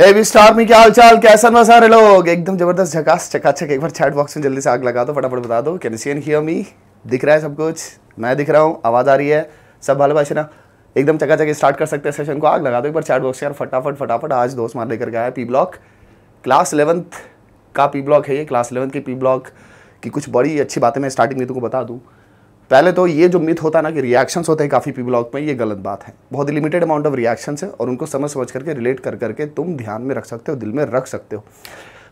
Star में क्या हालचाल कैसा ना सारे लोग एकदम जबरदस्त झकास चक एक बार चैट बॉक्स में जल्दी से आग लगा दो फटाफट बता दो can see and hear me दिख रहा है सब कुछ मैं दिख रहा हूँ आवाज़ आ रही है सब भाले भाषा ना एकदम चक स्टार्ट कर सकते हैं सेशन को आग लगा दो एक बार चैट बॉक्स यार फटाफट फटाफट आज दोस्त मार लेकर गया है पी ब्लॉक क्लास इलेवंथ का पी ब्लॉक है ये क्लास इलेवंथ की पी ब्लॉक की कुछ बड़ी अच्छी बातें मैं स्टार्टिंग में तुमको बता दूँ पहले तो ये जो मिथ होता है ना कि रिएक्शंस होते हैं काफ़ी पी ब्लॉक में ये गलत बात है बहुत लिमिटेड अमाउंट ऑफ रिएक्शंस है और उनको समझ समझ करके रिलेट कर करके तुम ध्यान में रख सकते हो दिल में रख सकते हो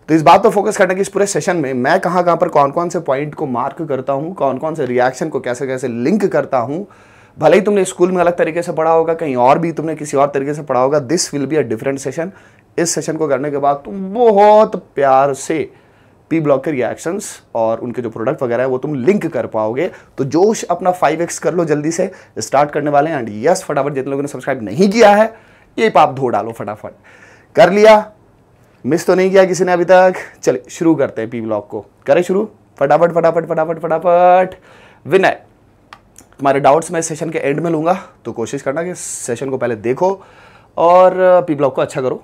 तो इस बात पर फोकस करना कि इस पूरे सेशन में मैं कहाँ कहाँ पर कौन कौन से पॉइंट को मार्क करता हूँ कौन कौन से रिएक्शन को कैसे कैसे लिंक करता हूँ भले ही तुमने स्कूल में अलग तरीके से पढ़ा होगा कहीं और भी तुमने किसी और तरीके से पढ़ा होगा this will be a different session इस सेशन को करने के बाद तुम बहुत प्यार से पी ब्लॉक के रिएक्शंस और उनके जो प्रोडक्ट वगैरह है वो तुम लिंक कर पाओगे तो जोश अपना फाइव एक्स कर लो जल्दी से स्टार्ट करने वाले हैं एंड यस फटाफट जितने लोगों ने सब्सक्राइब नहीं किया है ये पाप धो डालो फटाफट कर लिया मिस तो नहीं किया किसी ने अभी तक चले शुरू करते हैं पी ब्लॉक को करें शुरू फटाफट फटाफट फटाफट फटाफट विनय तुम्हारे डाउट्स मैं सेशन के एंड में लूंगा तो कोशिश करना कि सेशन को पहले देखो और पी ब्लॉक को अच्छा करो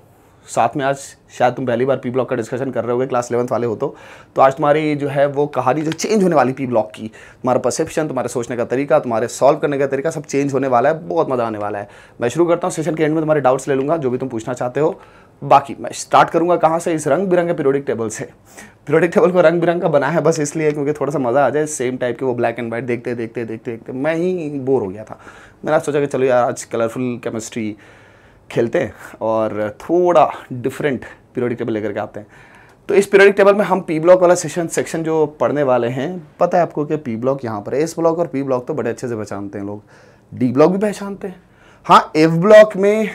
साथ में आज शायद तुम पहली बार पी ब्लॉक का डिस्कशन कर रहे होगे क्लास इलेवंथ वाले हो तो तो आज तुम्हारी जो है वो कहानी जो चेंज होने वाली पी ब्लॉक की तुम्हारा परसेप्शन तुम्हारे सोचने का तरीका तुम्हारे सॉल्व करने का तरीका सब चेंज होने वाला है बहुत मज़ा आने वाला है मैं शुरू करता हूँ सेशन के एंड में तुम्हारे डाउट्स ले लूँगा जो भी तुम पूछना चाहते हो बाकी मैं स्टार्ट करूँगा कहाँ से इस रंग बिरंगे पीरियोडिक टेबल से पीरियोडिक टेबल को रंग बिरंग का बना है बस इसलिए क्योंकि थोड़ा सा मज़ा आ जाए सेम टाइप के वो ब्लैक एंड वाइट देखते देखते देखते देखते मैं ही बोर हो गया था मैंने सोचा कि चलो यार आज कलरफुल केमिस्ट्री खेलते हैं और थोड़ा डिफरेंट पीरियडिक टेबल लेकर के आते हैं तो इस पीरियडिक टेबल में हम पी ब्लॉक वाला सेशन सेक्शन जो पढ़ने वाले हैं पता है आपको कि पी ब्लॉक यहाँ पर है एस ब्लॉक और पी ब्लॉक तो बड़े अच्छे से पहचानते हैं लोग डी ब्लॉक भी पहचानते हैं हाँ एफ ब्लॉक में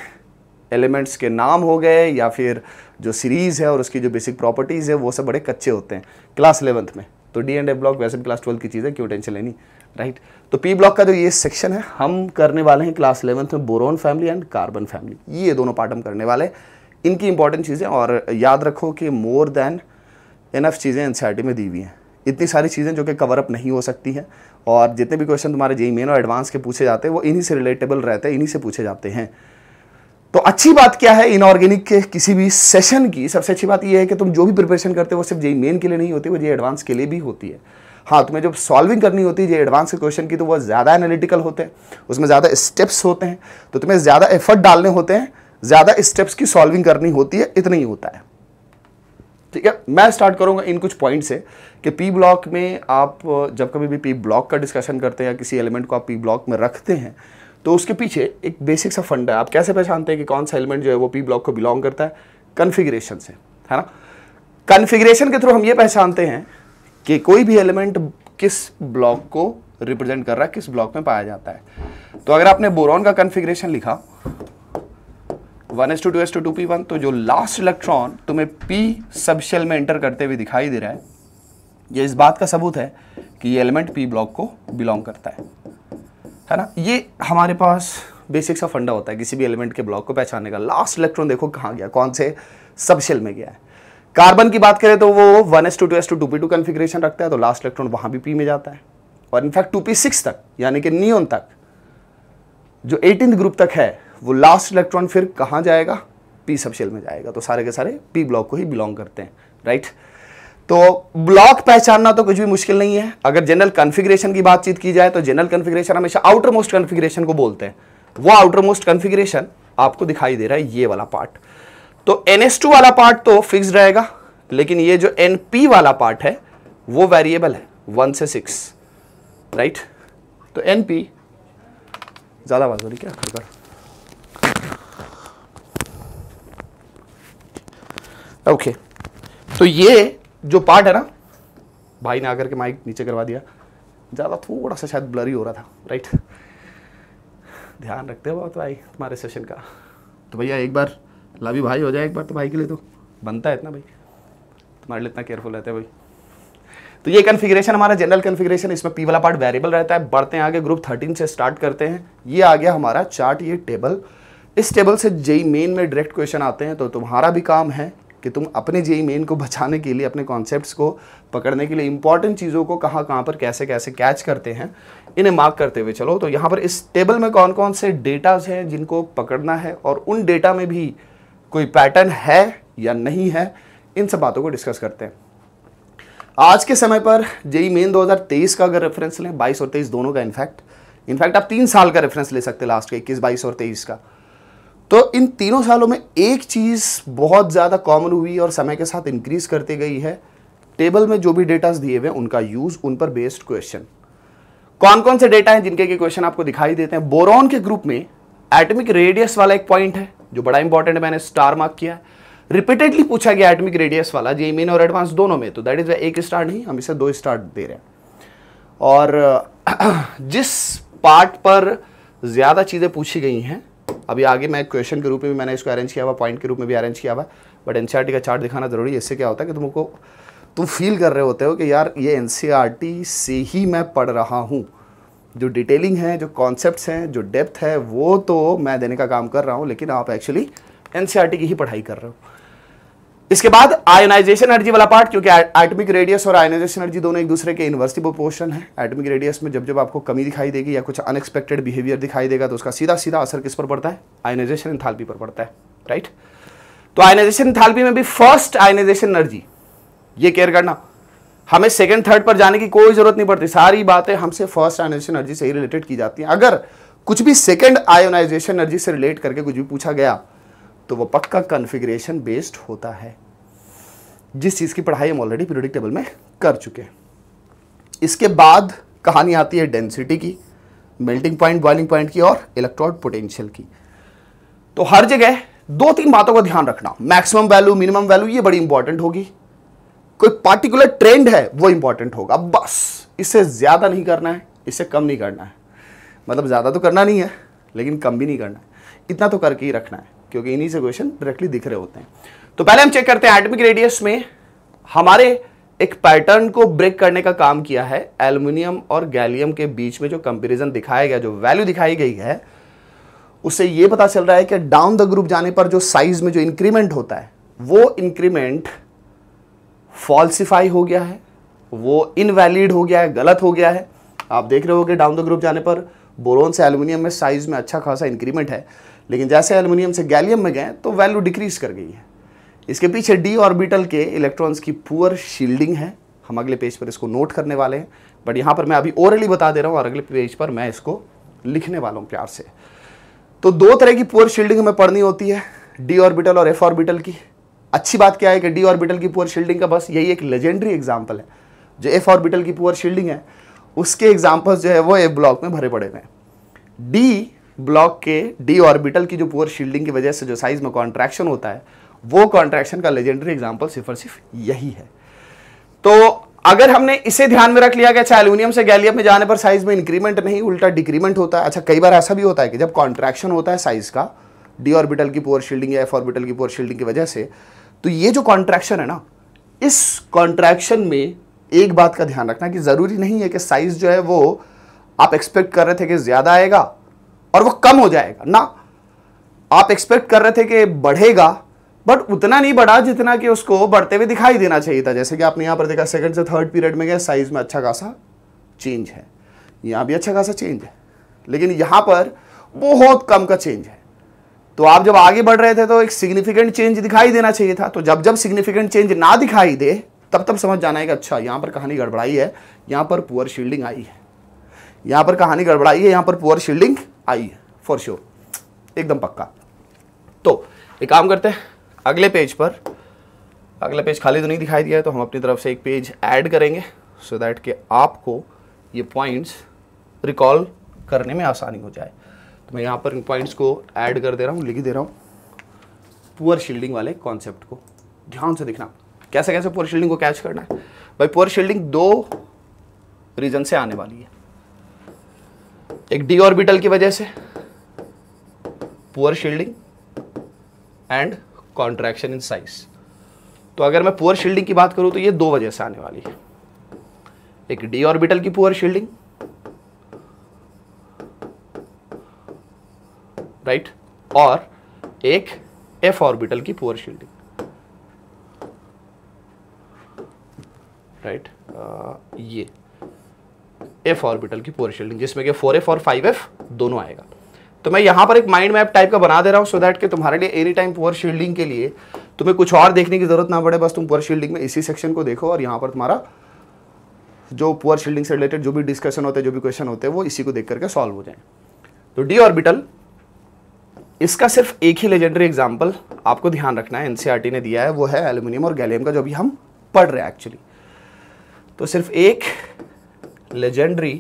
एलिमेंट्स के नाम हो गए या फिर जो सीरीज़ है और उसकी जो बेसिक प्रॉपर्टीज़ है वो सब बड़े कच्चे होते हैं क्लास इलेवंथ में तो डी एंड एफ ब्लॉक वैसे भी क्लास ट्वेल्थ की चीज़ है क्यों टेंशन लेनी राइट तो पी ब्लॉक का जो ये सेक्शन है हम करने वाले हैं क्लास इलेवंथ में boron family and carbon family ये दोनों पार्ट हम करने वाले हैं इनकी इंपॉर्टेंट चीज़ें और याद रखो कि मोर देन इनफ चीज़ें एन में दी हुई हैं इतनी सारी चीज़ें जो कि कवर अप नहीं हो सकती हैं और जितने भी क्वेश्चन तुम्हारे जेई मेन और एडवांस के पूछे जाते हैं वो इन्हीं से रिलेटेबल रहते हैं इन्हीं से पूछे जाते हैं तो अच्छी बात क्या है इनऑर्गेनिक के किसी भी सेशन की सबसे अच्छी बात यह है कि तुम जो भी प्रिपरेशन करते हो वो सिर्फ जेई मेन के लिए नहीं होती वो जे एडवांस के लिए भी होती है हाँ तुम्हें जब सॉल्विंग करनी होती है ये एडवांस के क्वेश्चन की तो वो ज़्यादा एनालिटिकल होते हैं उसमें ज़्यादा स्टेप्स होते हैं तो तुम्हें ज़्यादा एफर्ट डालने होते हैं ज़्यादा स्टेप्स की सॉल्विंग करनी होती है इतना ही होता है ठीक है मैं स्टार्ट करूंगा इन कुछ पॉइंट से कि पी ब्लॉक में आप जब कभी भी पी ब्लॉक का डिस्कशन करते हैं या किसी एलिमेंट को आप पी ब्लॉक में रखते हैं तो उसके पीछे एक बेसिक सा फंड है आप कैसे पहचानते हैं कि कौन सा एलिमेंट जो है वो पी ब्लॉक को बिलोंग करता है कन्फिग्रेशन से है ना कन्फिग्रेशन के थ्रू हम ये पहचानते हैं कि कोई भी एलिमेंट किस ब्लॉक को रिप्रेजेंट कर रहा है किस ब्लॉक में पाया जाता है तो अगर आपने बोरॉन का कन्फिग्रेशन लिखा one S two two S two two P one तो जो लास्ट इलेक्ट्रॉन तुम्हें पी सबशेल में एंटर करते हुए दिखाई दे रहा है ये इस बात का सबूत है कि ये एलिमेंट पी ब्लॉक को बिलोंग करता है है ना ये हमारे पास बेसिक सा फंडा होता है किसी भी एलिमेंट के ब्लॉक को पहचानने का लास्ट इलेक्ट्रॉन देखो कहाँ गया कौन से सबशेल में गया है कार्बन की बात करें तो वो one S two two S two two P two configuration रखता है तो लास्ट इलेक्ट्रॉन वहां भी पी में जाता है और इनफैक्ट टू पी सिक्स तक यानी कि नियोन तक जो एटीन ग्रुप तक है वो लास्ट इलेक्ट्रॉन फिर कहाँ जाएगा पी सबशेल में जाएगा तो सारे के सारे पी ब्लॉक को ही बिलोंग करते हैं राइट तो ब्लॉक पहचानना तो कुछ भी मुश्किल नहीं है अगर जनरल कन्फिग्रेशन की बातचीत की जाए तो जनरल कॉन्फ़िगरेशन हमेशा आउटर मोस्ट कॉन्फ़िगरेशन को बोलते हैं वो आउटर मोस्ट कन्फिग्रेशन आपको दिखाई दे रहा है ये वाला पार्ट तो एन वाला पार्ट तो फिक्स रहेगा लेकिन ये जो एन वाला पार्ट है वो वेरिएबल है वन से सिक्स राइट तो एन पी ज़्यादा बात हो रही क्या खड़कर ओके तो ये जो पार्ट है ना भाई ने आकर के माइक नीचे करवा दिया ज़्यादा थोड़ा सा शायद ब्लरी हो रहा था राइट ध्यान रखते हो बहुत भाई तुम्हारे सेशन का तो भैया एक बार लाभी भाई हो जाए एक बार तो भाई के लिए तो बनता है इतना भाई तुम्हारे लिए इतना केयरफुल रहता है भाई तो ये कन्फिग्रेशन हमारा जनरल कन्फिग्रेशन इसमें पी वाला पार्ट वेरिएबल रहता है बढ़ते हैं आगे ग्रुप थर्टीन से स्टार्ट करते हैं ये आ गया हमारा चार्ट ये टेबल इस टेबल से जेई मेन e में डायरेक्ट क्वेश्चन आते हैं तो तुम्हारा भी काम है कि तुम अपने जेई मेन e को बचाने के लिए अपने कॉन्सेप्ट को पकड़ने के लिए इंपॉर्टेंट चीज़ों को कहाँ कहाँ पर कैसे कैसे कैच करते हैं इन्हें मार्क करते हुए चलो तो यहाँ पर इस टेबल में कौन कौन से डेटाज हैं जिनको पकड़ना है और उन डेटा में भी कोई पैटर्न है या नहीं है इन सब बातों को डिस्कस करते हैं आज के समय पर जेई मेन 2023 का अगर रेफरेंस लें 22 और 23 दोनों का इनफैक्ट इनफैक्ट आप तीन साल का रेफरेंस ले सकते हैं लास्ट का इक्कीस बाईस और तेईस का तो इन तीनों सालों में एक चीज़ बहुत ज़्यादा कॉमन हुई और समय के साथ इंक्रीज करती गई है टेबल में जो भी डेटा दिए हुए उनका यूज़ उन पर बेस्ड क्वेश्चन कौन कौन से डेटा हैं जिनके के क्वेश्चन आपको दिखाई देते हैं बोरॉन के ग्रुप में एटमिक रेडियस वाला एक पॉइंट है जो बड़ा इंपॉर्टेंट मैंने स्टार मार्क किया है रिपीटेडली पूछा गया एटमिक रेडियस वाला जी मेन और एडवांस दोनों में तो दैट इज एक स्टार नहीं हम इसे दो स्टार दे रहे हैं और जिस पार्ट पर ज़्यादा चीज़ें पूछी गई हैं अभी आगे मैं क्वेश्चन के रूप में भी मैंने इसको अरेंज किया हुआ पॉइंट के रूप में भी अरेंज किया हुआ बट एन e का चार्ट दिखाना ज़रूरी है इससे क्या होता है कि तुमको तुम फील कर रहे होते हो कि यार ये एन e से ही मैं पढ़ रहा हूँ जो डिटेलिंग है जो कॉन्सेप्ट्स हैं जो डेप्थ है वो तो मैं देने का काम कर रहा हूँ लेकिन आप एक्चुअली एन e की ही पढ़ाई कर रहे हो इसके बाद आयोनाइजेशन एनर्जी वाला पार्ट क्योंकि एटमिक रेडियस और आयोनाइजेशन एनर्जी दोनों एक दूसरे के इन्वर्सली प्रोपोर्शन है एटमिक रेडियस में जब जब आपको कमी दिखाई देगी या कुछ अनएक्सपेक्टेड बिहेवियर दिखाई देगा तो उसका सीधा सीधा असर किस पर पड़ता है आयोनाइजेशन इंथालपी पर पड़ता है राइट तो आयोनाइजेशन इंथालपी में भी फर्स्ट आयोनाइजेशन एनर्जी ये केयर करना हमें सेकंड थर्ड पर जाने की कोई जरूरत नहीं पड़ती सारी बातें हमसे फर्स्ट आयोनाइजेशन एनर्जी से ही रिलेटेड की जाती हैं अगर कुछ भी सेकंड आयोनाइजेशन एनर्जी से रिलेट करके कुछ भी पूछा गया तो वो पक्का कन्फिग्रेशन बेस्ड होता है जिस चीज़ की पढ़ाई हम ऑलरेडी पीरियडिक टेबल में कर चुके हैं इसके बाद कहानी आती है डेंसिटी की मेल्टिंग पॉइंट बॉइलिंग पॉइंट की और इलेक्ट्रॉन पोटेंशियल की तो हर जगह दो तीन बातों का ध्यान रखना मैक्सिमम वैल्यू मिनिमम वैल्यू ये बड़ी इंपॉर्टेंट होगी कोई पार्टिकुलर ट्रेंड है वो इंपॉर्टेंट होगा बस इसे ज़्यादा नहीं करना है इससे कम नहीं करना है मतलब ज़्यादा तो करना नहीं है लेकिन कम भी नहीं करना है इतना तो करके ही रखना है क्योंकि इन्हीं से क्वेश्चन डायरेक्टली दिख रहे होते हैं तो पहले हम चेक करते हैं एटमिक रेडियस में हमारे एक पैटर्न को ब्रेक करने का काम किया है एल्यूमिनियम और गैलियम के बीच में जो कंपेरिजन दिखाया गया जो वैल्यू दिखाई गई है उससे यह पता चल रहा है कि डाउन द ग्रुप जाने पर जो साइज में जो इंक्रीमेंट होता है वो इंक्रीमेंट फॉल्सिफाई हो गया है वो इनवैलिड हो गया है गलत हो गया है आप देख रहे हो कि डाउन द ग्रुप जाने पर बोरोन से एल्युमिनियम में साइज में अच्छा खासा इंक्रीमेंट है लेकिन जैसे एल्युमिनियम से गैलियम में गए तो वैल्यू डिक्रीज कर गई है इसके पीछे डी ऑर्बिटल के इलेक्ट्रॉन्स की पुअर शील्डिंग है हम अगले पेज पर इसको नोट करने वाले हैं बट यहाँ पर मैं अभी ओरली बता दे रहा हूँ और अगले पेज पर मैं इसको लिखने वाला हूँ प्यार से तो दो तरह की पुअर शील्डिंग हमें पढ़नी होती है डी ऑर्बिटल और एफ ऑर्बिटल की अच्छी बात क्या है कि डी ऑर्बिटल की पुअर शील्डिंग का बस यही एक लेजेंडरी एग्जाम्पल है जो एफ ऑर्बिटल की पुअर शील्डिंग है उसके एग्जाम्पल्स जो है वो एफ ब्लॉक में भरे पड़े हैं डी ब्लॉक के डी ऑर्बिटल की जो पुअर शील्डिंग की वजह से जो साइज में कॉन्ट्रैक्शन होता है वो कॉन्ट्रैक्शन का लेजेंडरी एग्जाम्पल सिर्फ और सिर्फ यही है तो अगर हमने इसे ध्यान में रख लिया कि अच्छा एल्यूमिनियम से गैलियम में जाने पर साइज में इंक्रीमेंट नहीं उल्टा डिक्रीमेंट होता है अच्छा कई बार ऐसा भी होता है कि जब कॉन्ट्रैक्शन होता है साइज का डी ऑर्बिटल की पोअर शील्डिंग या एफ ऑर्बिटल की पोअर शील्डिंग की वजह से तो ये जो कॉन्ट्रैक्शन है ना इस कॉन्ट्रैक्शन में एक बात का ध्यान रखना कि ज़रूरी नहीं है कि साइज़ जो है वो आप एक्सपेक्ट कर रहे थे कि ज़्यादा आएगा और वो कम हो जाएगा ना आप एक्सपेक्ट कर रहे थे कि बढ़ेगा बट उतना नहीं बढ़ा जितना कि उसको बढ़ते हुए दिखाई देना चाहिए था जैसे कि आपने यहां पर देखा सेकंड से थर्ड पीरियड में गया साइज़ में अच्छा खासा चेंज है यहां भी अच्छा खासा चेंज है लेकिन यहां पर बहुत कम का चेंज है तो आप जब आगे बढ़ रहे थे तो एक सिग्निफिकेंट चेंज दिखाई देना चाहिए था तो जब जब सिग्निफिकेंट चेंज ना दिखाई दे तब तब समझ जाना है कि अच्छा यहाँ पर कहानी गड़बड़ाई है यहाँ पर पुअर शील्डिंग आई है यहाँ पर कहानी गड़बड़ाई है यहाँ पर पुअर शील्डिंग आई है फॉर श्योर एकदम पक्का तो एक काम करते हैं अगले पेज पर अगला पेज खाली तो नहीं दिखाई दिया है तो हम अपनी तरफ से एक पेज ऐड करेंगे सो so दैट के आपको ये पॉइंट्स रिकॉल करने में आसानी हो जाए मैं यहाँ पर इन पॉइंट्स को ऐड कर दे रहा हूँ लिख दे रहा हूँ पुअर शील्डिंग वाले कॉन्सेप्ट को ध्यान से देखना कैसे कैसे पुअर शील्डिंग को कैच करना है भाई पुअर शील्डिंग दो रीजन से आने वाली है एक डी ऑर्बिटल की वजह से poor shielding and contraction in size तो अगर मैं पुअर शील्डिंग की बात करूं तो ये दो वजह से आने वाली है एक डी ऑर्बिटल की पुअर शील्डिंग राइट और एक एफ ऑर्बिटल की पोअर शील्डिंग राइट ये एफ ऑर्बिटल की पोअर शील्डिंग जिसमें कि फोर एफ और फाइव एफ दोनों आएगा तो मैं यहां पर एक माइंड मैप टाइप का बना दे रहा हूं सो दैट कि तुम्हारे लिए एनी टाइम पोअर शील्डिंग के लिए तुम्हें कुछ और देखने की जरूरत ना पड़े बस तुम पोअर शील्डिंग में इसी सेक्शन को देखो और यहां पर तुम्हारा जो पोअर शील्डिंग से रिलेटेड जो भी डिस्कशन होते हैं जो भी क्वेश्चन होते हैं वो इसी को देख करके सॉल्व हो जाए तो डी ऑर्बिटल इसका सिर्फ एक ही लेजेंडरी एग्जाम्पल आपको ध्यान रखना है एनसीईआरटी e ने दिया है वो है एल्यूमिनियम और गैलियम का जो भी हम पढ़ रहे हैं एक्चुअली तो सिर्फ एक लेजेंडरी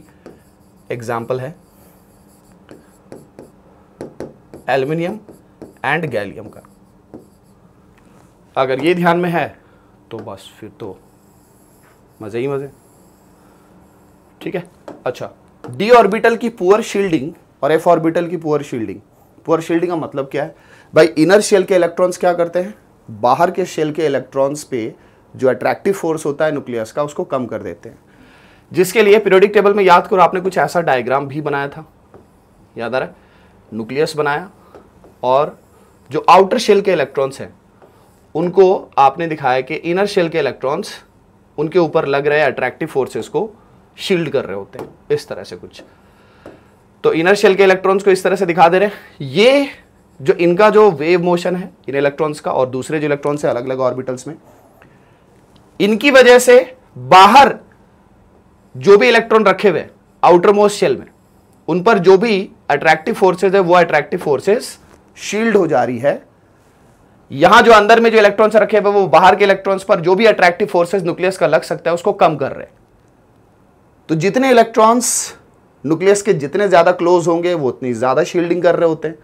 एग्जाम्पल है एल्यूमिनियम एंड गैलियम का अगर ये ध्यान में है तो बस फिर तो मज़े ही मज़े ठीक है अच्छा डी ऑर्बिटल की पुअर शील्डिंग और एफ ऑर्बिटल की पुअर शील्डिंग पुअर शील्डिंग का मतलब क्या है भाई इनर शेल के इलेक्ट्रॉन्स क्या करते हैं बाहर के शेल के इलेक्ट्रॉन्स पे जो अट्रैक्टिव फोर्स होता है न्यूक्लियस का उसको कम कर देते हैं जिसके लिए पीरियोडिक टेबल में याद करो आपने कुछ ऐसा डायग्राम भी बनाया था याद आ रहा है न्यूक्लियस बनाया और जो आउटर शेल के इलेक्ट्रॉन्स हैं उनको आपने दिखाया कि इनर शेल के इलेक्ट्रॉन्स उनके ऊपर लग रहे अट्रैक्टिव फोर्सेस को शील्ड कर रहे होते हैं इस तरह से कुछ तो इनर शेल के इलेक्ट्रॉन्स को इस तरह से दिखा दे रहे हैं ये जो इनका जो वेव मोशन है इन इलेक्ट्रॉन्स का और दूसरे जो इलेक्ट्रॉन्स है अलग अलग ऑर्बिटल्स में इनकी वजह से बाहर जो भी इलेक्ट्रॉन रखे हुए आउटर मोस्ट शेल में उन पर जो भी अट्रैक्टिव फोर्सेज है वो अट्रैक्टिव फोर्सेज शील्ड हो जा रही है यहां जो अंदर में जो इलेक्ट्रॉन्स रखे हुए वो बाहर के इलेक्ट्रॉन्स पर जो भी अट्रैक्टिव फोर्सेज न्यूक्लियस का लग सकता है उसको कम कर रहे हैं तो जितने इलेक्ट्रॉन्स न्यूक्लियस के जितने ज़्यादा क्लोज होंगे वो उतनी ज़्यादा शील्डिंग कर रहे होते हैं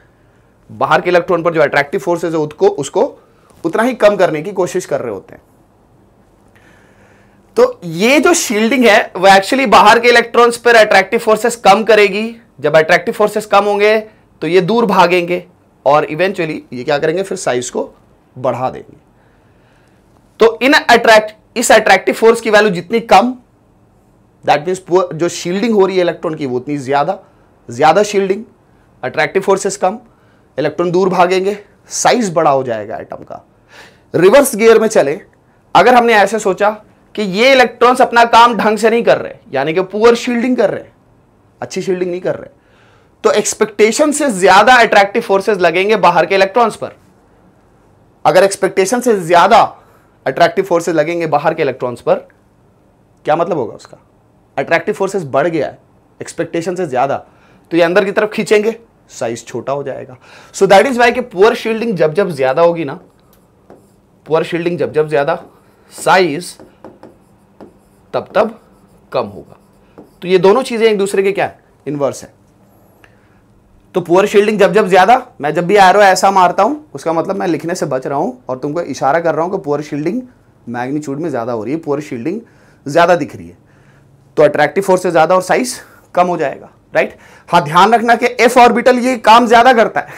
बाहर के इलेक्ट्रॉन पर जो अट्रैक्टिव फोर्सेज है उसको उसको उतना ही कम करने की कोशिश कर रहे होते हैं तो ये जो शील्डिंग है वह एक्चुअली बाहर के इलेक्ट्रॉन्स पर अट्रैक्टिव फोर्सेस कम करेगी जब अट्रैक्टिव फोर्सेस कम होंगे तो ये दूर भागेंगे और इवेंचुअली ये क्या करेंगे फिर साइज को बढ़ा देंगे तो इन अट्रैक्ट इस अट्रैक्टिव फोर्स की वैल्यू जितनी कम दैट मीन्स जो शील्डिंग हो रही है इलेक्ट्रॉन की वो उतनी ज़्यादा ज़्यादा शील्डिंग अट्रैक्टिव फोर्सेस कम इलेक्ट्रॉन दूर भागेंगे साइज बड़ा हो जाएगा एटम का रिवर्स गियर में चले अगर हमने ऐसे सोचा कि ये इलेक्ट्रॉन्स अपना काम ढंग से नहीं कर रहे यानी कि पुअर शील्डिंग कर रहे अच्छी शील्डिंग नहीं कर रहे तो एक्सपेक्टेशन से ज्यादा अट्रैक्टिव फोर्सेस लगेंगे बाहर के इलेक्ट्रॉन्स पर अगर एक्सपेक्टेशन से ज्यादा अट्रैक्टिव फोर्सेस लगेंगे बाहर के इलेक्ट्रॉन्स पर क्या मतलब होगा उसका अट्रैक्टिव फोर्सेस बढ़ गया है एक्सपेक्टेशन से ज़्यादा तो ये अंदर की तरफ खींचेंगे साइज छोटा हो जाएगा सो दैट इज वाई कि पुअर शील्डिंग जब जब ज़्यादा होगी ना पुअर शील्डिंग जब जब ज़्यादा साइज तब तब कम होगा तो ये दोनों चीज़ें एक दूसरे के क्या है इन्वर्स है तो पुअर शील्डिंग जब जब ज्यादा मैं जब भी एरो ऐसा मारता हूं उसका मतलब मैं लिखने से बच रहा हूं और तुमको इशारा कर रहा हूं कि पुअर शील्डिंग मैग्नीच्यूड में ज्यादा हो रही है पुअर शील्डिंग ज्यादा दिख रही है तो अट्रैक्टिव फोर्स से ज़्यादा और साइज कम हो जाएगा राइट हाँ ध्यान रखना कि एफ ऑर्बिटल ये काम ज़्यादा करता है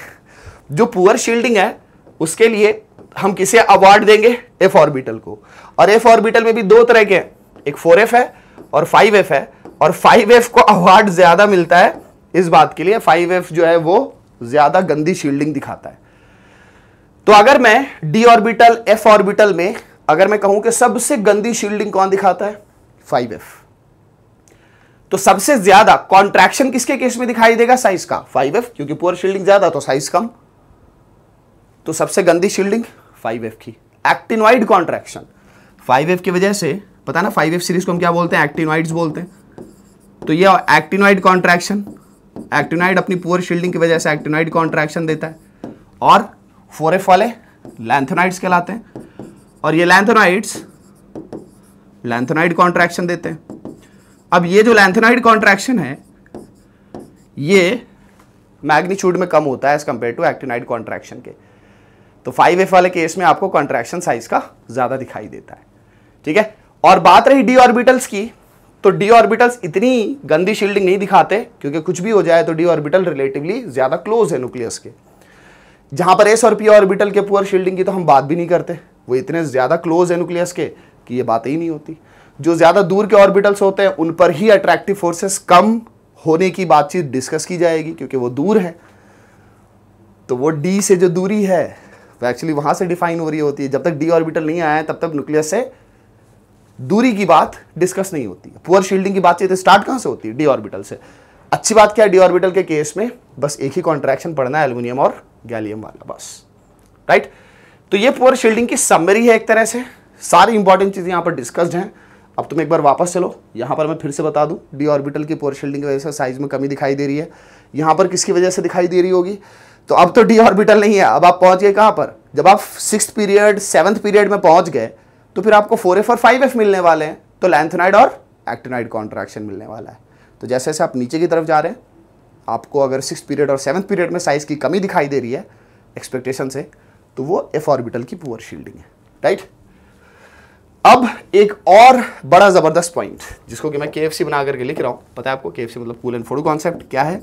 जो पुअर शील्डिंग है उसके लिए हम किसे अवार्ड देंगे एफ ऑर्बिटल को और एफ ऑर्बिटल में भी दो तरह के हैं एक फोर एफ है और फाइव एफ है और फाइव एफ को अवार्ड ज़्यादा मिलता है इस बात के लिए फाइव एफ जो है वो ज़्यादा गंदी शील्डिंग दिखाता है तो अगर मैं डी ऑर्बिटल एफ ऑर्बिटल में अगर मैं कहूं कि सबसे गंदी शील्डिंग कौन दिखाता है फाइव एफ तो सबसे ज्यादा कॉन्ट्रैक्शन किसके केस में दिखाई देगा साइज का फाइव एफ क्योंकि पुअर शील्डिंग ज्यादा तो साइज कम तो सबसे गंदी शील्डिंग फाइव एफ की एक्टिनवाइड कॉन्ट्रैक्शन फाइव एफ की वजह से पता ना फाइव एफ सीरीज को हम क्या बोलते हैं एक्टिनवाइड्स बोलते हैं तो ये एक्टिनवाइड कॉन्ट्रैक्शन एक्टिनोइड अपनी पुअर शील्डिंग की वजह से एक्टिनोइड कॉन्ट्रैक्शन देता है और फोर एफ वाले लैंथोनाइड्स कहलाते हैं और ये लैंथोनाइड्स लैंथोनाइड कॉन्ट्रैक्शन देते हैं अब ये जो लैंथेनाइड कॉन्ट्रैक्शन है ये मैग्नीच्यूड में कम होता है as compare to actinide contraction के तो फाइव एफ वाले केस में आपको कॉन्ट्रैक्शन साइज का ज़्यादा दिखाई देता है ठीक है और बात रही डी ऑर्बिटल्स की तो डी ऑर्बिटल्स इतनी गंदी शील्डिंग नहीं दिखाते क्योंकि कुछ भी हो जाए तो डी ऑर्बिटल रिलेटिवली ज़्यादा क्लोज है न्यूक्लियस के जहां पर एस और पी ऑर्बिटल के पुअर शील्डिंग की तो हम बात भी नहीं करते वो इतने ज़्यादा क्लोज है न्यूक्लियस के कि ये बात ही नहीं होती जो ज़्यादा दूर के ऑर्बिटल्स होते हैं उन पर ही अट्रैक्टिव फोर्सेस कम होने की बातचीत डिस्कस की जाएगी क्योंकि वो दूर है तो वो डी से जो दूरी है वो एक्चुअली वहां से डिफाइन हो रही होती है जब तक डी ऑर्बिटल नहीं आया तब तक न्यूक्लियस से दूरी की बात डिस्कस नहीं होती पुअर शील्डिंग की बातचीत स्टार्ट कहां से होती है डी ऑर्बिटल से अच्छी बात क्या है डी ऑर्बिटल के केस में बस एक ही कॉन्ट्रैक्शन पढ़ना है एल्यूमिनियम और गैलियम वाला बस राइट तो ये पुअर शील्डिंग की समरी है एक तरह से सारी इंपॉर्टेंट चीज़ें यहां पर डिस्कस्ड हैं अब तुम एक बार वापस चलो यहाँ पर मैं फिर से बता दूँ डी ऑर्बिटल की पोर शील्डिंग की वजह से साइज में कमी दिखाई दे रही है यहाँ पर किसकी वजह से दिखाई दे रही होगी तो अब तो डी ऑर्बिटल नहीं है अब आप पहुँच गए कहाँ पर जब आप सिक्स पीरियड सेवन्थ पीरियड में पहुँच गए तो फिर आपको फोर एफ और फाइव एफ मिलने वाले हैं तो लैंथनाइड और एक्टेनाइड कॉन्ट्रैक्शन मिलने वाला है तो जैसे जैसे आप नीचे की तरफ जा रहे हैं आपको अगर सिक्स पीरियड और सेवन्थ पीरियड में साइज की कमी दिखाई दे रही है एक्सपेक्टेशन से तो वो एफ ऑर्बिटल की पुअर शील्डिंग है राइट अब एक और बड़ा ज़बरदस्त पॉइंट जिसको कि मैं के बना करके लिख रहा हूं पता है आपको के मतलब कूल एंड फोडो कॉन्सेप्ट क्या है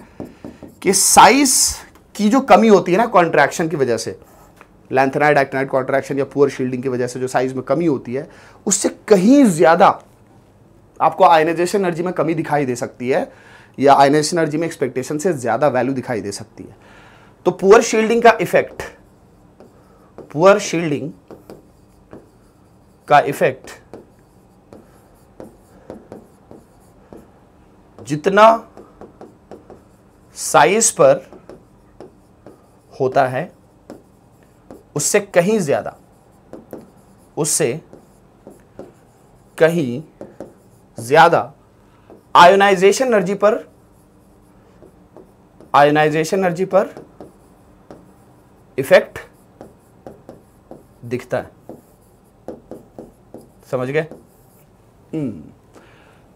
कि साइज की जो कमी होती है ना कॉन्ट्रैक्शन की वजह से लेंथनाइड एक्टनाइड कॉन्ट्रैक्शन या पुअर शील्डिंग की वजह से जो साइज में कमी होती है उससे कहीं ज़्यादा आपको आयनाइजेशन एनर्जी में कमी दिखाई दे सकती है या आयनाइजेशन एनर्जी में एक्सपेक्टेशन से ज़्यादा वैल्यू दिखाई दे सकती है तो पुअर शील्डिंग का इफेक्ट पुअर शील्डिंग का इफेक्ट जितना साइज पर होता है उससे कहीं ज़्यादा उससे कहीं ज़्यादा आयोनाइजेशन एनर्जी पर आयोनाइजेशन एनर्जी पर इफेक्ट दिखता है समझ गए हम्म।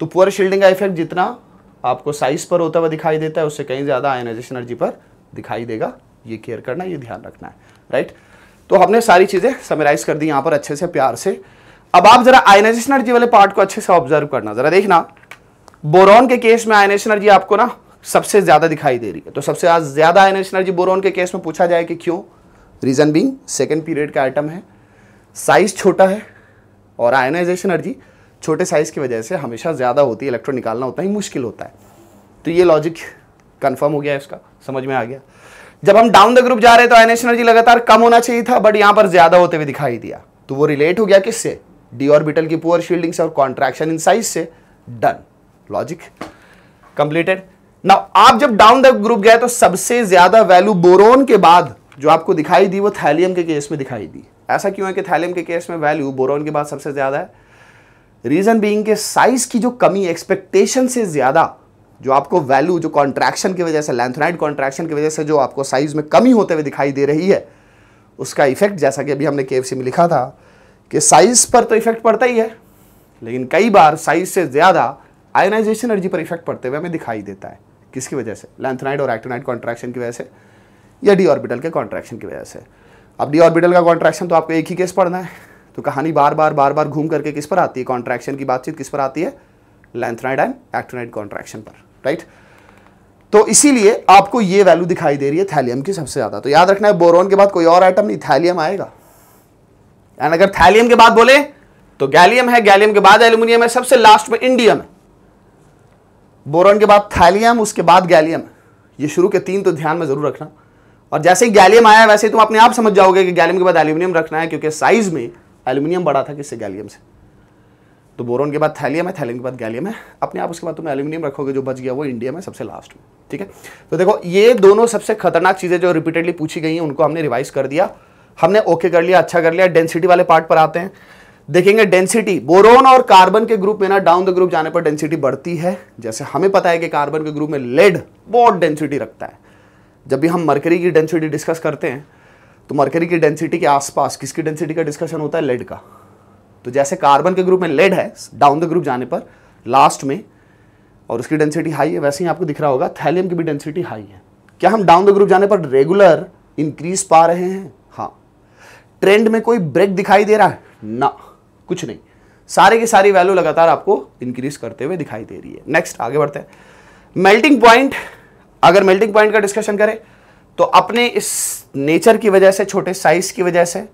तो पुअर शील्डिंग का इफेक्ट जितना आपको साइज पर होता हुआ दिखाई देता है उससे कहीं ज़्यादा आयनाइजेशन एनर्जी पर दिखाई देगा ये केयर करना ये ध्यान रखना है राइट तो हमने सारी चीज़ें समराइज कर दी यहां पर अच्छे से प्यार से अब आप जरा आयनाइजेशन एनर्जी वाले पार्ट को अच्छे से ऑब्जर्व करना जरा देखना बोरोन के केस में आयनाइजेशन एनर्जी आपको ना सबसे ज़्यादा दिखाई दे रही है तो सबसे ज़्यादा आयनाइजेशन एनर्जी बोरोन के केस में पूछा जाए कि क्यों रीज़न बींग सेकेंड पीरियड का आइटम है साइज छोटा है और आयनाइजेशन एनर्जी छोटे साइज़ की वजह से हमेशा ज़्यादा होती है इलेक्ट्रॉन निकालना उतना ही मुश्किल होता है तो ये लॉजिक कन्फर्म हो गया इसका समझ में आ गया जब हम डाउन द ग्रुप जा रहे तो आयनाइजेशन एनर्जी लगातार कम होना चाहिए था बट यहाँ पर ज़्यादा होते हुए दिखाई दिया तो वो रिलेट हो गया किससे डी ऑर्बिटल की पुअर शील्डिंग से और कॉन्ट्रैक्शन इन साइज से डन लॉजिक कंप्लीटेड नाउ आप जब डाउन द ग्रुप गए तो सबसे ज्यादा वैल्यू बोरोन के बाद जो आपको दिखाई दी वो थैलियम के केस में दिखाई दी ऐसा क्यों है कि थैलियम के केस में वैल्यू बोरोन के बाद सबसे ज़्यादा है रीज़न बीइंग के साइज़ की जो कमी एक्सपेक्टेशन से ज़्यादा जो आपको वैल्यू जो कॉन्ट्रैक्शन की वजह से लेंथनाइट कॉन्ट्रैक्शन की वजह से जो आपको साइज़ में कमी होते हुए दिखाई दे रही है उसका इफेक्ट जैसा कि अभी हमने के में लिखा था कि साइज़ पर तो इफेक्ट पड़ता ही है लेकिन कई बार साइज़ से ज़्यादा आयोनाइजेशन एनर्जी पर इफेक्ट पड़ते हुए हमें दिखाई देता है किसकी वजह से लेंथनाइट और एक्टोनाइट कॉन्ट्रैक्शन की वजह से या डी ऑर्बिटल के कॉन्ट्रैक्शन की वजह से अब डी ऑर्बिटल का कॉन्ट्रैक्शन तो आपको एक ही केस पढ़ना है तो कहानी बार बार बार बार घूम करके किस पर आती है कॉन्ट्रैक्शन की बातचीत किस पर आती है लेंथनाइड एंड एक्टोनाइड कॉन्ट्रैक्शन पर राइट तो इसीलिए आपको ये वैल्यू दिखाई दे रही है थैलियम की सबसे ज़्यादा तो याद रखना है बोरोन के बाद कोई और आइटम नहीं थैलियम आएगा एंड अगर थैलियम के बाद बोले तो गैलियम है गैलियम के बाद एल्यूमिनियम है सबसे लास्ट में इंडियम है बोरोन के बाद थैलियम उसके बाद गैलियम ये शुरू के तीन तो ध्यान में जरूर रखना और जैसे ही गैलियम आया वैसे तुम अपने आप समझ जाओगे कि गैलियम के बाद एल्यूमिनियम रखना है क्योंकि साइज में एल्यूमिनियम बड़ा था किससे गैलियम से तो बोरोन के बाद थैलियम है थैलियम के बाद गैलियम है अपने आप उसके बाद तुम्हें एल्यूमिनियम रखोगे जो बच गया वो इंडिया में सबसे लास्ट में ठीक है तो देखो ये दोनों सबसे खतरनाक चीज़ें जो रिपीटेडली पूछी गई हैं उनको हमने रिवाइज कर दिया हमने ओके कर लिया अच्छा कर लिया डेंसिटी वाले पार्ट पर आते हैं देखेंगे डेंसिटी बोरोन और कार्बन के ग्रुप में ना डाउन द ग्रुप जाने पर डेंसिटी बढ़ती है जैसे हमें पता है कि कार्बन के ग्रुप में लेड बहुत डेंसिटी रखता है जब भी हम मरकरी की डेंसिटी डिस्कस करते हैं तो मरकरी की डेंसिटी के आसपास किसकी डेंसिटी का डिस्कशन होता है लेड का तो जैसे कार्बन के ग्रुप में लेड है डाउन द ग्रुप जाने पर लास्ट में और उसकी डेंसिटी हाई है वैसे ही आपको दिख रहा होगा थैलियम की भी डेंसिटी हाई है क्या हम डाउन द ग्रुप जाने पर रेगुलर इंक्रीज पा रहे हैं हाँ ट्रेंड में कोई ब्रेक दिखाई दे रहा है ना कुछ नहीं सारे की सारी वैल्यू लगातार आपको इंक्रीज करते हुए दिखाई दे रही है नेक्स्ट आगे बढ़ते हैं मेल्टिंग पॉइंट अगर मेल्टिंग पॉइंट का डिस्कशन करें तो अपने इस नेचर की वजह से छोटे साइज की वजह से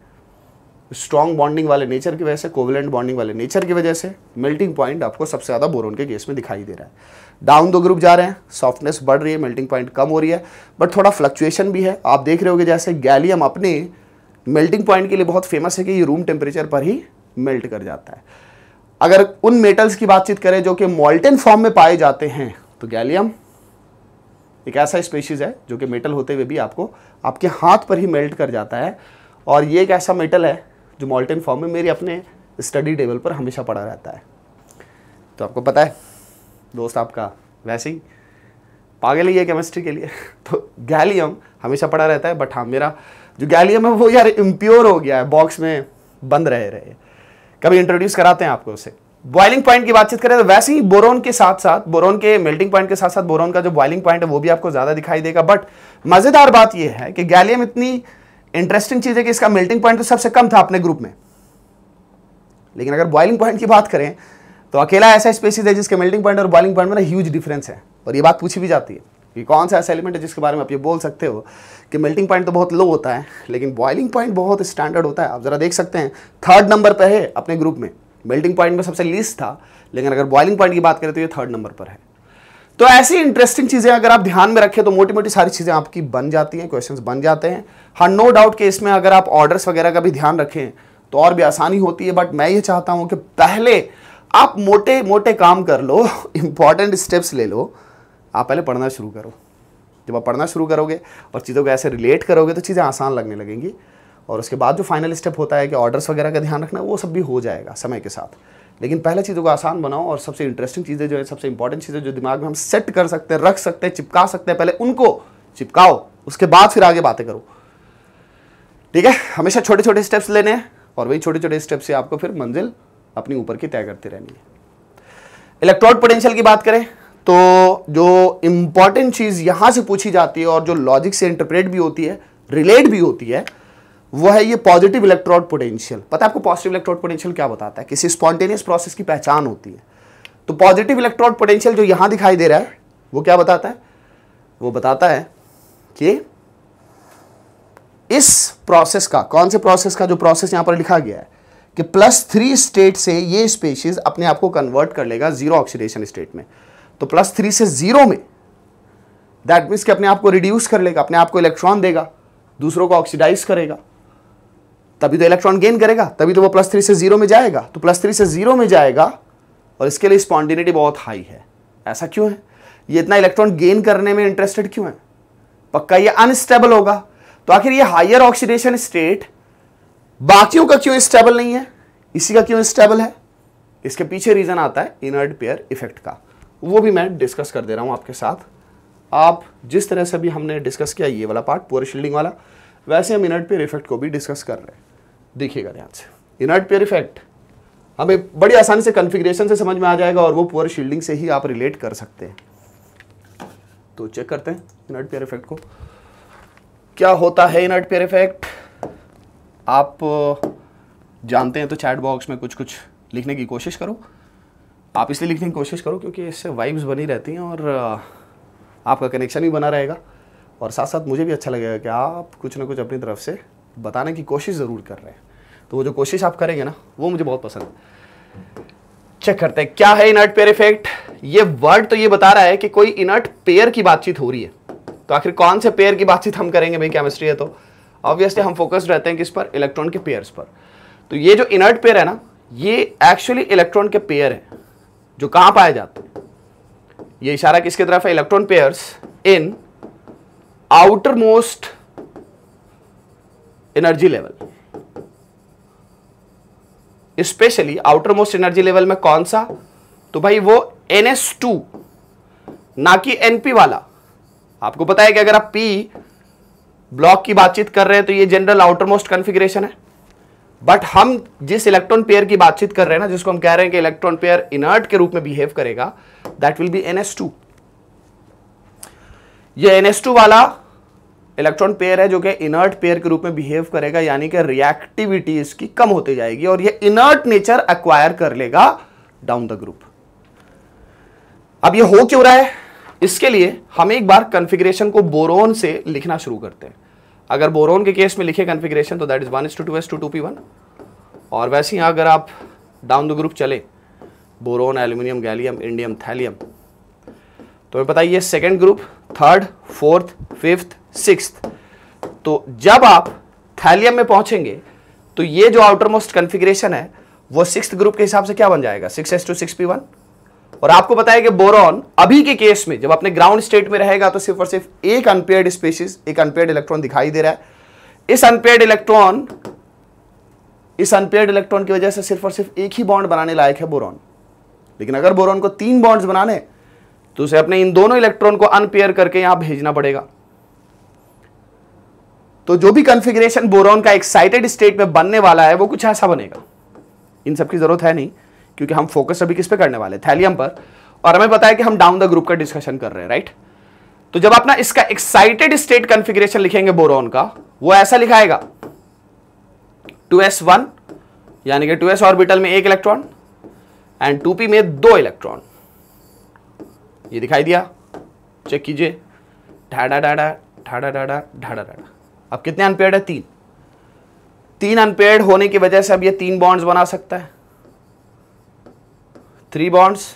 स्ट्रॉन्ग बॉन्डिंग वाले नेचर की वजह से कोवलेंट बॉन्डिंग वाले नेचर की वजह से मेल्टिंग पॉइंट आपको सबसे ज़्यादा बोरोन के केस में दिखाई दे रहा है डाउन दो ग्रुप जा रहे हैं सॉफ्टनेस बढ़ रही है मेल्टिंग पॉइंट कम हो रही है बट थोड़ा फ्लक्चुएशन भी है आप देख रहे हो जैसे गैलियम अपने मेल्टिंग पॉइंट के लिए बहुत फेमस है कि ये रूम टेम्परेचर पर ही मेल्ट कर जाता है अगर उन मेटल्स की बातचीत करें जो कि मॉल्टेन फॉर्म में पाए जाते हैं तो गैलियम एक ऐसा स्पेशीज़ है जो कि मेटल होते हुए भी आपको आपके हाथ पर ही मेल्ट कर जाता है और ये एक ऐसा मेटल है जो मॉल्टन फॉर्म में मेरे अपने स्टडी टेबल पर हमेशा पड़ा रहता है तो आपको पता है दोस्त आपका वैसे ही पागल ही है केमिस्ट्री के लिए तो गैलियम हमेशा पड़ा रहता है बट हाँ मेरा जो गैलियम है वो यार इम्प्योर हो गया है बॉक्स में बंद रह रहे कभी इंट्रोड्यूस कराते हैं आपको उसे बॉइलिंग पॉइंट की बातचीत करें तो वैसे ही बोरोन के साथ साथ बोरोन के मेल्टिंग पॉइंट के साथ साथ बोरोन का जो बॉइलिंग पॉइंट है वो भी आपको ज़्यादा दिखाई देगा बट मज़ेदार बात यह है कि गैलियम इतनी इंटरेस्टिंग चीज़ है कि इसका मेल्टिंग पॉइंट तो सबसे कम था अपने ग्रुप में लेकिन अगर बॉइलिंग पॉइंट की बात करें तो अकेला ऐसा स्पेसीज है जिसके मेल्टिंग पॉइंट और बॉइलिंग पॉइंट में ना ह्यूज डिफरेंस है और ये बात पूछी भी जाती है कि कौन सा ऐसा एलिमेंट है जिसके बारे में आप ये बोल सकते हो कि मेल्टिंग पॉइंट तो बहुत लो होता है लेकिन बॉइलिंग पॉइंट बहुत स्टैंडर्ड होता है आप ज़रा देख सकते हैं थर्ड नंबर पर है अपने ग्रुप में मेल्टिंग पॉइंट में सबसे लीस्ट था लेकिन अगर बॉइलिंग पॉइंट की बात करें तो ये थर्ड नंबर पर है तो ऐसी इंटरेस्टिंग चीज़ें अगर आप ध्यान में रखें तो मोटी मोटी सारी चीज़ें आपकी बन जाती हैं क्वेश्चंस बन जाते हैं हाँ नो डाउट कि इसमें अगर आप ऑर्डर्स वगैरह का भी ध्यान रखें तो और भी आसानी होती है बट मैं ये चाहता हूँ कि पहले आप मोटे मोटे काम कर लो इंपॉर्टेंट स्टेप्स ले लो आप पहले पढ़ना शुरू करो जब आप पढ़ना शुरू करोगे और चीज़ों को ऐसे रिलेट करोगे तो चीज़ें आसान लगने लगेंगी और उसके बाद जो फाइनल स्टेप होता है कि ऑर्डर्स वगैरह का ध्यान रखना वो सब भी हो जाएगा समय के साथ लेकिन पहले चीज़ों को आसान बनाओ और सबसे इंटरेस्टिंग चीज़ें जो है सबसे इंपॉर्टेंट चीज़ें जो दिमाग में हम सेट कर सकते हैं रख सकते हैं चिपका सकते हैं पहले उनको चिपकाओ उसके बाद फिर आगे बातें करो ठीक है हमेशा छोटे छोटे स्टेप्स लेने हैं और वही छोटे छोटे स्टेप्स से आपको फिर मंजिल अपनी ऊपर की तय करती रहनी है इलेक्ट्रॉड पोटेंशियल की बात करें तो जो इंपॉर्टेंट चीज़ यहां से पूछी जाती है और जो लॉजिक से इंटरप्रेट भी होती है रिलेट भी होती है वो है ये पॉजिटिव इलेक्ट्रॉन पोटेंशियल पता है आपको पॉजिटिव इलेक्ट्रॉन पोटेंशियल क्या बताता है किसी स्पॉन्टेनियस प्रोसेस की पहचान होती है तो पॉजिटिव इलेक्ट्रॉन पोटेंशियल जो यहां दिखाई दे रहा है वो क्या बताता है वो बताता है कि इस प्रोसेस का कौन से प्रोसेस का जो प्रोसेस यहां पर लिखा गया है कि प्लस थ्री स्टेट से ये स्पेशीज अपने आप को कन्वर्ट कर लेगा जीरो ऑक्सीडेशन स्टेट में तो प्लस थ्री से जीरो में दैट मीन्स कि अपने आप को रिड्यूस कर लेगा अपने आप को इलेक्ट्रॉन देगा दूसरों को ऑक्सीडाइज करेगा तभी तो इलेक्ट्रॉन गेन करेगा तभी तो वो प्लस थ्री से जीरो में जाएगा तो प्लस थ्री से जीरो में जाएगा और इसके लिए स्पॉन्डिनिटी बहुत हाई है ऐसा क्यों है ये इतना इलेक्ट्रॉन गेन करने में इंटरेस्टेड क्यों है पक्का ये अनस्टेबल होगा तो आखिर ये हायर ऑक्सीडेशन स्टेट बाकियों का क्यों स्टेबल नहीं है इसी का क्यों स्टेबल है इसके पीछे रीजन आता है इनर्ड पेयर इफेक्ट का वो भी मैं डिस्कस कर दे रहा हूँ आपके साथ आप जिस तरह से भी हमने डिस्कस किया ये वाला पार्ट पोर शील्डिंग वाला वैसे हम इनर्ड पेयर इफेक्ट को भी डिस्कस कर रहे हैं देखिएगा ध्यान से इनर्ट प्योर इफेक्ट हमें बड़ी आसानी से कॉन्फ़िगरेशन से समझ में आ जाएगा और वो पुअर शील्डिंग से ही आप रिलेट कर सकते हैं तो चेक करते हैं इनर्ट पेयर इफेक्ट को क्या होता है इनर्ट पेयर इफेक्ट आप जानते हैं तो चैट बॉक्स में कुछ कुछ लिखने की कोशिश करो आप इसलिए लिखने की कोशिश करो क्योंकि इससे वाइब्स बनी रहती हैं और आपका कनेक्शन भी बना रहेगा और साथ साथ मुझे भी अच्छा लगेगा कि आप कुछ ना कुछ अपनी तरफ से बताने की कोशिश ज़रूर कर रहे हैं तो वो जो कोशिश आप करेंगे ना वो मुझे बहुत पसंद चेक करते हैं क्या है इनर्ट पेयर इफेक्ट ये वर्ड तो ये बता रहा है कि कोई इनर्ट पेयर की बातचीत हो रही है तो आखिर कौन से पेयर की बातचीत हम करेंगे भाई केमिस्ट्री है तो ऑब्वियसली हम फोकस्ड रहते हैं किस पर इलेक्ट्रॉन के पेयर्स पर तो ये जो इनर्ट पेयर है ना ये एक्चुअली इलेक्ट्रॉन के पेयर है जो कहां पाए जाते हैं ये इशारा किसकी तरफ है electron pairs in outermost energy level specially outermost energy level में कौन सा तो भाई वो एन एस टू ना कि एनपी वाला आपको पता है कि अगर आप पी ब्लॉक की बातचीत कर रहे हैं तो ये जनरल आउटर मोस्ट कन्फिग्रेशन है बट हम जिस इलेक्ट्रॉन पेयर की बातचीत कर रहे हैं ना जिसको हम कह रहे हैं कि इलेक्ट्रॉन पेयर इनर्ट के रूप में बिहेव करेगा that will be n s two ये एन एस टू वाला इलेक्ट्रॉन पेयर है जो कि इनर्ट पेयर के रूप में बिहेव करेगा यानी कि रिएक्टिविटी इसकी कम होती जाएगी और ये इनर्ट नेचर एक्वायर कर लेगा डाउन द ग्रुप अब ये हो क्यों रहा है इसके लिए हम एक बार कन्फिग्रेशन को बोरोन से लिखना शुरू करते हैं अगर बोरोन के केस में लिखे कन्फिग्रेशन तो that is one two two two P one और वैसे ही अगर आप डाउन द ग्रुप चले boron aluminium gallium indium thallium तो हमें पता ये second group third fourth fifth six तो जब आप थैलियम में पहुंचेंगे तो ये जो आउटर मोस्ट कन्फिग्रेशन है वो सिक्स ग्रुप के हिसाब से क्या बन जाएगा six s two six p one और आपको बताया कि बोरॉन अभी के केस में जब अपने ग्राउंड स्टेट में रहेगा तो सिर्फ और सिर्फ एक अनपेयर्ड स्पेसिस एक अनपेयर्ड इलेक्ट्रॉन दिखाई दे रहा है इस अनपेयर्ड इलेक्ट्रॉन इस अनपेयर्ड इलेक्ट्रॉन की वजह से सिर्फ और सिर्फ एक ही बॉन्ड बनाने लायक है बोरॉन लेकिन अगर बोरॉन को तीन बॉन्ड्स बनाने तो उसे अपने इन दोनों इलेक्ट्रॉन को अनपेयर करके यहां भेजना पड़ेगा तो जो भी कंफिग्रेशन बोरॉन का एक्साइटेड स्टेट में बनने वाला है वो कुछ ऐसा बनेगा इन सब की जरूरत है नहीं क्योंकि हम फोकस अभी किस पे करने वाले थैलियम पर और हमें पता है कि हम डाउन द ग्रुप का डिस्कशन कर रहे हैं राइट तो जब अपना इसका एक्साइटेड स्टेट कन्फिग्रेशन लिखेंगे बोरॉन का वो ऐसा लिखाएगा वन यानी कि एस ऑर्बिटल में एक इलेक्ट्रॉन एंड पी में दो इलेक्ट्रॉन ये दिखाई दिया चेक कीजिए ढाडा डाडा ढाडा डाडा ढाडा डाडा अब कितने अनपेड है तीन तीन अनपेड होने की वजह से अब ये तीन बॉन्ड्स बना सकता है three bonds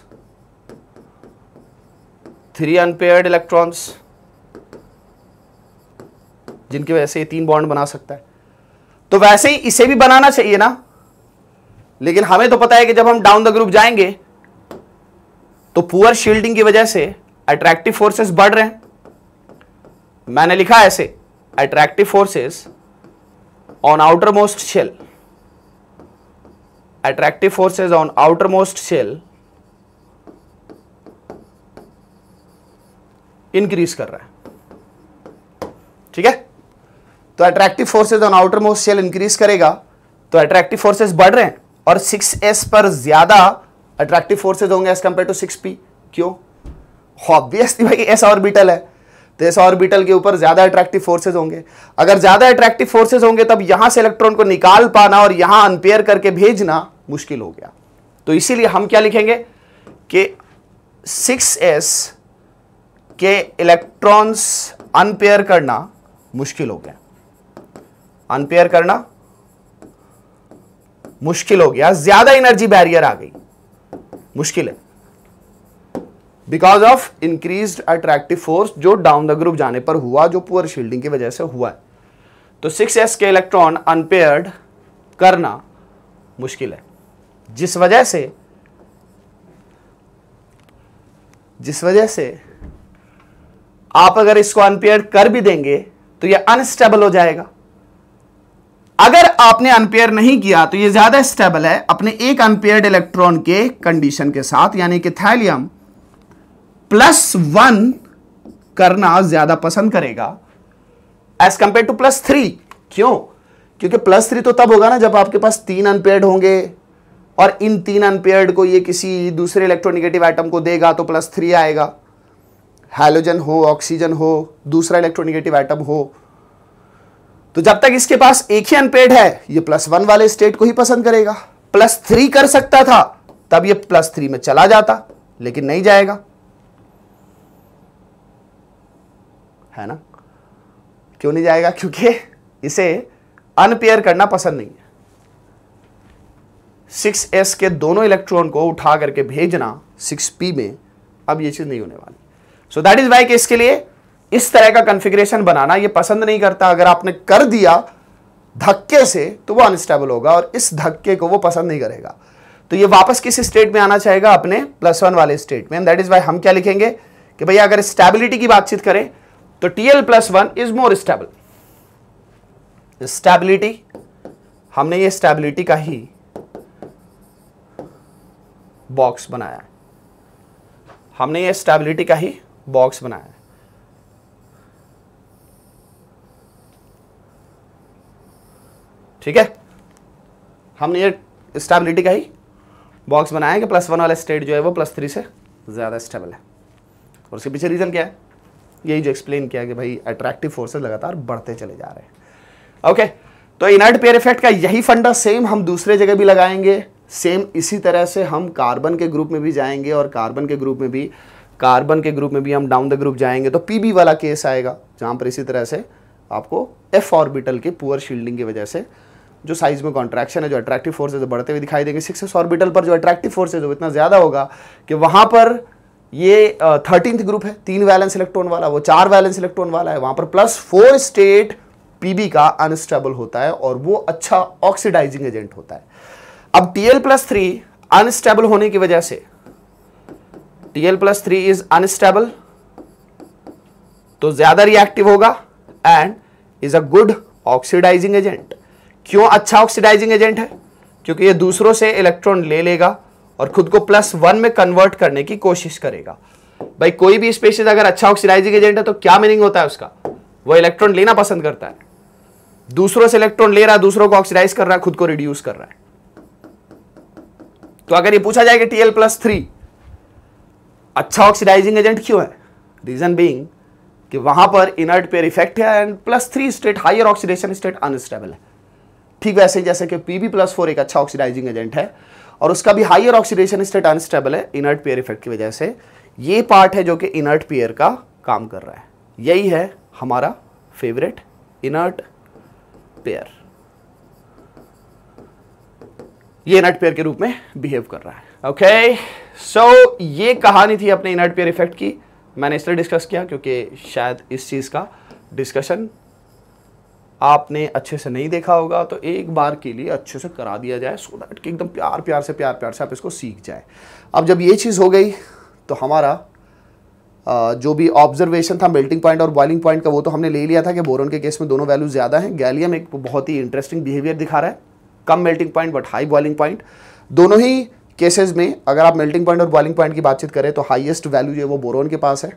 three unpaired electrons जिनकी वजह से ये तीन बॉन्ड बना सकता है तो वैसे ही इसे भी बनाना चाहिए ना लेकिन हमें तो पता है कि जब हम डाउन द ग्रुप जाएंगे तो पुअर शील्डिंग की वजह से अट्रैक्टिव फोर्सेस बढ़ रहे हैं मैंने लिखा ऐसे attractive forces on outermost shell attractive forces on outermost shell increase कर रहा है ठीक है तो attractive forces on outermost shell increase करेगा तो अट्रैक्टिव फोर्सेज बढ़ रहे हैं और 6s पर ज्यादा अट्रैक्टिव फोर्सेज होंगे एज कंपेयर टू 6p क्यों ऑब्वियसली भाई एस ऑर्बिटल है तो इस ऑर्बिटल के ऊपर ज्यादा अट्रैक्टिव फोर्सेज होंगे अगर ज्यादा अट्रैक्टिव फोर्सेज होंगे तब यहां से इलेक्ट्रॉन को निकाल पाना और यहां अनपेयर करके भेजना मुश्किल हो गया तो इसीलिए हम क्या लिखेंगे कि एस के इलेक्ट्रॉन्स अनपेयर करना मुश्किल हो गया अनपेयर करना मुश्किल हो गया ज्यादा एनर्जी बैरियर आ गई मुश्किल है because of increase attractive force जो डाउन द ग्रुप जाने पर हुआ जो पुअर शील्डिंग की वजह से हुआ है तो सिक्स एस के इलेक्ट्रॉन अनपेयर्ड करना मुश्किल है जिस वजह से जिस वजह से आप अगर इसको अनपेयर कर भी देंगे तो ये अनस्टेबल हो जाएगा अगर आपने अनपेयर नहीं किया तो ये ज्यादा स्टेबल है अपने एक अनपेयर्ड इलेक्ट्रॉन के कंडीशन के साथ यानी कि थैलियम प्लस वन करना ज्यादा पसंद करेगा as compare to plus three क्यों क्योंकि प्लस थ्री तो तब होगा ना जब आपके पास तीन अनपेयर्ड होंगे और इन तीन अनपेयर्ड को ये किसी दूसरे इलेक्ट्रोनिगेटिव आइटम को देगा तो प्लस थ्री आएगा हाइलोजन हो ऑक्सीजन हो दूसरा इलेक्ट्रोनिगेटिव आइटम हो तो जब तक इसके पास एक ही अनपेड है ये प्लस वन वाले स्टेट को ही पसंद करेगा प्लस थ्री कर सकता था तब ये प्लस थ्री में चला जाता लेकिन नहीं जाएगा है ना क्यों नहीं जाएगा क्योंकि इसे अनपेयर करना पसंद नहीं है सिक्स एस के दोनों इलेक्ट्रॉन को उठा करके भेजना सिक्स पी में अब ये चीज़ नहीं होने वाली सो दैट इज वाई कि इसके लिए इस तरह का कन्फिग्रेशन बनाना ये पसंद नहीं करता अगर आपने कर दिया धक्के से तो वो अनस्टेबल होगा और इस धक्के को वो पसंद नहीं करेगा तो ये वापस किस स्टेट में आना चाहेगा अपने प्लस वन वाले स्टेट में दैट इज वाई हम क्या लिखेंगे कि भैया अगर स्टेबिलिटी की बातचीत करें तो TL plus one is more stable stability हमने ये स्टेबिलिटी का ही बॉक्स बनाया हमने ये स्टेबिलिटी का ही बॉक्स बनाया ठीक है हमने ये स्टेबिलिटी का ही बॉक्स बनाया कि प्लस वन वाला स्टेट जो है वो प्लस थ्री से ज़्यादा स्टेबल है और उसके पीछे रीज़न क्या है यही जो एक्सप्लेन किया कि भाई अट्रैक्टिव फोर्सेज लगातार बढ़ते चले जा रहे हैं ओके तो इनर्ट पेयर इफेक्ट का यही फंडा सेम हम दूसरे जगह भी लगाएंगे सेम इसी तरह से हम कार्बन के ग्रुप में भी जाएंगे और कार्बन के ग्रुप में भी कार्बन के ग्रुप में भी हम डाउन द ग्रुप जाएंगे तो पीबी वाला केस आएगा जहाँ पर इसी तरह से आपको एफ ऑर्बिटल के पुअर शील्डिंग की वजह से जो साइज में कॉन्ट्रैक्शन है जो अट्रैक्टिव फोर्सेज बढ़ते हुए दिखाई देंगे सिक्स ऑर्बिटल पर जो अट्रैक्टिव फोर्सेज वो इतना ज़्यादा होगा कि वहाँ पर ये थर्टींथ ग्रुप है तीन वैलेंस इलेक्ट्रॉन वाला वो चार वैलेंस इलेक्ट्रॉन वाला है वहां पर प्लस फोर स्टेट पीबी का अनस्टेबल होता है और वो अच्छा ऑक्सीडाइजिंग एजेंट होता है अब टीएल प्लस थ्री अनस्टेबल होने की वजह से TL plus three is unstable तो ज्यादा रिएक्टिव होगा and is a good oxidising agent क्यों अच्छा ऑक्सीडाइजिंग एजेंट है क्योंकि ये दूसरों से इलेक्ट्रॉन ले लेगा और खुद को प्लस वन में कन्वर्ट करने की कोशिश करेगा भाई कोई भी स्पेसिस अगर अच्छा ऑक्सीडाइजिंग एजेंट है तो क्या मीनिंग होता है उसका वो इलेक्ट्रॉन लेना पसंद करता है दूसरों से इलेक्ट्रॉन ले रहा है दूसरों को ऑक्सीडाइज कर रहा है खुद को रिड्यूस कर रहा है तो अगर ये पूछा जाए कि टीएल प्लस थ्री अच्छा ऑक्सीडाइजिंग एजेंट क्यों है रीजन बींग वहां पर इनर्ट पेयर इफेक्ट है and plus three state higher oxidation state unstable है ठीक वैसे जैसे कि पीबी प्लस फोर एक अच्छा ऑक्सीडाइजिंग एजेंट है और उसका भी हाइयर ऑक्सीडेशन स्टेट अनस्टेबल है इनर्ट पेयर इफेक्ट की वजह से ये पार्ट है जो कि इनर्ट पेयर का काम कर रहा है यही है हमारा फेवरेट इनर्ट पेयर ये इनर्ट पेयर के रूप में बिहेव कर रहा है ओके सो so, ये कहानी थी अपने इनर्ट पेयर इफेक्ट की मैंने इसलिए डिस्कस किया क्योंकि शायद इस चीज़ का डिस्कशन आपने अच्छे से नहीं देखा होगा तो एक बार के लिए अच्छे से करा दिया जाए सो दैट कि एकदम प्यार प्यार से प्यार प्यार से आप इसको सीख जाए अब जब ये चीज़ हो गई तो हमारा जो भी ऑब्जर्वेशन था मेल्टिंग पॉइंट और बॉइलिंग पॉइंट का वो तो हमने ले लिया था कि बोरोन के केस में दोनों वैल्यू ज़्यादा हैं गैलियम एक बहुत ही इंटरेस्टिंग बिहेवियर दिखा रहा है कम melting point but high boiling point दोनों ही केसेस में अगर आप मेल्टिंग पॉइंट और बॉइलिंग पॉइंट की बातचीत करें तो हाइएस्ट वैल्यू जो है वो बोरोन के पास है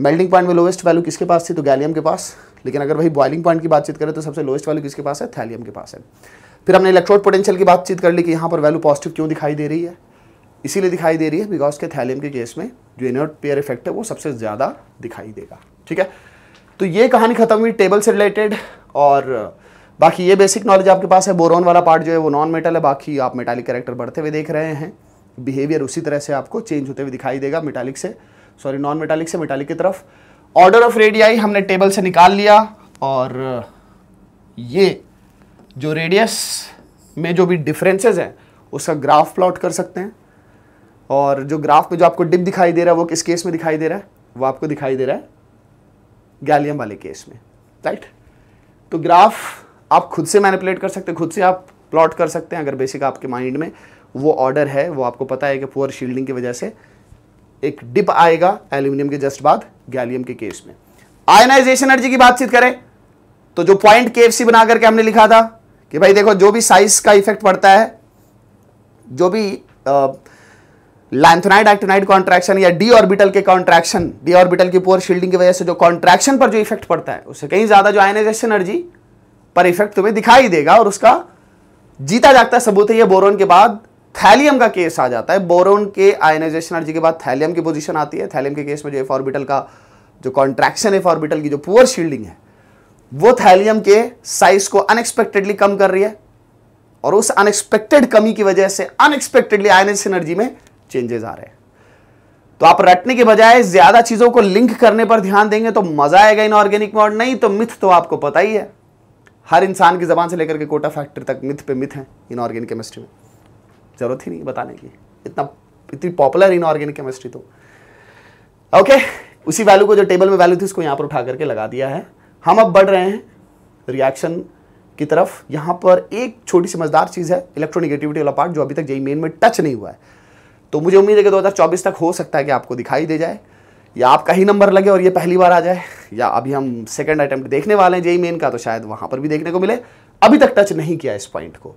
मेल्टिंग पॉइंट में लोएस्ट वैल्यू किसके पास थी तो गैलियम के पास लेकिन अगर वही बॉइलिंग पॉइंट की बातचीत करें तो सबसे लोएस्ट वैल्यू किसके पास है थैलियम के पास है फिर हमने इलेक्ट्रोड पोटेंशियल की बातचीत कर ली कि यहाँ पर वैल्यू पॉजिटिव क्यों दिखाई दे रही है इसीलिए दिखाई दे रही है बिकॉज के थैलियम के केस में जो इनर्ट पेयर इफेक्ट है वो सबसे ज़्यादा दिखाई देगा ठीक है तो ये कहानी खत्म हुई टेबल से रिलेटेड और बाकी ये बेसिक नॉलेज आपके पास है बोरॉन वाला पार्ट जो है वो नॉन मेटल है बाकी आप मेटालिक करेक्टर बढ़ते हुए देख रहे हैं बिहेवियर उसी तरह से आपको चेंज होते हुए दिखाई देगा मेटालिक से सॉरी नॉन मेटालिक से मेटालिक की तरफ ऑर्डर ऑफ रेडियाई हमने टेबल से निकाल लिया और ये जो रेडियस में जो भी डिफरेंसेस हैं उसका ग्राफ प्लॉट कर सकते हैं और जो ग्राफ में जो आपको डिप दिखाई दे रहा है वो किस केस में दिखाई दे रहा है वो आपको दिखाई दे रहा है गैलियम वाले केस में राइट तो ग्राफ आप खुद से मैनिपुलेट कर सकते हैं खुद से आप प्लॉट कर सकते हैं अगर बेसिक आपके माइंड में वो ऑर्डर है वो आपको पता है कि पुअर शील्डिंग की वजह से एक डिप आएगा एल्यूमिनियम के जस्ट बाद गैलियम के केस में आयनाइजेशन एनर्जी की बातचीत करें तो जो पॉइंट के बना करके हमने लिखा था कि भाई देखो जो भी साइज का इफेक्ट पड़ता है जो भी लैंथोनाइड एक्टोनाइड कॉन्ट्रैक्शन या डी ऑर्बिटल के कॉन्ट्रैक्शन डी ऑर्बिटल की पोअर शील्डिंग की वजह से जो कॉन्ट्रैक्शन पर जो इफेक्ट पड़ता है उससे कहीं ज्यादा जो आयनाइजेशन एनर्जी पर इफेक्ट तुम्हें दिखाई देगा और उसका जीता जागता सबूत है ये बोरोन के बाद थैलियम का केस आ जाता है बोरोन के आयनाइजेशन एनर्जी के बाद थैलियम की पोजीशन आती है थैलियम के केस में जो एफ ऑर्बिटल का जो कॉन्ट्रैक्शन एफ ऑर्बिटल की जो पुअर शील्डिंग है वो थैलियम के साइज को अनएक्सपेक्टेडली कम कर रही है और उस अनएक्सपेक्टेड कमी की वजह से अनएक्सपेक्टेडली आयनेस एनर्जी में चेंजेस आ रहे हैं तो आप रटने के बजाय ज्यादा चीजों को लिंक करने पर ध्यान देंगे तो मजा आएगा इन ऑर्गेनिक में और नहीं तो मिथ तो आपको पता ही है हर इंसान की जबान से लेकर के कोटा फैक्टर तक मिथ पे मिथ है इन ऑर्गेनिक केमिस्ट्री में ज़रूरत ही नहीं बताने की इतना इतनी पॉपुलर इनऑर्गेनिक केमिस्ट्री तो ओके okay, उसी वैल्यू को जो टेबल में वैल्यू थी उसको यहाँ पर उठा करके लगा दिया है हम अब बढ़ रहे हैं रिएक्शन की तरफ यहाँ पर एक छोटी सी मजेदार चीज़ है इलेक्ट्रोनिगेटिविटी वाला पार्ट जो अभी तक जेई मेन e e में टच नहीं हुआ है तो मुझे उम्मीद है कि 2024 तक हो सकता है कि आपको दिखाई दे जाए या आपका ही नंबर लगे और ये पहली बार आ जाए या अभी हम सेकंड अटेम्प्ट देखने वाले हैं जेई मेन e का तो शायद वहाँ पर भी देखने को मिले अभी तक टच नहीं किया इस पॉइंट को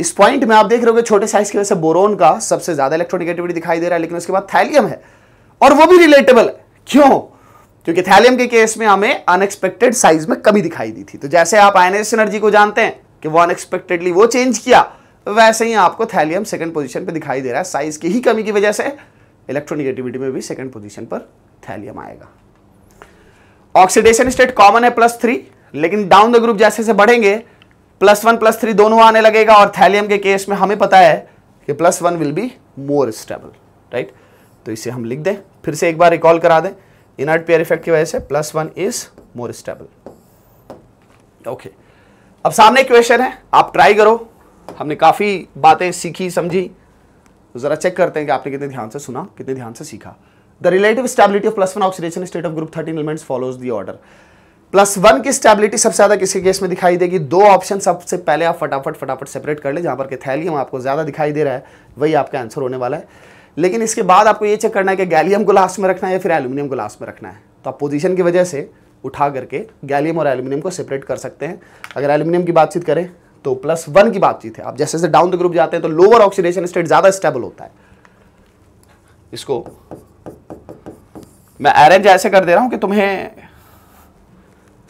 इस पॉइंट में आप देख रहे हो छोटे साइज की वजह से बोरोन का सबसे ज्यादा इलेक्ट्रोनिगेटिविटी दिखाई दे रहा है लेकिन उसके बाद थैलियम है और वो भी रिलेटेबल है क्यों क्योंकि थैलियम के केस में हमें अनएक्सपेक्टेड साइज में कमी दिखाई दी थी तो जैसे आप आयनाइज एनर्जी को जानते हैं कि वो अनएक्सपेक्टेडली वो चेंज किया तो वैसे ही आपको थैलियम सेकंड पोजीशन पे दिखाई दे रहा है साइज की ही कमी की वजह से इलेक्ट्रोनिगेटिविटी में भी सेकंड पोजीशन पर थैलियम आएगा ऑक्सीडेशन स्टेट कॉमन है प्लस थ्री लेकिन डाउन द ग्रुप जैसे जैसे बढ़ेंगे प्लस वन प्लस थ्री दोनों आने लगेगा और थैलियम के केस में हमें पता है कि plus one will be more stable right तो इसे हम लिख दें फिर से एक बार रिकॉल करा दें इनर्ट पेयर इफेक्ट की वजह से plus one is more stable okay अब सामने क्वेश्चन है आप ट्राई करो हमने काफ़ी बातें सीखी समझी तो ज़रा चेक करते हैं कि आपने कितने ध्यान से सुना कितने ध्यान से सीखा the relative stability of plus one oxidation state of group thirteen elements follows the order plus one की स्टेबिलिटी सबसे ज्यादा किसके केस में दिखाई देगी दो ऑप्शन सबसे पहले आप फटाफट फटाफट सेपरेट कर ले जहां पर थैलियम आपको ज्यादा दिखाई दे रहा है वही आपका आंसर होने वाला है लेकिन इसके बाद आपको ये चेक करना है कि गैलियम को लास्ट में रखना है या फिर एल्यूमिनियम को लास्ट में रखना है तो आप पोजिशन की वजह से उठा करके गैलियम और एल्यूमिनियम को सेपरेट कर सकते हैं अगर एल्यूमिनियम की बातचीत करें तो प्लस वन की बातचीत है आप जैसे जैसे डाउन द ग्रुप जाते हैं तो लोअर ऑक्सीडेशन स्टेट ज़्यादा स्टेबल होता है इसको मैं अरेंज ऐसे कर दे रहा हूं कि तुम्हें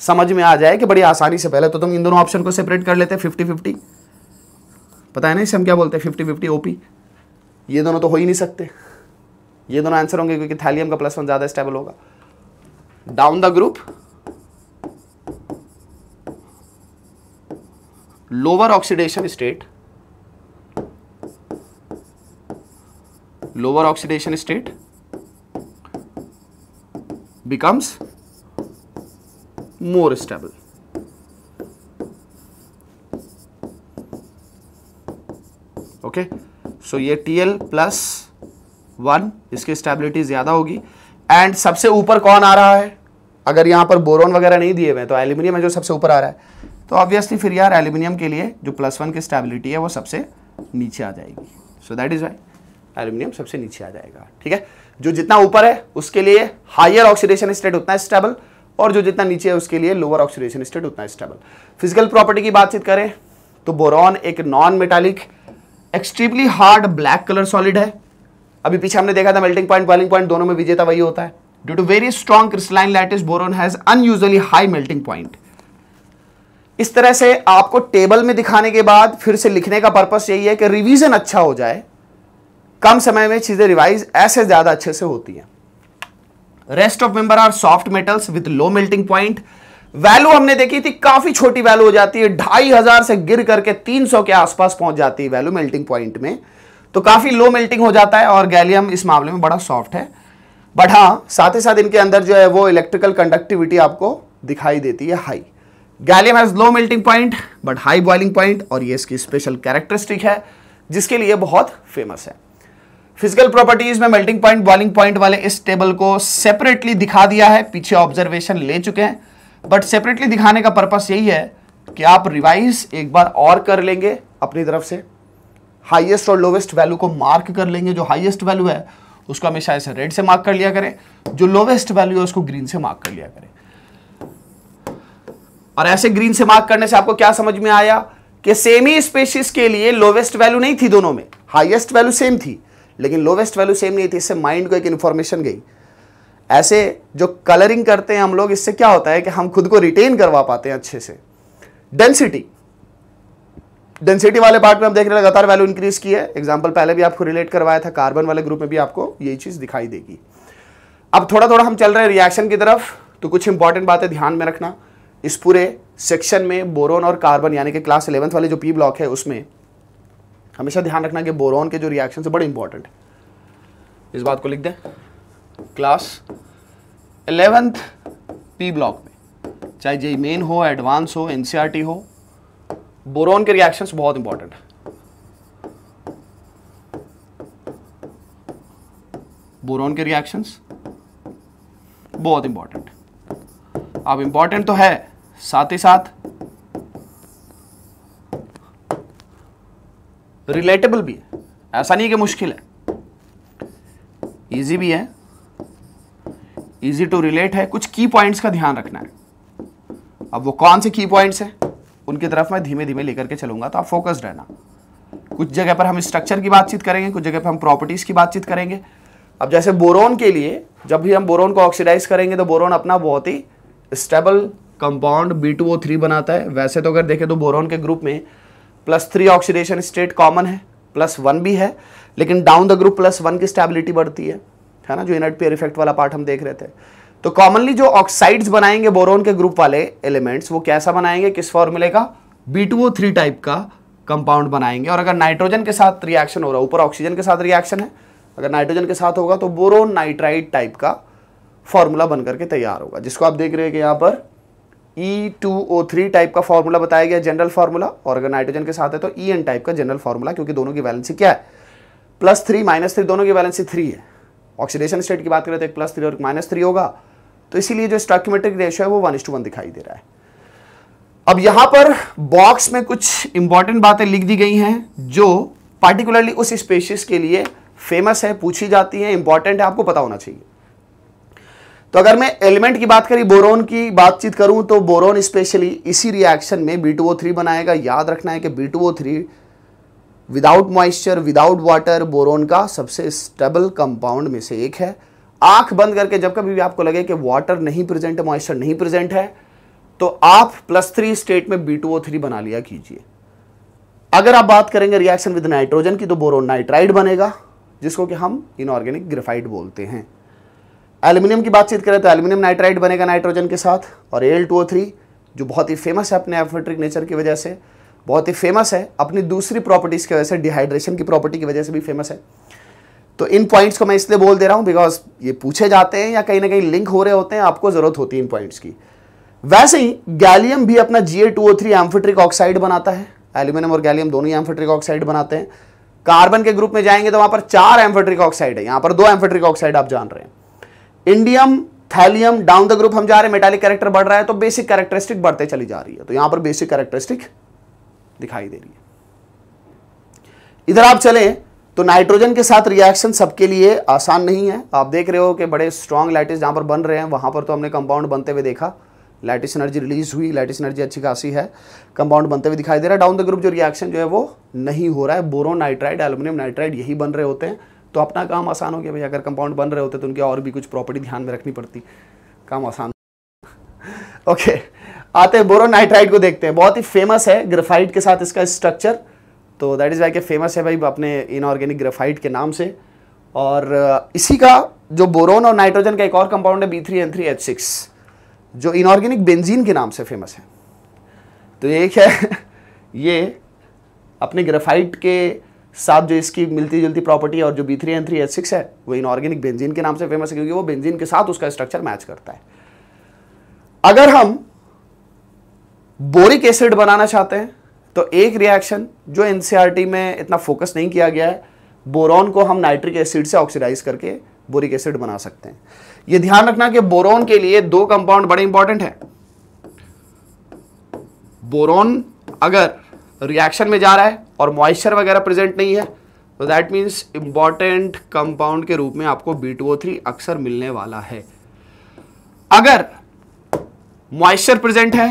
समझ में आ जाए कि बड़ी आसानी से पहले तो तुम इन दोनों ऑप्शन को सेपरेट कर लेते फिफ्टी फिफ्टी पता है ना इसे हम क्या बोलते हैं फिफ्टी फिफ्टी ओपी ये दोनों तो हो ही नहीं सकते ये दोनों आंसर होंगे क्योंकि थैलियम का प्लस वन ज़्यादा स्टेबल होगा down the group lower oxidation state lower oxidation state becomes more stable. Okay so ये TL प्लस वन इसकी स्टेबिलिटी ज्यादा होगी एंड सबसे ऊपर कौन आ रहा है अगर यहाँ पर बोरोन वगैरह नहीं दिए हुए तो एल्यूमिनियम है जो सबसे ऊपर आ रहा है तो ऑब्वियसली फिर यार एल्यूमिनियम के लिए जो प्लस वन की स्टेबिलिटी है वो सबसे नीचे आ जाएगी so that is why aluminium सबसे नीचे आ जाएगा ठीक है जो जितना ऊपर है उसके लिए हायर ऑक्सीडेशन स्टेट उतना स्टेबल और जो जितना नीचे है उसके लिए लोअर ऑक्सीडेशन स्टेट उतना स्टेबल फिजिकल प्रॉपर्टी की बातचीत करें तो बोरॉन एक non metallic extremely hard black colour solid है अभी पीछे हमने देखा था मेल्टिंग पॉइंट बॉइलिंग पॉइंट दोनों में विजेता वही होता है due to very strong crystalline lattice boron has unusually high melting point इस तरह से आपको टेबल में दिखाने के बाद फिर से लिखने का पर्पस यही है कि रिवीजन अच्छा हो जाए कम समय में चीज़ें रिवाइज ऐसे ज़्यादा अच्छे से होती हैं rest of member are soft metals with low melting point value हमने देखी थी काफी छोटी वैल्यू हो जाती है ढाई हजार से गिर करके 300 के आसपास पहुंच जाती है वैल्यू मेल्टिंग पॉइंट में तो काफी लो मेल्टिंग हो जाता है और गैलियम इस मामले में बड़ा सॉफ्ट है बट हाँ साथ ही साथ इनके अंदर जो है वो इलेक्ट्रिकल कंडक्टिविटी आपको दिखाई देती है high gallium has low melting point but high boiling point और ये इसकी स्पेशल कैरेक्टरिस्टिक है जिसके लिए बहुत फेमस है फिजिकल प्रॉपर्टीज में मेल्टिंग पॉइंट बॉइलिंग पॉइंट वाले इस टेबल को सेपरेटली दिखा दिया है पीछे ऑब्जर्वेशन ले चुके हैं बट सेपरेटली दिखाने का पर्पस यही है कि आप रिवाइज एक बार और कर लेंगे अपनी तरफ से हाईएस्ट और लोवेस्ट वैल्यू को मार्क कर लेंगे जो हाईएस्ट वैल्यू है उसको हमेशा ऐसे रेड से मार्क कर लिया करें जो लोवेस्ट वैल्यू है उसको ग्रीन से मार्क कर लिया करें और ऐसे ग्रीन से मार्क करने से आपको क्या समझ में आया कि सेमी स्पेसिस के लिए लोवेस्ट वैल्यू नहीं थी दोनों में हाईएस्ट वैल्यू सेम थी लेकिन लोवेस्ट वैल्यू सेम नहीं थी इससे माइंड को एक इन्फॉर्मेशन गई ऐसे जो कलरिंग करते हैं हम लोग इससे क्या होता है कि हम खुद को रिटेन करवा पाते हैं अच्छे से डेंसिटी डेंसिटी वाले पार्ट में हम देख रहे हैं लगातार वैल्यू इंक्रीज की है एग्जाम्पल पहले भी आपको रिलेट करवाया था कार्बन वाले ग्रुप में भी आपको यही चीज दिखाई देगी अब थोड़ा थोड़ा हम चल रहे हैं रिएक्शन की तरफ तो कुछ इंपॉर्टेंट बातें ध्यान में रखना इस पूरे सेक्शन में बोरोन और कार्बन यानी कि क्लास इलेवंथ वाले जो पी ब्लॉक है उसमें हमेशा ध्यान रखना कि बोरॉन के जो रिएक्शन है बड़े इंपॉर्टेंट है इस बात को लिख दें क्लास एलेवेंथ पी ब्लॉक में चाहे जे मेन हो एडवांस हो एनसीईआरटी e हो बोरॉन के रिएक्शन बहुत इंपॉर्टेंट है बोरॉन के रिएक्शन बहुत इंपॉर्टेंट अब इंपॉर्टेंट तो है साथ ही साथ रिलेटेबल भी है ऐसा नहीं कि मुश्किल है इजी भी है इजी टू रिलेट है कुछ की पॉइंट्स का ध्यान रखना है अब वो कौन से की पॉइंट्स हैं उनकी तरफ मैं धीमे धीमे लेकर के चलूंगा तो आप फोकस रहना कुछ जगह पर हम स्ट्रक्चर की बातचीत करेंगे कुछ जगह पर हम प्रॉपर्टीज़ की बातचीत करेंगे अब जैसे बोरोन के लिए जब भी हम बोरोन को ऑक्सीडाइज करेंगे तो बोरोन अपना बहुत ही stable compound B two O three बनाता है वैसे तो अगर देखें तो बोरोन के ग्रुप में plus three oxidation state common है प्लस वन भी है लेकिन down the group plus one की स्टेबिलिटी बढ़ती है है ना जो इनर्ट पेयर इफेक्ट वाला पार्ट हम देख रहे थे तो कॉमनली जो ऑक्साइड्स बनाएंगे बोरोन के ग्रुप वाले एलिमेंट्स वो कैसा बनाएंगे किस फॉर्मूले का बी टाइप का कंपाउंड बनाएंगे और अगर नाइट्रोजन के साथ रिएक्शन हो रहा है ऊपर ऑक्सीजन के साथ रिएक्शन है अगर नाइट्रोजन के साथ होगा तो बोरोन नाइट्राइड टाइप का फॉर्मूला बनकर के तैयार होगा जिसको आप देख रहे हैं कि यहाँ पर E two O three type का फॉर्मूला बताया गया जनरल फॉर्मूला और अगर नाइट्रोजन के साथ है तो ई एन टाइप का जनरल फॉर्मूला क्योंकि दोनों की वैलेंसी क्या है प्लस थ्री माइनस थ्री दोनों की वैलेंसी थ्री है ऑक्सीडेशन स्टेट की बात करें तो एक प्लस थ्री और माइनस थ्री होगा तो इसीलिए जो स्टॉक्यूमेट्रिक रेशो है वो वन टू वन दिखाई दे रहा है अब यहां पर बॉक्स में कुछ इंपॉर्टेंट बातें लिख दी गई हैं जो पार्टिकुलरली उस स्पेशीज के लिए फेमस है पूछी जाती है इंपॉर्टेंट है आपको पता होना चाहिए तो अगर मैं एलिमेंट की बात करी बोरोन की बातचीत करूं तो बोरोन स्पेशली इसी रिएक्शन में बी टू ओ थ्री बनाएगा याद रखना है कि B two O three without moisture without water boron का सबसे स्टेबल कंपाउंड में से एक है आंख बंद करके जब कभी भी आपको लगे कि वाटर नहीं प्रेजेंट है मॉइस्चर नहीं प्रेजेंट है तो आप प्लस थ्री स्टेट में बी टू ओ थ्री बना लिया कीजिए अगर आप बात करेंगे रिएक्शन विद नाइट्रोजन की तो बोरोन नाइट्राइड बनेगा जिसको कि हम इनऑर्गेनिक ग्रेफाइट बोलते हैं एल्यूमिनियम की बातचीत करें तो एल्यूमिनियम नाइट्राइड बनेगा नाइट्रोजन के साथ और एल टू ओ थ्री जो बहुत ही फेमस है अपने एफोट्रिक नेचर की वजह से बहुत ही फेमस है अपनी दूसरी प्रॉपर्टीज़ की वजह से डिहाइड्रेशन की प्रॉपर्टी की वजह से भी फेमस है तो इन पॉइंट्स को मैं इसलिए बोल दे रहा हूँ बिकॉज ये पूछे जाते हैं या कहीं ना कहीं लिंक हो रहे होते हैं आपको ज़रूरत होती है इन पॉइंट्स की वैसे ही गैलियम भी अपना G A two O three amphoteric oxide बनाता है एल्यूमिनियम और गैलियम दोनों ही एम्फेट्रिक ऑक्साइड बनाते हैं कार्बन के ग्रुप में जाएंगे तो वहां पर चार एम्फेट्रिक ऑक्साइड है यहां पर दो एम्फेट्रिक ऑक्साइड आप जान रहे हैं indium thallium down the group हम जा रहे हैं मेटालिक कैरेक्टर बढ़ रहा है तो बेसिक कैरेक्टरिस्टिक बढ़ते चली जा रही है तो यहां पर बेसिक कैरेक्टरिस्टिक दिखाई दे रही है इधर आप चलें तो नाइट्रोजन के साथ रिएक्शन सबके लिए आसान नहीं है आप देख रहे हो कि बड़े स्ट्रॉन्ग लाइटिस जहां पर बन रहे हैं वहां पर तो हमने कंपाउंड बनते हुए देखा लाइटिस एनर्जी रिलीज हुई लाइटिस एनर्जी अच्छी खासी है कंपाउंड बनते हुए दिखाई दे रहा है डाउन द ग्रुप जो रिएक्शन जो है वो नहीं हो रहा है बोरो नाइट्राइड एल्यूमिनियम नाइट्राइड यही बन रहे होते हैं तो अपना काम आसान हो गया भाई अगर कंपाउंड बन रहे होते तो उनके और भी कुछ प्रॉपर्टी ध्यान में रखनी पड़ती काम आसान ओके आते हैं बोरो नाइट्राइड को देखते हैं बहुत ही फेमस है ग्रेफाइट के साथ इसका स्ट्रक्चर तो दैट इज़ वाई के फेमस है भाई अपने इनऑर्गेनिक ग्रेफाइट के नाम से और इसी का जो बोरोन और नाइट्रोजन का एक और कंपाउंड है B three N three H six जो इनऑर्गेनिक बेंजीन के नाम से फेमस है तो एक है ये अपने ग्रेफाइट के साथ जो इसकी मिलती जुलती प्रॉपर्टी और जो B three N three H six है वो इनऑर्गेनिक बेंजीन के नाम से फेमस है क्योंकि वो बेंजीन के साथ उसका स्ट्रक्चर मैच करता है अगर हम बोरिक एसिड बनाना चाहते हैं तो एक रिएक्शन जो एनसीआरटी में इतना फोकस नहीं किया गया है बोरॉन को हम नाइट्रिक एसिड से ऑक्सीडाइज करके बोरिक एसिड बना सकते हैं यह ध्यान रखना कि बोरॉन के लिए दो कंपाउंड बड़े इंपॉर्टेंट है बोरॉन अगर रिएक्शन में जा रहा है और मॉइस्चर वगैरह प्रेजेंट नहीं है तो दैट मीन्स इंपॉर्टेंट कंपाउंड के रूप में आपको बी टू ओ थ्री अक्सर मिलने वाला है अगर मॉइस्चर प्रेजेंट है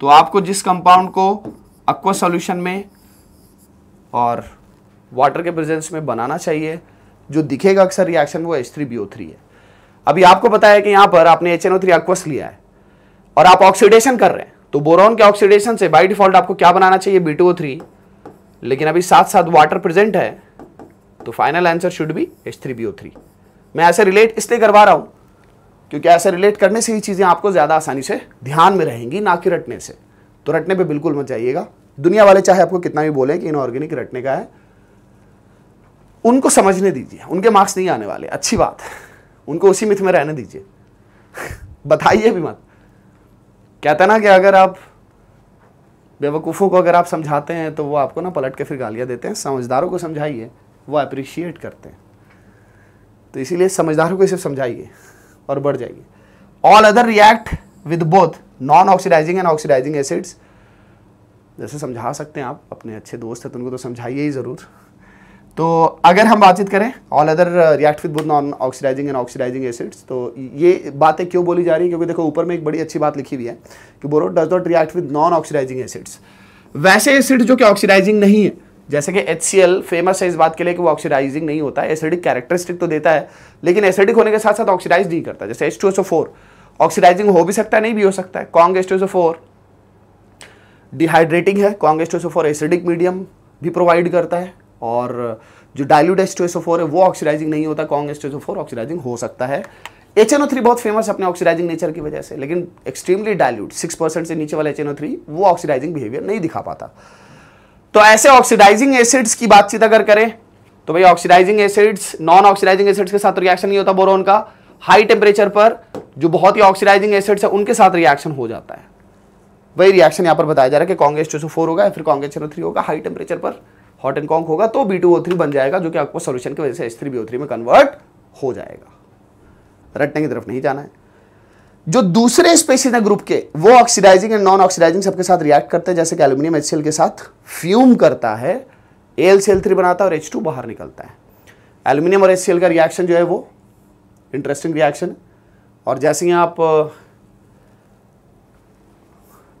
तो आपको जिस कंपाउंड को अक्वा सॉल्यूशन में और वाटर के प्रेजेंस में बनाना चाहिए जो दिखेगा अक्सर रिएक्शन वो H three B O three है अभी आपको पता है कि यहां पर आपने H N O three aqueous लिया है और आप ऑक्सीडेशन कर रहे हैं तो बोरॉन के ऑक्सीडेशन से बाई डिफॉल्ट आपको क्या बनाना चाहिए बी टू ओ थ्री लेकिन अभी साथ साथ वाटर प्रेजेंट है तो final answer should be H three B O three मैं ऐसे रिलेट इसलिए करवा रहा हूँ क्योंकि ऐसे रिलेट करने से ही चीज़ें आपको ज़्यादा आसानी से ध्यान में रहेंगी ना कि रटने से तो रटने पे बिल्कुल मत जाइएगा दुनिया वाले चाहे आपको कितना भी बोले कि इनऑर्गेनिक रटने का है उनको समझने दीजिए उनके मार्क्स नहीं आने वाले अच्छी बात उनको उसी मिथ में रहने दीजिए बताइए भी मत कहते है ना कि अगर आप बेवकूफ़ों को अगर आप समझाते हैं तो वो आपको ना पलट के फिर गालियाँ देते हैं समझदारों को समझाइए वो अप्रिशिएट करते हैं तो इसीलिए समझदारों को इसे समझाइए और बढ़ जाइए all other react with both non oxidising and oxidising acids जैसे समझा सकते हैं आप अपने अच्छे दोस्त हैं तो उनको तो समझाइए ही ज़रूर तो अगर हम बातचीत करें all other react with non oxidising and oxidising acids तो ये बातें क्यों बोली जा रही है क्योंकि देखो ऊपर में एक बड़ी अच्छी बात लिखी हुई है कि boron does not react with non oxidising acids वैसे एसिड जो कि ऑक्सीडाइजिंग नहीं है जैसे कि एच फेमस है इस बात के लिए कि वो ऑक्सीडाइजिंग नहीं होता एसिडिक कैरेक्टरिस्टिक तो देता है लेकिन एसिडिक होने के साथ साथ ऑक्सीडाइज नहीं करता जैसे एच ऑक्सीडाइजिंग हो भी सकता है नहीं भी हो सकता है कॉन्ग एच डिहाइड्रेटिंग है कॉन्ग एच एसिडिक मीडियम भी प्रोवाइड करता है और जो डायलूड डायल्यूट फोर है वो ऑक्सीडाइजिंग नहीं होता कॉन्ग फोर ऑक्सीडाइजिंग हो सकता है एच एन ओ थ्री बहुत फेमस है अपने ऑक्सीडाइजिंग नेचर की वजह से लेकिन एक्सट्रीमली डायल्यूट सिक्स परसेंट से नीचे वाला एच एन ओ थ्री वो ऑक्सीडाइजिंग बिहेवियर नहीं दिखा पाता तो ऐसे ऑक्सीडाइजिंग एसिड्स की बातचीत अगर करें तो भाई oxidising acids non oxidising acids के साथ रिएक्शन नहीं होता बोरोन का हाई टेम्परेचर पर जो बहुत ही ऑक्सीडाइजिंग एसिड्स है उनके साथ रिएक्शन हो जाता है वही रिएक्शन यहां पर बताया जा रहा है कि कांग्रेस टू फोर होगा या फिर कांग्रेस थ्री होगा हाई टेम्परेचर पर हॉट एंड कॉन्क होगा तो बी टू ओ थ्री बन जाएगा जो कि आपको सोल्यूशन की वजह से H three B O three में कन्वर्ट हो जाएगा रटने की तरफ नहीं जाना है जो दूसरे स्पेसिस हैं ग्रुप के वो ऑक्सीडाइजिंग एंड नॉन ऑक्सीडाइजिंग सबके साथ रिएक्ट करते हैं जैसे कि एल्यूमिनियम एच के साथ फ्यूम करता है एल सी एल थ्री बनाता है और एच टू बाहर निकलता है एल्यूमिनियम और एच का रिएक्शन जो है वो इंटरेस्टिंग रिएक्शन और जैसे ही आप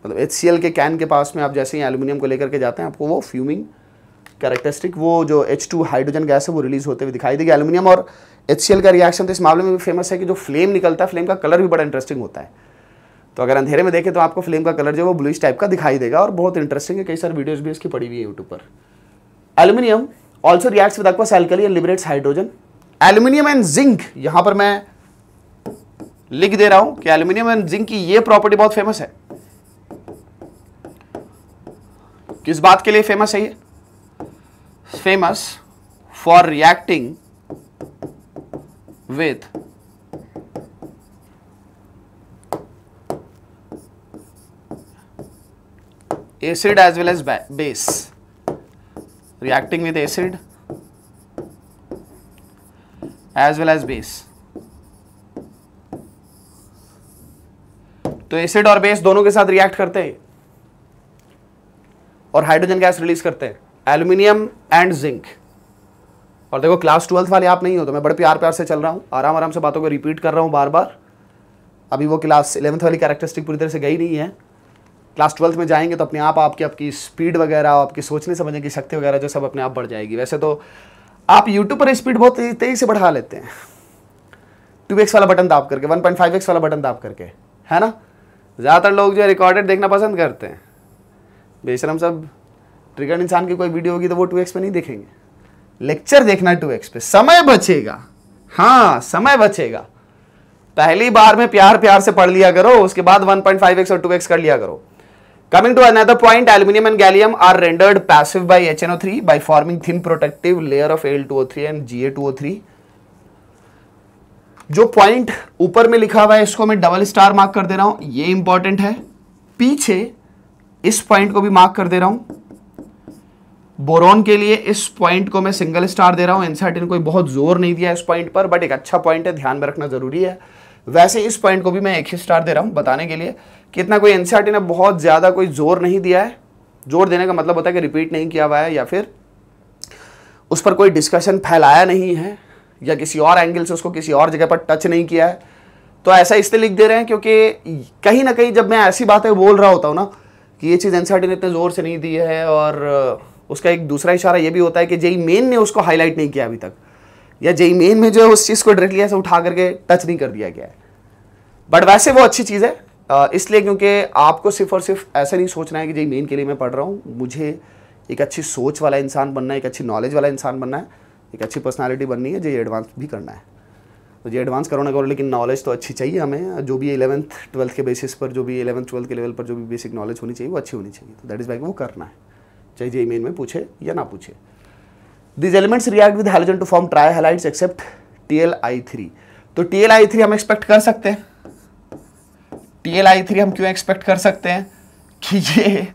मतलब एच के कैन के पास में आप जैसे ही एल्यूमिनियम को लेकर के जाते हैं आपको वो फ्यूमिंग कैरेक्टरिस्टिक वो जो एच टू हाइड्रोजन गैस है वो रिलीज होते हुए दिखाई देगी एलुमिनियम और एच का रिएक्शन तो इस मामले में भी फेमस है कि जो फ्लेम निकलता है फ्लेम का कलर भी बड़ा इंटरेस्टिंग होता है तो अगर अंधेरे में देखें तो आपको फ्लेम का कलर जो वो ब्लूइश टाइप का दिखाई देगा और बहुत इंटरेस्टिंग है कई सारी वीडियोज भी इसकी पड़ी हुई है यूट्यूब पर aluminium also reacts with aqueous alkali and liberates hydrogen aluminium and zinc यहाँ पर मैं लिख दे रहा हूं कि एल्यूमिनियम एंड जिंक की ये प्रॉपर्टी बहुत फेमस है किस बात के लिए फेमस है ये is famous for reacting with acid as well as base reacting with acid as well as base तो एसिड और बेस दोनों के साथ रिएक्ट करते हैं और हाइड्रोजन गैस रिलीज करते हैं एल्यूमिनियम एंड जिंक और देखो क्लास ट्वेल्थ वाले आप नहीं हो तो मैं बड़े प्यार प्यार से चल रहा हूँ आराम आराम से बातों को रिपीट कर रहा हूँ बार बार अभी वो क्लास इलेवंथ वाली कैरेक्टरिस्टिक पूरी तरह से गई नहीं है क्लास ट्वेल्थ में जाएंगे तो अपने आप आपकी आपकी स्पीड वगैरह आपकी सोचने समझने की शक्ति वगैरह जो सब अपने आप बढ़ जाएगी वैसे तो आप यूट्यूब पर स्पीड बहुत तेज़ी से बढ़ा लेते हैं टू एक्स वाला बटन दाप करके वन पॉइंट फाइव एक्स वाला बटन दाप करके है ना ज़्यादातर लोग जो है रिकॉर्डेड देखना पसंद करते हैं बेशरम सब ट्रिगर इंसान की कोई वीडियो होगी तो वो टू एक्स पे नहीं देखेंगे लेक्चर देखना टू एक्स पे समय बचेगा हाँ समय बचेगा पहली बार में प्यार प्यार से पढ़ लिया करो उसके बाद 1.5x और 2x कर लिया करो coming to another point aluminium and gallium are rendered passive by HNO3 by forming thin protective layer of Al2O3 and Ga2O3 जो पॉइंट ऊपर में लिखा हुआ है इसको मैं डबल स्टार मार्क कर दे रहा हूं ये इंपॉर्टेंट है पीछे इस पॉइंट को भी मार्क कर दे रहा हूं बोरोन के लिए इस पॉइंट को मैं सिंगल स्टार दे रहा हूँ इनसाइट ने कोई बहुत जोर नहीं दिया इस पॉइंट पर बट एक अच्छा पॉइंट है ध्यान में रखना जरूरी है वैसे इस पॉइंट को भी मैं एक ही स्टार दे रहा हूँ बताने के लिए कि इतना कोई एनसीआर ने बहुत ज़्यादा कोई जोर नहीं दिया है जोर देने का मतलब होता है कि रिपीट नहीं किया हुआ है या फिर उस पर कोई डिस्कशन फैलाया नहीं है या किसी और एंगल से उसको किसी और जगह पर टच नहीं किया है तो ऐसा इसलिए लिख दे रहे हैं क्योंकि कहीं ना कहीं जब मैं ऐसी बातें बोल रहा होता हूँ ना कि ये चीज़ एनसीआर ने इतने ज़ोर से नहीं दी है और उसका एक दूसरा इशारा ये भी होता है कि जेई मेन ने उसको हाईलाइट नहीं किया अभी तक या जेई मेन में जो है उस चीज़ को डायरेक्टली ऐसे उठा करके टच नहीं कर दिया गया है बट वैसे वो अच्छी चीज़ है इसलिए क्योंकि आपको सिर्फ और सिर्फ ऐसा नहीं सोचना है कि जेई मेन के लिए मैं पढ़ रहा हूँ मुझे एक अच्छी सोच वाला इंसान बनना है एक अच्छी नॉलेज वाला इंसान बनना है एक अच्छी पर्सनैलिटी बननी है जे एडवांस भी करना है तो जे एडवांस करो ना करो लेकिन नॉलेज तो अच्छी चाहिए हमें जो भी इलेवंथ ट्वेल्थ के बेसिस पर जो भी इलेवंथ ट्वेल्थ के लेवल पर जो भी बेसिक नॉलेज होनी चाहिए वो अच्छी होनी चाहिए तो दैट इज़ बाइक वो करना है चाहे जे मेन में पूछे या ना पूछे these elements react with hydrogen to form tri halides except T L I three तो टी एल आई थ्री हम एक्सपेक्ट कर सकते हैं टी एल आई थ्री हम क्यों एक्सपेक्ट कर सकते हैं कि ये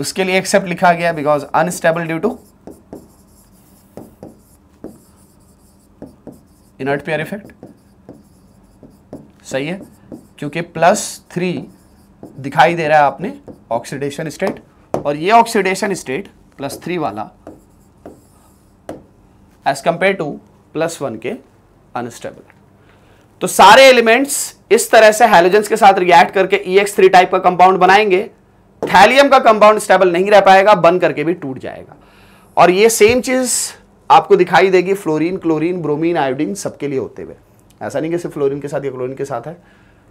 उसके लिए एक्सेप्ट लिखा गया because unstable due to inert pair effect सही है क्योंकि प्लस थ्री दिखाई दे रहा है आपने ऑक्सीडेशन स्टेट और ये ऑक्सीडेशन स्टेट प्लस थ्री वाला as compare to plus one के अनस्टेबल तो सारे एलिमेंट्स इस तरह से हेलोजेंस के साथ रिएक्ट करके ई e टाइप का कंपाउंड बनाएंगे थैलियम का कंपाउंड स्टेबल नहीं रह पाएगा बन करके भी टूट जाएगा और ये सेम चीज आपको दिखाई देगी फ्लोरीन क्लोरीन ब्रोमीन आयोडीन सबके लिए होते हुए ऐसा नहीं कि सिर्फ फ्लोरीन के साथ या क्लोरीन के साथ है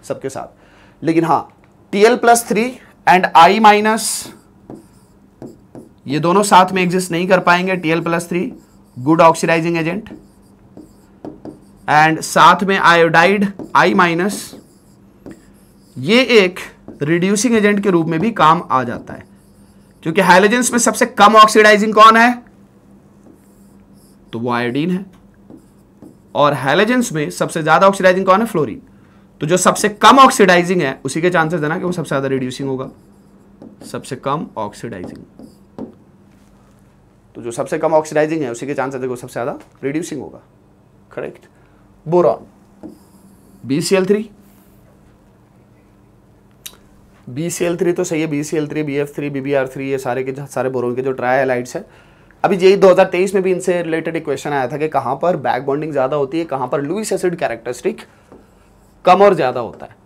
सबके साथ लेकिन हाँ TL plus three and I minus ये दोनों साथ में एग्जिस्ट नहीं कर पाएंगे TL plus three good oxidising agent and साथ में आयोडाइड आई माइनस ये एक रिड्यूसिंग एजेंट के रूप में भी काम आ जाता है क्योंकि हाइलोजेंस में सबसे कम ऑक्सीडाइजिंग कौन है तो वो आयोडीन है और हेलोजेंस में सबसे ज़्यादा ऑक्सीडाइजिंग कौन है फ्लोरीन तो जो सबसे कम ऑक्सीडाइजिंग है उसी के चांसेस देना कि वो सबसे ज़्यादा रिड्यूसिंग होगा सबसे कम ऑक्सीडाइजिंग तो जो सबसे कम ऑक्सीडाइजिंग है उसी के चांस देखो सबसे ज़्यादा रिड्यूसिंग होगा correct boron B C L three B C L three तो सही है B C L three B F three B B R three ये सारे के सारे बोरोन के जो ट्रायलाइट्स है अभी यही 2023 में भी इनसे रिलेटेड एक क्वेश्चन आया था कि कहां पर बैक बॉन्डिंग ज़्यादा होती है कहां पर लुइस एसिड कैरेक्टरिस्टिक कम और ज़्यादा होता है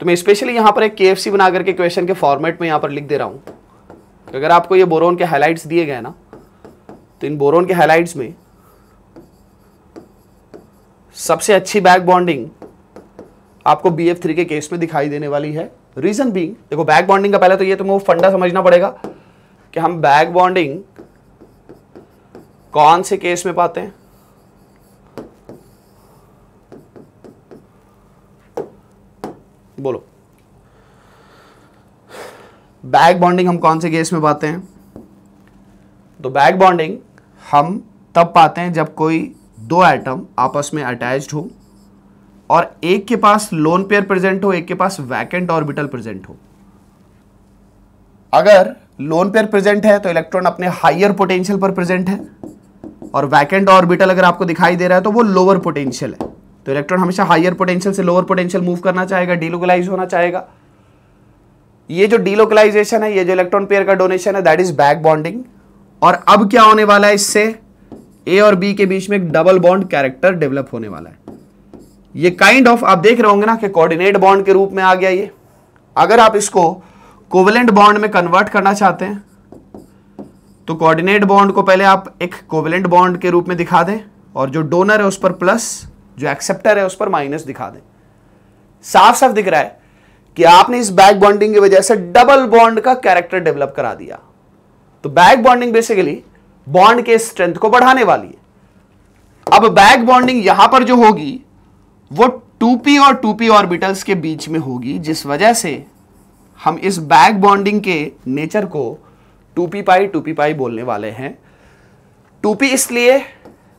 तो मैं स्पेशली यहां पर एक के बना करके क्वेश्चन के फॉर्मेट में यहां पर लिख दे रहा हूँ तो अगर आपको ये बोरोन के हाईलाइट्स दिए गए ना तो इन बोरोन के हाइलाइट्स में सबसे अच्छी बैक बॉन्डिंग आपको बी एफ थ्री के केस में दिखाई देने वाली है रीजन बींग देखो बैक बॉन्डिंग का पहले तो ये मुझे फंडा समझना पड़ेगा कि हम बैक बॉन्डिंग कौन से केस में पाते हैं बोलो बैक बॉन्डिंग हम कौन से केस में पाते हैं तो बैक बॉन्डिंग हम तब पाते हैं जब कोई दो एटम आपस में अटैच्ड हो और एक के पास लोन पेयर प्रेजेंट हो एक के पास वैकेंट ऑर्बिटल प्रेजेंट हो अगर लोन पेयर प्रेजेंट है तो इलेक्ट्रॉन अपने हाइयर पोटेंशियल पर प्रेजेंट है और वैकेंट ऑर्बिटल अगर आपको दिखाई दे रहा है तो वो लोअर पोटेंशियल है तो इलेक्ट्रॉन हमेशा हाइयर पोटेंशियल से लोअर पोटेंशियल मूव करना चाहेगा डीलोकलाइज होना चाहेगा ये जो डीलोकलाइजेशन है ये जो इलेक्ट्रॉन पेयर का डोनेशन है दैट इज बैक बॉन्डिंग और अब क्या होने वाला है इससे ए और बी के बीच में एक डबल बॉन्ड कैरेक्टर डेवलप होने वाला है ये काइंड kind ऑफ of, आप देख रहे होंगे ना कि कोऑर्डिनेट बॉन्ड के रूप में आ गया ये अगर आप इसको कोवलेंट बॉन्ड में कन्वर्ट करना चाहते हैं तो कोऑर्डिनेट बॉन्ड को पहले आप एक कोवलेंट बॉन्ड के रूप में दिखा दें और जो डोनर है उस पर प्लस जो एक्सेप्टर है उस पर माइनस दिखा दें साफ साफ दिख रहा है कि आपने इस बैक बॉन्डिंग की वजह से डबल बॉन्ड का कैरेक्टर डेवलप करा दिया तो बैक बॉन्डिंग बेसिकली बॉन्ड के स्ट्रेंथ को बढ़ाने वाली है अब बैक बॉन्डिंग यहां पर जो होगी वो 2p और 2p ऑर्बिटल्स के बीच में होगी जिस वजह से हम इस बैक बॉन्डिंग के नेचर को 2p पाई 2p पाई बोलने वाले हैं 2p इसलिए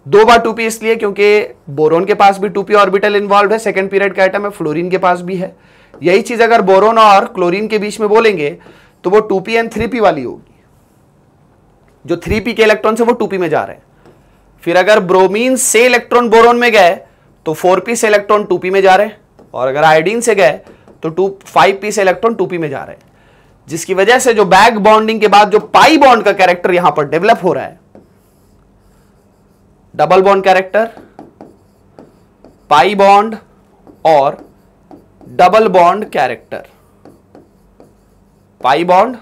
दो बार 2p इसलिए क्योंकि बोरोन के पास भी 2p ऑर्बिटल इन्वॉल्व है सेकेंड पीरियड का आइटम है फ्लोरिन के पास भी है यही चीज अगर बोरोन और क्लोरीन के बीच में बोलेंगे तो वो 2p एंड 3p वाली होगी जो थ्री पी के इलेक्ट्रॉन से वो टू पी में जा रहे हैं फिर अगर ब्रोमीन से इलेक्ट्रॉन बोरोन में गए तो फोर पी से इलेक्ट्रॉन टू पी में जा रहे हैं और अगर आयोडीन से गए तो टू फाइव पी से इलेक्ट्रॉन टू पी में जा रहे हैं जिसकी वजह से जो बैक बॉन्डिंग के बाद जो पाई बॉन्ड का कैरेक्टर यहां पर डेवलप हो रहा है double bond character pi bond और double bond character pi bond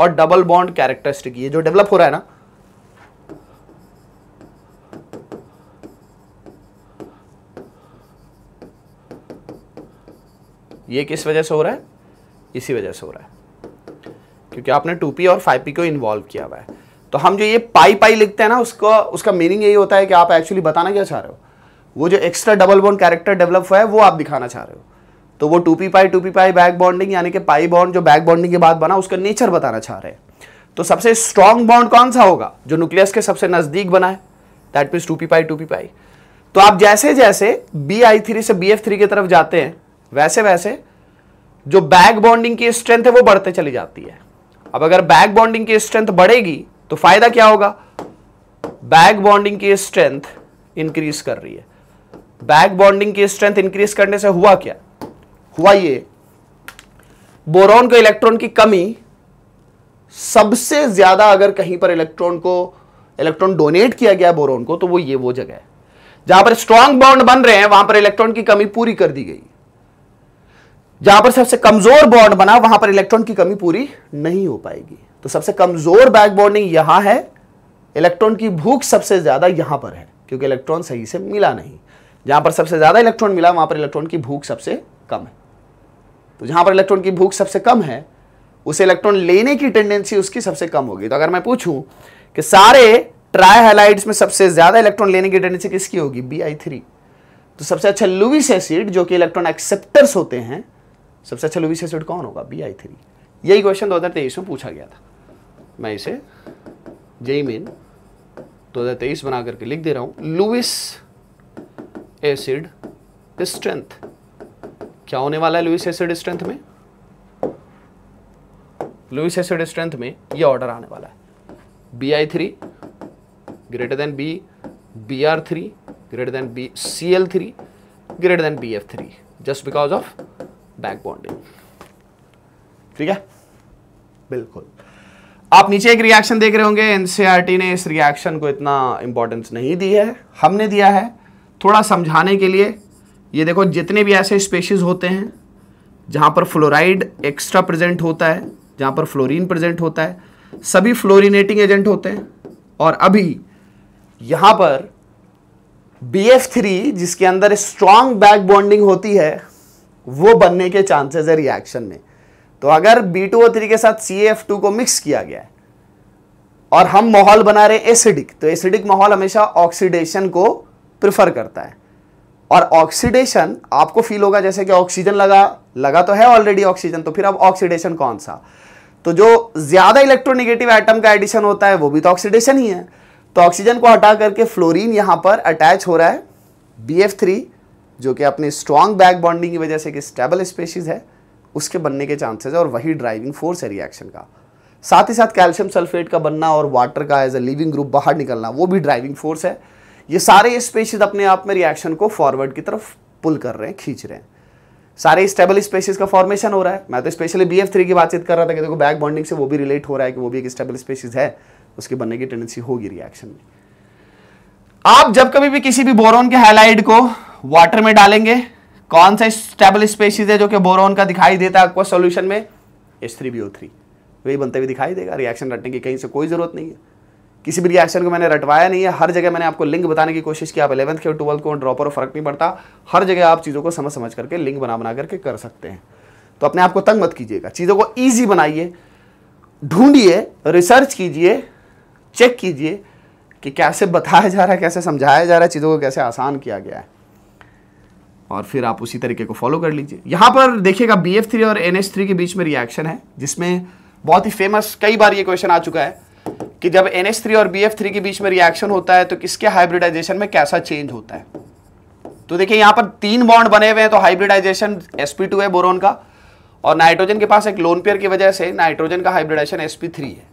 और डबल बॉन्ड कैरेक्टरिस्टिक ये जो डेवलप हो रहा है ना ये किस वजह से हो रहा है इसी वजह से हो रहा है क्योंकि आपने टू पी और फाइव पी को इन्वॉल्व किया हुआ है तो हम जो ये पाई पाई लिखते हैं ना उसको उसका मीनिंग यही होता है कि आप एक्चुअली बताना क्या चाह रहे हो वो जो extra double bond character develop हुआ है वो आप दिखाना चाह रहे हो तो वो two P pi two P pi back bonding यानी कि पाई बॉन्ड जो बैक बॉन्डिंग के बाद बना उसका नेचर बताना चाह रहे हैं तो सबसे स्ट्रॉन्ग बॉन्ड कौन सा होगा जो न्यूक्लियस के सबसे नजदीक बना है that mean two P pi two P pi तो आप जैसे जैसे बी आई थ्री से बी एफ थ्री की तरफ जाते हैं वैसे वैसे जो बैक बॉन्डिंग की स्ट्रेंथ है वो बढ़ते चली जाती है अब अगर बैक बॉन्डिंग की स्ट्रेंथ बढ़ेगी तो फायदा क्या होगा बैक बॉन्डिंग की स्ट्रेंथ इंक्रीज कर रही है बैक बॉन्डिंग की स्ट्रेंथ इंक्रीज करने से हुआ क्या हुआ ये बोरॉन को इलेक्ट्रॉन की कमी सबसे ज्यादा अगर कहीं पर इलेक्ट्रॉन को इलेक्ट्रॉन डोनेट किया गया बोरॉन को तो वो ये वो जगह है जहां पर स्ट्रांग बॉन्ड बन रहे हैं वहां पर इलेक्ट्रॉन की कमी पूरी कर दी गई जहां पर सबसे कमजोर बॉन्ड बना वहां पर इलेक्ट्रॉन की कमी पूरी नहीं हो पाएगी तो सबसे कमजोर बैक बॉन्डिंग यहां है इलेक्ट्रॉन की भूख सबसे ज्यादा यहां पर है क्योंकि इलेक्ट्रॉन सही से मिला नहीं जहां पर सबसे ज्यादा इलेक्ट्रॉन मिला वहां पर इलेक्ट्रॉन की भूख सबसे कम है तो जहां पर इलेक्ट्रॉन की भूख सबसे कम है उसे इलेक्ट्रॉन लेने की टेंडेंसी उसकी सबसे कम होगी तो अगर मैं पूछूं कि सारे ट्राईहेलाइड्स में सबसे ज़्यादा इलेक्ट्रॉन लेने की टेंडेंसी किसकी होगी बी तो सबसे अच्छा लुविस एसिड जो कि इलेक्ट्रॉन एक्सेप्टर्स होते हैं सबसे अच्छा लुविस एसिड कौन होगा बी आई यही क्वेश्चन दो में पूछा गया था मैं इसे जेई मेन दो हज़ार तेईस बना करके लिख दे रहा हूं लुविस एसिड स्ट्रेंथ क्या होने वाला है लुइस एसिड स्ट्रेंथ में लुइस एसिड स्ट्रेंथ में ये ऑर्डर आने वाला है B I three greater than B B R three greater than B C L three greater than B F three just because of back bonding ठीक है बिल्कुल आप नीचे एक रिएक्शन देख रहे होंगे एनसीईआरटी e ने इस रिएक्शन को इतना इंपॉर्टेंस नहीं दी है हमने दिया है थोड़ा समझाने के लिए ये देखो जितने भी ऐसे स्पेशीज़ होते हैं जहाँ पर फ्लोराइड एक्स्ट्रा प्रेजेंट होता है जहाँ पर फ्लोरीन प्रेजेंट होता है सभी फ्लोरिनेटिंग एजेंट होते हैं और अभी यहाँ पर बी एफ थ्री जिसके अंदर स्ट्रांग बैक बॉन्डिंग होती है वो बनने के चांसेस है रिएक्शन में तो अगर बी टू ओ थ्री के साथ सी एफ टू को मिक्स किया गया है और हम माहौल बना रहे एसिडिक तो एसिडिक माहौल हमेशा ऑक्सीडेशन को प्रिफर करता है और ऑक्सीडेशन आपको फील होगा जैसे कि ऑक्सीजन लगा लगा तो है ऑलरेडी ऑक्सीजन तो फिर अब ऑक्सीडेशन कौन सा तो जो ज़्यादा इलेक्ट्रोनिगेटिव आइटम का एडिशन होता है वो भी तो ऑक्सीडेशन ही है तो ऑक्सीजन को हटा करके फ्लोरीन यहां पर अटैच हो रहा है बी जो कि अपने स्ट्रॉन्ग बैक बॉन्डिंग की वजह से कि स्टेबल स्पेशीज़ है उसके बनने के चांसेस है और वही ड्राइविंग फोर्स है रिएक्शन का साथ ही साथ कैल्शियम सल्फेट का बनना और वाटर का एज अ लिविंग ग्रुप बाहर निकलना वो भी ड्राइविंग फोर्स है ये सारे ये स्पेसिस अपने आप में रिएक्शन को फॉरवर्ड की तरफ पुल कर रहे हैं खींच रहे हैं सारे स्टेबल स्पेसिस का फॉर्मेशन हो रहा है मैं तो स्पेशली बी थ्री की बातचीत कर रहा था कि देखो बैक बॉन्डिंग से वो भी रिलेट हो रहा है कि वो भी एक स्टेबल स्पेसिस है उसके बनने की टेंडेंसी होगी रिएक्शन में आप जब कभी भी किसी भी बोरोन के हाईलाइट को वाटर में डालेंगे कौन सा स्टेबल स्पेसिस है जो कि बोरोन का दिखाई देता है सोल्यूशन में एस वही बनते हुए दिखाई देगा रिएक्शन रटने की कहीं से कोई जरूरत नहीं है किसी भी रिएक्शन को मैंने रटवाया नहीं है हर जगह मैंने आपको लिंक बताने की कोशिश की आप इलेवंथ के ट्वेल्थ को ड्रॉपर फर्क नहीं पड़ता हर जगह आप चीज़ों को समझ समझ करके लिंक बना बना करके कर सकते हैं तो अपने आप को तंग मत कीजिएगा चीज़ों को ईजी बनाइए ढूंढिए रिसर्च कीजिए चेक कीजिए कि कैसे बताया जा रहा है कैसे समझाया जा रहा है चीज़ों को कैसे आसान किया गया है और फिर आप उसी तरीके को फॉलो कर लीजिए यहाँ पर देखिएगा बी एफ थ्री और एन एच थ्री के बीच में रिएक्शन है जिसमें बहुत ही फेमस कई बार ये क्वेश्चन आ चुका है कि जब NH3 और BF3 के बीच में रिएक्शन होता है तो किसके हाइब्रिडाइजेशन में कैसा चेंज होता है तो देखिए यहां पर तीन बॉन्ड बने हुए हैं तो हाइब्रिडाइजेशन sp2 है बोरोन का और नाइट्रोजन के पास एक लोन पेयर की वजह से नाइट्रोजन का हाइब्रिडाइजेशन sp3 है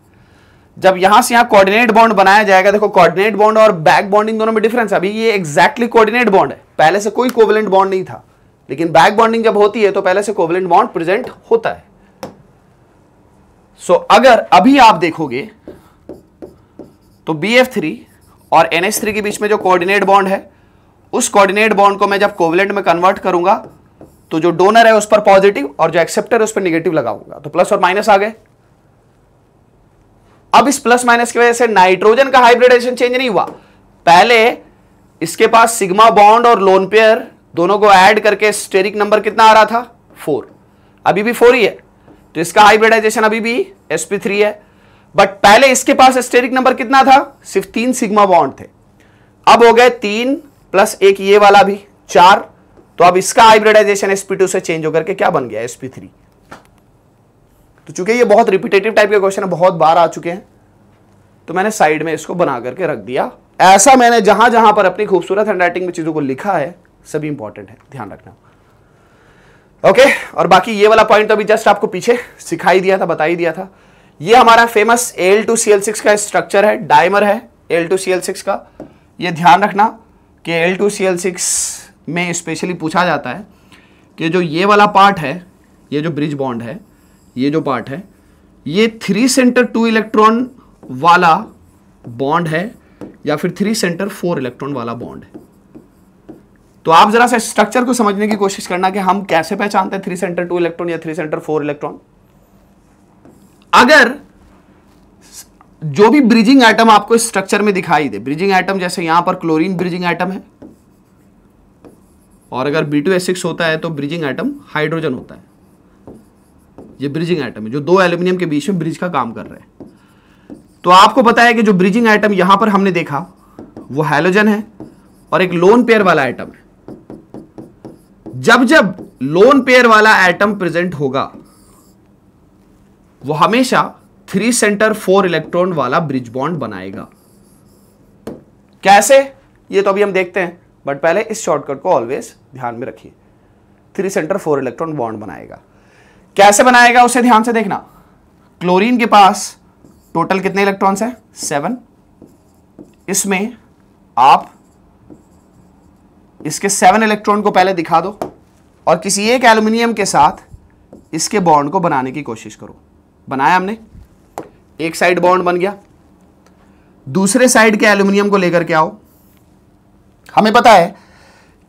जब यहां से यहां कोऑर्डिनेट बॉन्ड बनाया जाएगा देखो कोऑर्डिनेट बॉन्ड और बैक बॉन्डिंग दोनों में डिफरेंस अभी ये एग्जैक्टली कोऑर्डिनेट बॉन्ड है पहले से कोई कोवलेंट बॉन्ड नहीं था लेकिन बैक बॉन्डिंग जब होती है तो पहले से कोवलेंट बॉन्ड प्रेजेंट होता है सो so, अगर अभी आप देखोगे तो बी एफ थ्री और एन एच थ्री के बीच में जो कोऑर्डिनेट बॉन्ड है उस कोऑर्डिनेट बॉन्ड को मैं जब कोवलेंट में कन्वर्ट करूंगा तो जो डोनर है उस पर पॉजिटिव और जो एक्सेप्टर है उस पर निगेटिव लगाऊंगा तो प्लस और माइनस आ गए अब इस प्लस माइनस की वजह से नाइट्रोजन का हाइब्रिडाइजेशन चेंज नहीं हुआ पहले इसके पास सिग्मा बॉन्ड और लोन पेयर दोनों को ऐड करके स्टेरिक नंबर कितना आ रहा था फोर अभी भी फोर ही है तो इसका हाइब्रिडाइजेशन अभी भी एसपी थ्री है बट पहले इसके पास स्टेरिक नंबर कितना था सिर्फ तीन सिग्मा बॉन्ड थे अब हो गए तीन प्लस एक ये वाला भी चार तो अब इसका हाइब्रिडाइजेशन sp2 से चेंज होकर क्या बन गया sp3 तो चूंकि ये बहुत रिपीटेटिव टाइप के क्वेश्चन बहुत बार आ चुके हैं तो मैंने साइड में इसको बना करके रख दिया ऐसा मैंने जहां जहां पर अपनी खूबसूरत हैंडराइटिंग में चीजों को लिखा है सभी इंपॉर्टेंट है ध्यान रखना ओके और बाकी ये वाला पॉइंट तो अभी जस्ट आपको पीछे सिखाई दिया था बताई दिया था ये हमारा famous L two C L six का स्ट्रक्चर है डायमर है L two C L six का ये ध्यान रखना कि L two C L six में स्पेशली पूछा जाता है कि जो ये वाला पार्ट है ये जो ब्रिज बॉन्ड है ये जो पार्ट है ये थ्री सेंटर टू इलेक्ट्रॉन वाला बॉन्ड है या फिर थ्री सेंटर फोर इलेक्ट्रॉन वाला बॉन्ड है तो आप जरा सा स्ट्रक्चर को समझने की कोशिश करना कि हम कैसे पहचानते हैं थ्री सेंटर टू इलेक्ट्रॉन या थ्री सेंटर फोर इलेक्ट्रॉन अगर जो भी ब्रिजिंग आइटम आपको इस स्ट्रक्चर में दिखाई दे ब्रिजिंग आइटम जैसे यहां पर क्लोरीन ब्रिजिंग आइटम है और अगर बी टू होता है तो ब्रिजिंग आइटम हाइड्रोजन होता है ये ब्रिजिंग आइटम है जो दो एल्यूमिनियम के बीच में ब्रिज का काम कर रहे हैं तो आपको पता है कि जो ब्रिजिंग आइटम यहां पर हमने देखा वो हाइलोजन है और एक लोन पेयर वाला आइटम है जब जब लोन पेयर वाला आइटम प्रेजेंट होगा वो हमेशा थ्री सेंटर फोर इलेक्ट्रॉन वाला ब्रिज बॉन्ड बनाएगा कैसे ये तो अभी हम देखते हैं बट पहले इस शॉर्टकट को ऑलवेज ध्यान में रखिए three centre four electron bond बनाएगा कैसे बनाएगा उसे ध्यान से देखना क्लोरीन के पास टोटल कितने इलेक्ट्रॉन्स हैं सेवन इसमें आप इसके सेवन इलेक्ट्रॉन को पहले दिखा दो और किसी एक एल्यूमिनियम के साथ इसके बॉन्ड को बनाने की कोशिश करो बनाया हमने एक साइड बॉन्ड बन गया दूसरे साइड के एल्यूमिनियम को लेकर के आओ हमें पता है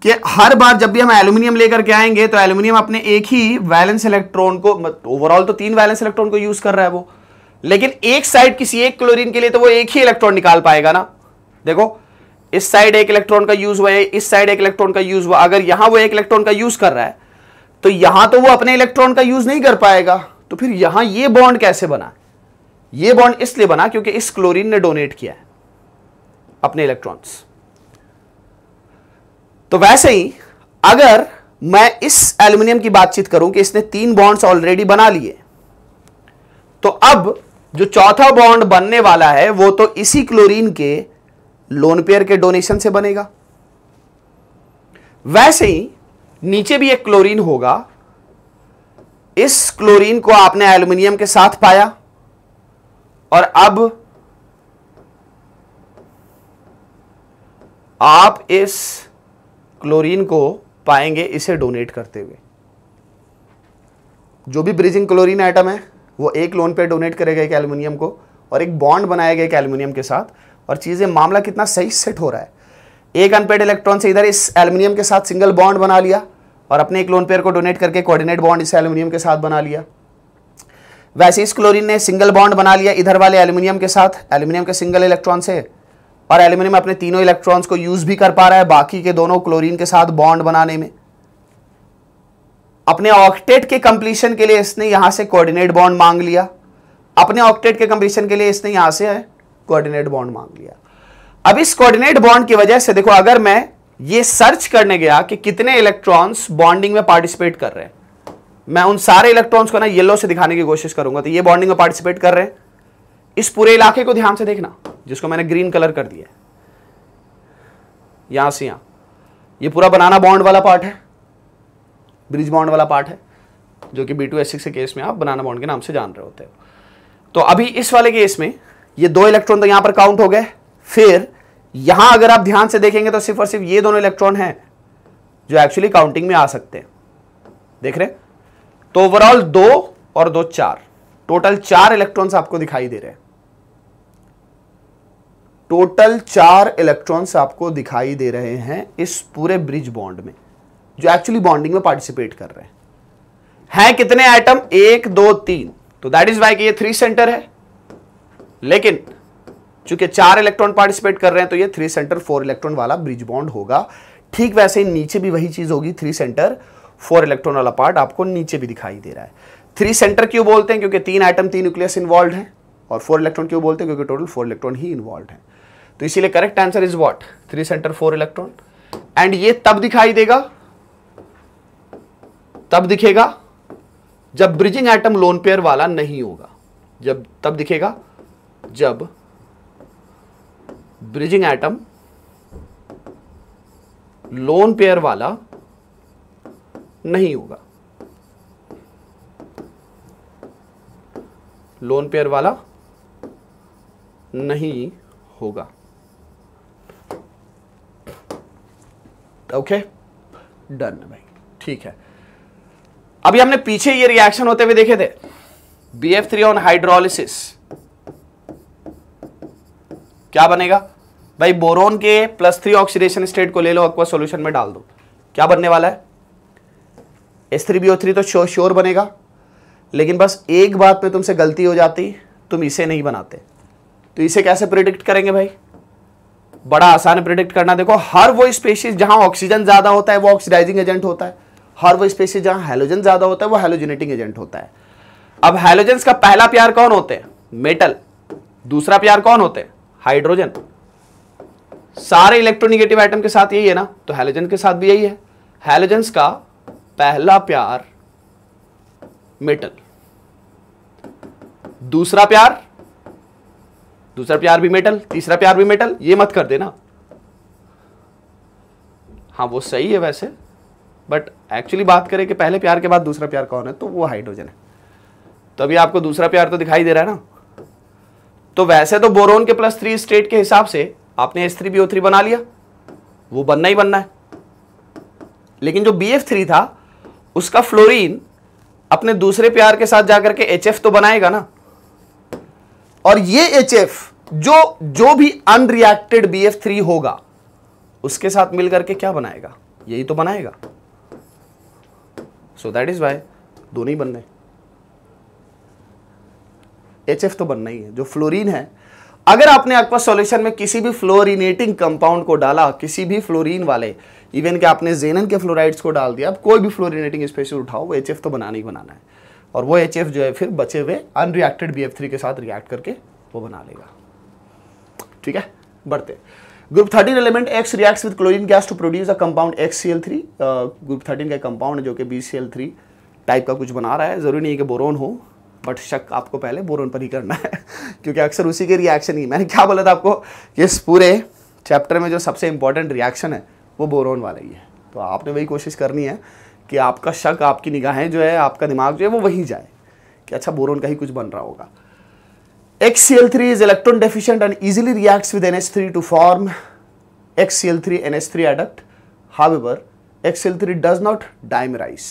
कि हर बार जब भी हम एल्यूमिनियम लेकर के आएंगे तो एल्यूमिनियम अपने एक ही वैलेंस इलेक्ट्रॉन को ओवरऑल तो तीन वैलेंस इलेक्ट्रॉन को यूज कर रहा है वो लेकिन एक साइड किसी एक क्लोरीन के लिए तो वो एक ही इलेक्ट्रॉन निकाल पाएगा ना देखो इस साइड एक इलेक्ट्रॉन का यूज हुआ है इस साइड एक इलेक्ट्रॉन का यूज हुआ अगर यहां वो एक इलेक्ट्रॉन का यूज कर रहा है तो यहां तो वो अपने इलेक्ट्रॉन का यूज नहीं कर पाएगा तो फिर यहां ये बॉन्ड कैसे बना ये बॉन्ड इसलिए बना क्योंकि इस क्लोरीन ने डोनेट किया है अपने इलेक्ट्रॉन्स तो वैसे ही अगर मैं इस एल्यूमिनियम की बातचीत करूं कि इसने तीन बॉन्ड्स ऑलरेडी बना लिए तो अब जो चौथा बॉन्ड बनने वाला है वो तो इसी क्लोरीन के लोन पेयर के डोनेशन से बनेगा वैसे ही नीचे भी एक क्लोरीन होगा इस क्लोरीन को आपने एल्यूमिनियम के साथ पाया और अब आप इस क्लोरीन को पाएंगे इसे डोनेट करते हुए जो भी ब्रिजिंग क्लोरीन आइटम है वो एक लोन पे डोनेट करेगा एक एल्यूमिनियम को और एक बॉन्ड बनाया गया एक एल्यूमिनियम के साथ और चीज़ें मामला कितना सही सेट हो रहा है एक अनपेड इलेक्ट्रॉन से इधर इस एल्यूमिनियम के साथ सिंगल बॉन्ड बना लिया और अपने एक लोन पेयर को डोनेट करके कोऑर्डिनेट बॉन्ड इस एल्यूमिनियम के साथ बना लिया वैसे इस क्लोरीन ने सिंगल बॉन्ड बना लिया इधर वाले एल्यूमिनियम के साथ एल्यूमिनियम के सिंगल इलेक्ट्रॉन से और एल्यूमिनियम अपने तीनों इलेक्ट्रॉन्स को यूज भी कर पा रहा है बाकी के दोनों क्लोरीन के साथ बॉन्ड बनाने में अपने ऑक्टेट के कंप्लीशन के लिए इसने यहां से कोऑर्डिनेट बॉन्ड मांग लिया अपने ऑक्टेट के कंप्लीशन के लिए इसने यहां से कोऑर्डिनेट बॉन्ड मांग लिया अब इस कोऑर्डिनेट बॉन्ड की वजह से देखो अगर मैं ये सर्च करने गया कि कितने इलेक्ट्रॉन्स बॉन्डिंग में पार्टिसिपेट कर रहे हैं मैं उन सारे इलेक्ट्रॉन्स को ना येलो से दिखाने की कोशिश करूंगा तो ये बॉन्डिंग में पार्टिसिपेट कर रहे हैं इस पूरे इलाके को ध्यान से देखना जिसको मैंने ग्रीन कलर कर दिया यहां से यहां ये पूरा बनाना बॉन्ड वाला पार्ट है ब्रिज बॉन्ड वाला पार्ट है जो कि बी टू एस सिक्स के केस में आप बनाना बॉन्ड के नाम से जान रहे होते हो तो अभी इस वाले केस में ये दो इलेक्ट्रॉन तो यहां पर काउंट हो गए फिर यहां अगर आप ध्यान से देखेंगे तो सिर्फ और सिर्फ ये दोनों इलेक्ट्रॉन हैं जो एक्चुअली काउंटिंग में आ सकते हैं देख रहे तो ओवरऑल दो और दो चार टोटल चार इलेक्ट्रॉन्स आपको दिखाई दे रहे हैं टोटल चार इलेक्ट्रॉन्स आपको दिखाई दे रहे हैं इस पूरे ब्रिज बॉन्ड में जो एक्चुअली बॉन्डिंग में पार्टिसिपेट कर रहे हैं हैं कितने आइटम एक दो तीन तो दैट इज वाई कि ये थ्री सेंटर है लेकिन चूंकि चार इलेक्ट्रॉन पार्टिसिपेट कर रहे हैं तो ये थ्री सेंटर फोर इलेक्ट्रॉन वाला ब्रिज बॉन्ड होगा ठीक वैसे ही नीचे भी वही चीज होगी थ्री सेंटर फोर इलेक्ट्रॉन वाला पार्ट आपको नीचे भी दिखाई दे रहा है थ्री सेंटर क्यों बोलते हैं क्योंकि तीन आइटम तीन न्यूक्लियस इन्वॉल्व है और फोर इलेक्ट्रॉन क्यों बोलते हैं क्योंकि टोटल फोर इलेक्ट्रॉन ही इन्वॉल्व है तो इसीलिए correct answer is what three centre four electron and ये तब दिखाई देगा तब दिखेगा जब ब्रिजिंग आइटम लोन पेयर वाला नहीं होगा जब तब दिखेगा जब ब्रिजिंग एटम लोन पेयर वाला नहीं होगा लोन पेयर वाला नहीं होगा ओके डन भाई ठीक है अभी हमने पीछे ये रिएक्शन होते हुए देखे थे B F three on hydrolysis क्या बनेगा भाई बोरोन के प्लस थ्री ऑक्सीडेशन स्टेट को ले लो अक्वा सोल्यूशन में डाल दो क्या बनने वाला है S three B O three तो श्योर श्योर बनेगा लेकिन बस एक बात में तुमसे गलती हो जाती तुम इसे नहीं बनाते तो इसे कैसे प्रिडिक्ट करेंगे भाई बड़ा आसान है प्रिडिक्ट करना देखो हर वो स्पेशीज जहां ऑक्सीजन ज़्यादा होता है वो ऑक्सीडाइजिंग एजेंट होता है हर वो स्पेशीज जहां हेलोजन ज़्यादा होता है वो हेलोजेनेटिंग एजेंट होता है अब हेलोजेंस का पहला प्यार कौन होते हैं मेटल दूसरा प्यार कौन होते हैं हाइड्रोजन सारे इलेक्ट्रोनिगेटिव आइटम के साथ यही है ना तो हेलोजन के साथ भी यही है हेलोजन्स का पहला प्यार मेटल दूसरा प्यार दूसरा प्यार भी मेटल तीसरा प्यार भी मेटल ये मत कर देना हाँ वो सही है वैसे बट एक्चुअली बात करें कि पहले प्यार के बाद दूसरा प्यार कौन है तो वो हाइड्रोजन है तो अभी आपको दूसरा प्यार तो दिखाई दे रहा है ना तो वैसे तो बोरोन के प्लस थ्री स्टेट के हिसाब से आपने H three B O three बना लिया वो बनना ही बनना है लेकिन जो बी एफ थ्री था उसका फ्लोरीन अपने दूसरे प्यार के साथ जाकर के एच एफ तो बनाएगा ना और ये एच एफ जो जो भी अनरिएक्टेड बी एफ थ्री होगा उसके साथ मिलकर के क्या बनाएगा यही तो बनाएगा सो दैट इज वाई दोनों ही बनने एच एफ तो बनना ही है जो फ्लोरीन है अगर आपने आपका सॉल्यूशन में किसी भी फ्लोरिनेटिंग कंपाउंड को डाला किसी भी फ्लोरीन वाले इवन कि आपने जेनन के फ्लोराइड्स को डाल दिया आप कोई भी फ्लोरिनेटिंग स्पेशल उठाओ वो एच तो बनाना ही बनाना है और वो एच जो है फिर बचे हुए अनरिएक्टेड बी के साथ रिएक्ट करके वो बना लेगा ठीक है बढ़ते group thirteen element X react with chlorine gas to produce a compound X C L three group thirteen का कंपाउंड जो कि B C L three type का कुछ बना रहा है ज़रूरी नहीं है कि बोरोन हो बट शक आपको पहले बोरोन पर ही करना है क्योंकि अक्सर उसी के रिएक्शन ही मैंने क्या बोला था आपको इस पूरे चैप्टर में जो सबसे इंपॉर्टेंट रिएक्शन है वो बोरोन वाला ही है तो आपने वही कोशिश करनी है कि आपका शक आपकी निगाहें जो है आपका दिमाग जो है वो वहीं जाए कि अच्छा बोरोन का ही कुछ बन रहा होगा X is deficient to form X C L three N S three adduct form ever X C L three does not dimerise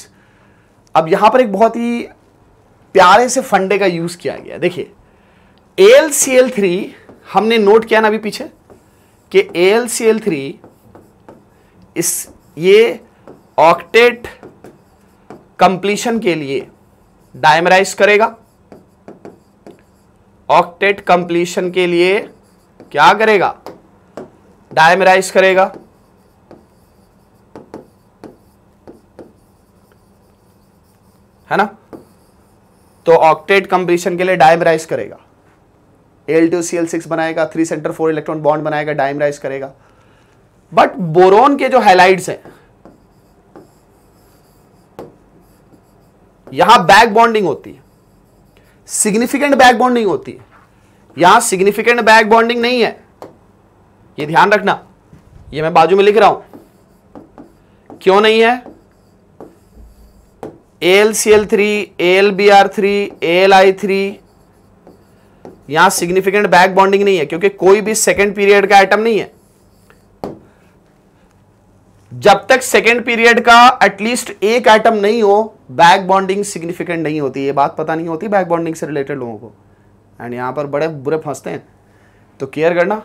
अब यहां पर एक बहुत ही प्यारे से फंडे का यूज किया गया देखिए एल सी एल थ्री हमने नोट किया ना अभी पीछे कि एल सी एल थ्री इस ये ऑक्टेट कंप्लीशन के लिए डायमराइज करेगा ऑक्टेट कंप्लीशन के लिए क्या करेगा डायमराइज करेगा है ना तो ऑक्टेट कंप्लीशन के लिए डायमराइज करेगा L two C L six बनाएगा three centre four electron bond बनाएगा डायमराइज करेगा बट बोरोन के जो हेलाइड्स हैं यहां बैक बॉन्डिंग होती है सिग्निफिकेंट बैक बॉन्डिंग होती है यहां सिग्निफिकेंट बैक बॉन्डिंग नहीं है ये ध्यान रखना ये मैं बाजू में लिख रहा हूं क्यों नहीं है L C L three L B R three L I three यहां सिग्निफिकेंट बैक बॉन्डिंग नहीं है क्योंकि कोई भी सेकेंड पीरियड का आइटम नहीं है जब तक सेकेंड पीरियड का एटलीस्ट एक आइटम नहीं हो बैक बॉन्डिंग सिग्निफिकेंट नहीं होती ये बात पता नहीं होती बैक बॉन्डिंग से रिलेटेड लोगों को एंड यहां पर बड़े बुरे फंसते हैं तो केयर करना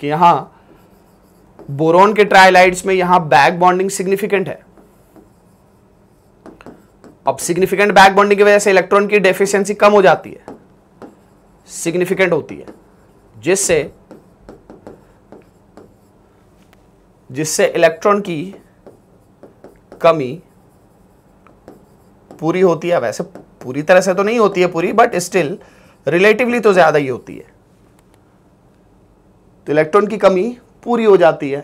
कि यहां बोरोन के ट्रायलाइट्स में यहां बैक बॉन्डिंग सिग्निफिकेंट है अब सिग्निफिकेंट बैक बॉन्डिंग की वजह से इलेक्ट्रॉन की डेफिशिएंसी कम हो जाती है सिग्निफिकेंट होती है जिससे जिससे इलेक्ट्रॉन की कमी पूरी होती है वैसे पूरी तरह से तो नहीं होती है पूरी बट स्टिल रिलेटिवली तो ज़्यादा ही होती है तो इलेक्ट्रॉन की कमी पूरी हो जाती है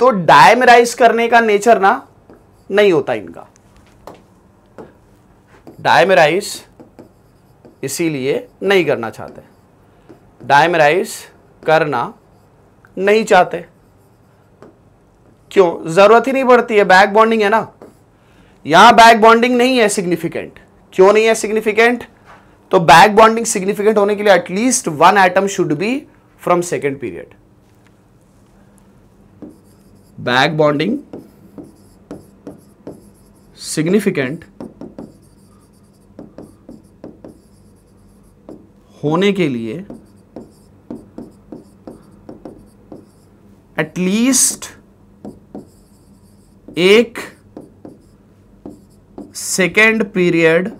तो डायमराइज करने का नेचर ना नहीं होता इनका डायमेराइज इसीलिए नहीं करना चाहते डायमेराइस करना नहीं चाहते क्यों जरूरत ही नहीं पड़ती है बैक बॉन्डिंग है ना यहां बैक बॉन्डिंग नहीं है सिग्निफिकेंट क्यों नहीं है सिग्निफिकेंट तो बैक बॉन्डिंग सिग्निफिकेंट होने के लिए at least one atom should be from second period back bonding significant होने के लिए एटलीस्ट एक सेकेंड पीरियड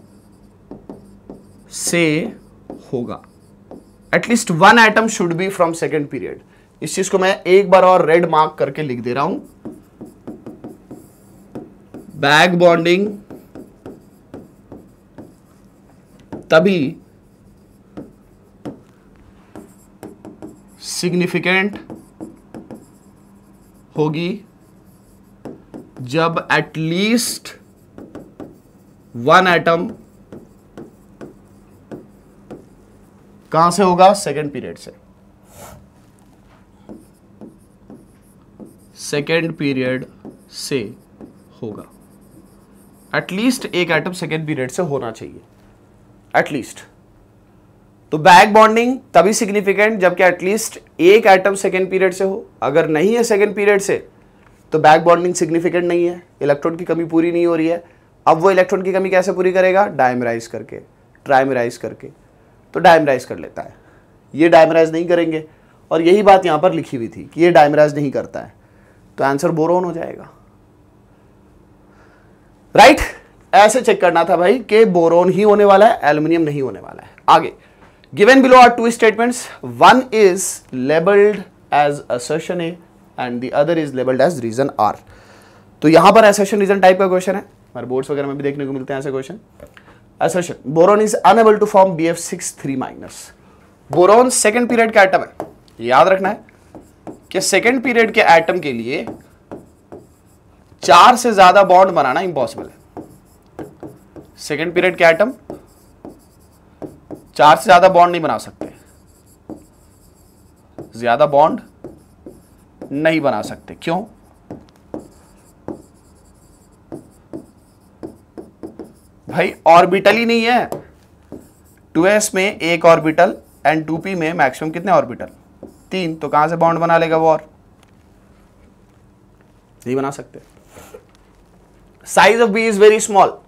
से होगा at least one atom should be from second period इस चीज को मैं एक बार और रेड मार्क करके लिख दे रहा हूं बैग बॉन्डिंग तभी सिग्निफिकेंट होगी जब एटलीस्ट वन एटम कहां से होगा सेकेंड पीरियड से सेकेंड पीरियड से होगा एटलीस्ट एक एटम सेकेंड पीरियड से होना चाहिए एटलीस्ट तो बैक बॉन्डिंग तभी सिग्निफिकेंट जबकि एटलीस्ट एक एटम सेकेंड पीरियड से हो अगर नहीं है सेकेंड पीरियड से तो बैक बॉन्डिंग सिग्निफिकेंट नहीं है इलेक्ट्रॉन की कमी पूरी नहीं हो रही है अब वो इलेक्ट्रॉन की कमी कैसे पूरी करेगा डायमराइज करके ट्राइमराइज करके तो डायमराइज कर लेता है ये डायमराइज नहीं करेंगे और यही बात यहाँ पर लिखी हुई थी कि ये डायमराइज नहीं करता है तो आंसर बोरोन हो जाएगा राइट right? ऐसे चेक करना था भाई कि बोरोन ही होने वाला है एल्यूमिनियम नहीं होने वाला है आगे Given below are two statements. One is labeled as assertion A and the other is labeled as reason R. तो यहां पर assertion reason type का question है हमारे बोर्ड्स वगैरह में भी देखने को मिलते हैं ऐसे question assertion boron is unable to form BF63 minus boron second period का एटम है याद रखना है कि सेकेंड पीरियड के एटम के लिए चार से ज्यादा बॉन्ड बनाना इंपॉसिबल है सेकेंड पीरियड के एटम चार से ज्यादा बॉन्ड नहीं बना सकते ज्यादा बॉन्ड नहीं बना सकते क्यों भाई ऑर्बिटल ही नहीं है 2s में एक ऑर्बिटल एंड 2p में मैक्सिमम कितने ऑर्बिटल तीन तो कहां से बॉन्ड बना लेगा वो और नहीं बना सकते size of B is very small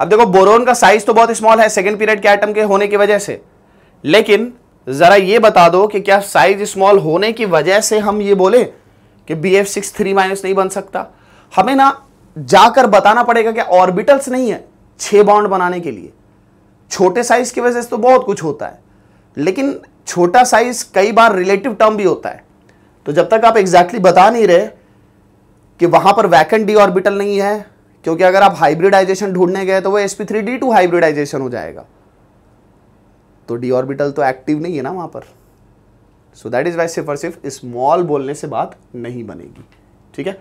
अब देखो बोरोन का साइज तो बहुत स्मॉल है सेकेंड पीरियड के आइटम के होने की वजह से लेकिन जरा ये बता दो कि क्या साइज स्मॉल होने की वजह से हम ये बोले कि B F six three minus नहीं बन सकता हमें ना जाकर बताना पड़ेगा कि ऑर्बिटल्स नहीं है छह बाउंड बनाने के लिए छोटे साइज की वजह से तो बहुत कुछ होता है लेकिन छोटा साइज कई बार रिलेटिव टर्म भी होता है तो जब तक आप एग्जैक्टली exactly बता नहीं रहे कि वहां पर वैकेंट डी ऑर्बिटल नहीं है क्योंकि अगर आप हाइब्रिडाइजेशन ढूंढने गए तो वो SP three D two hybridisation हो जाएगा तो डी ऑर्बिटल तो एक्टिव नहीं है ना वहां पर सो दैट इज वाई सिर्फ और सिर्फ स्मॉल बोलने से बात नहीं बनेगी ठीक है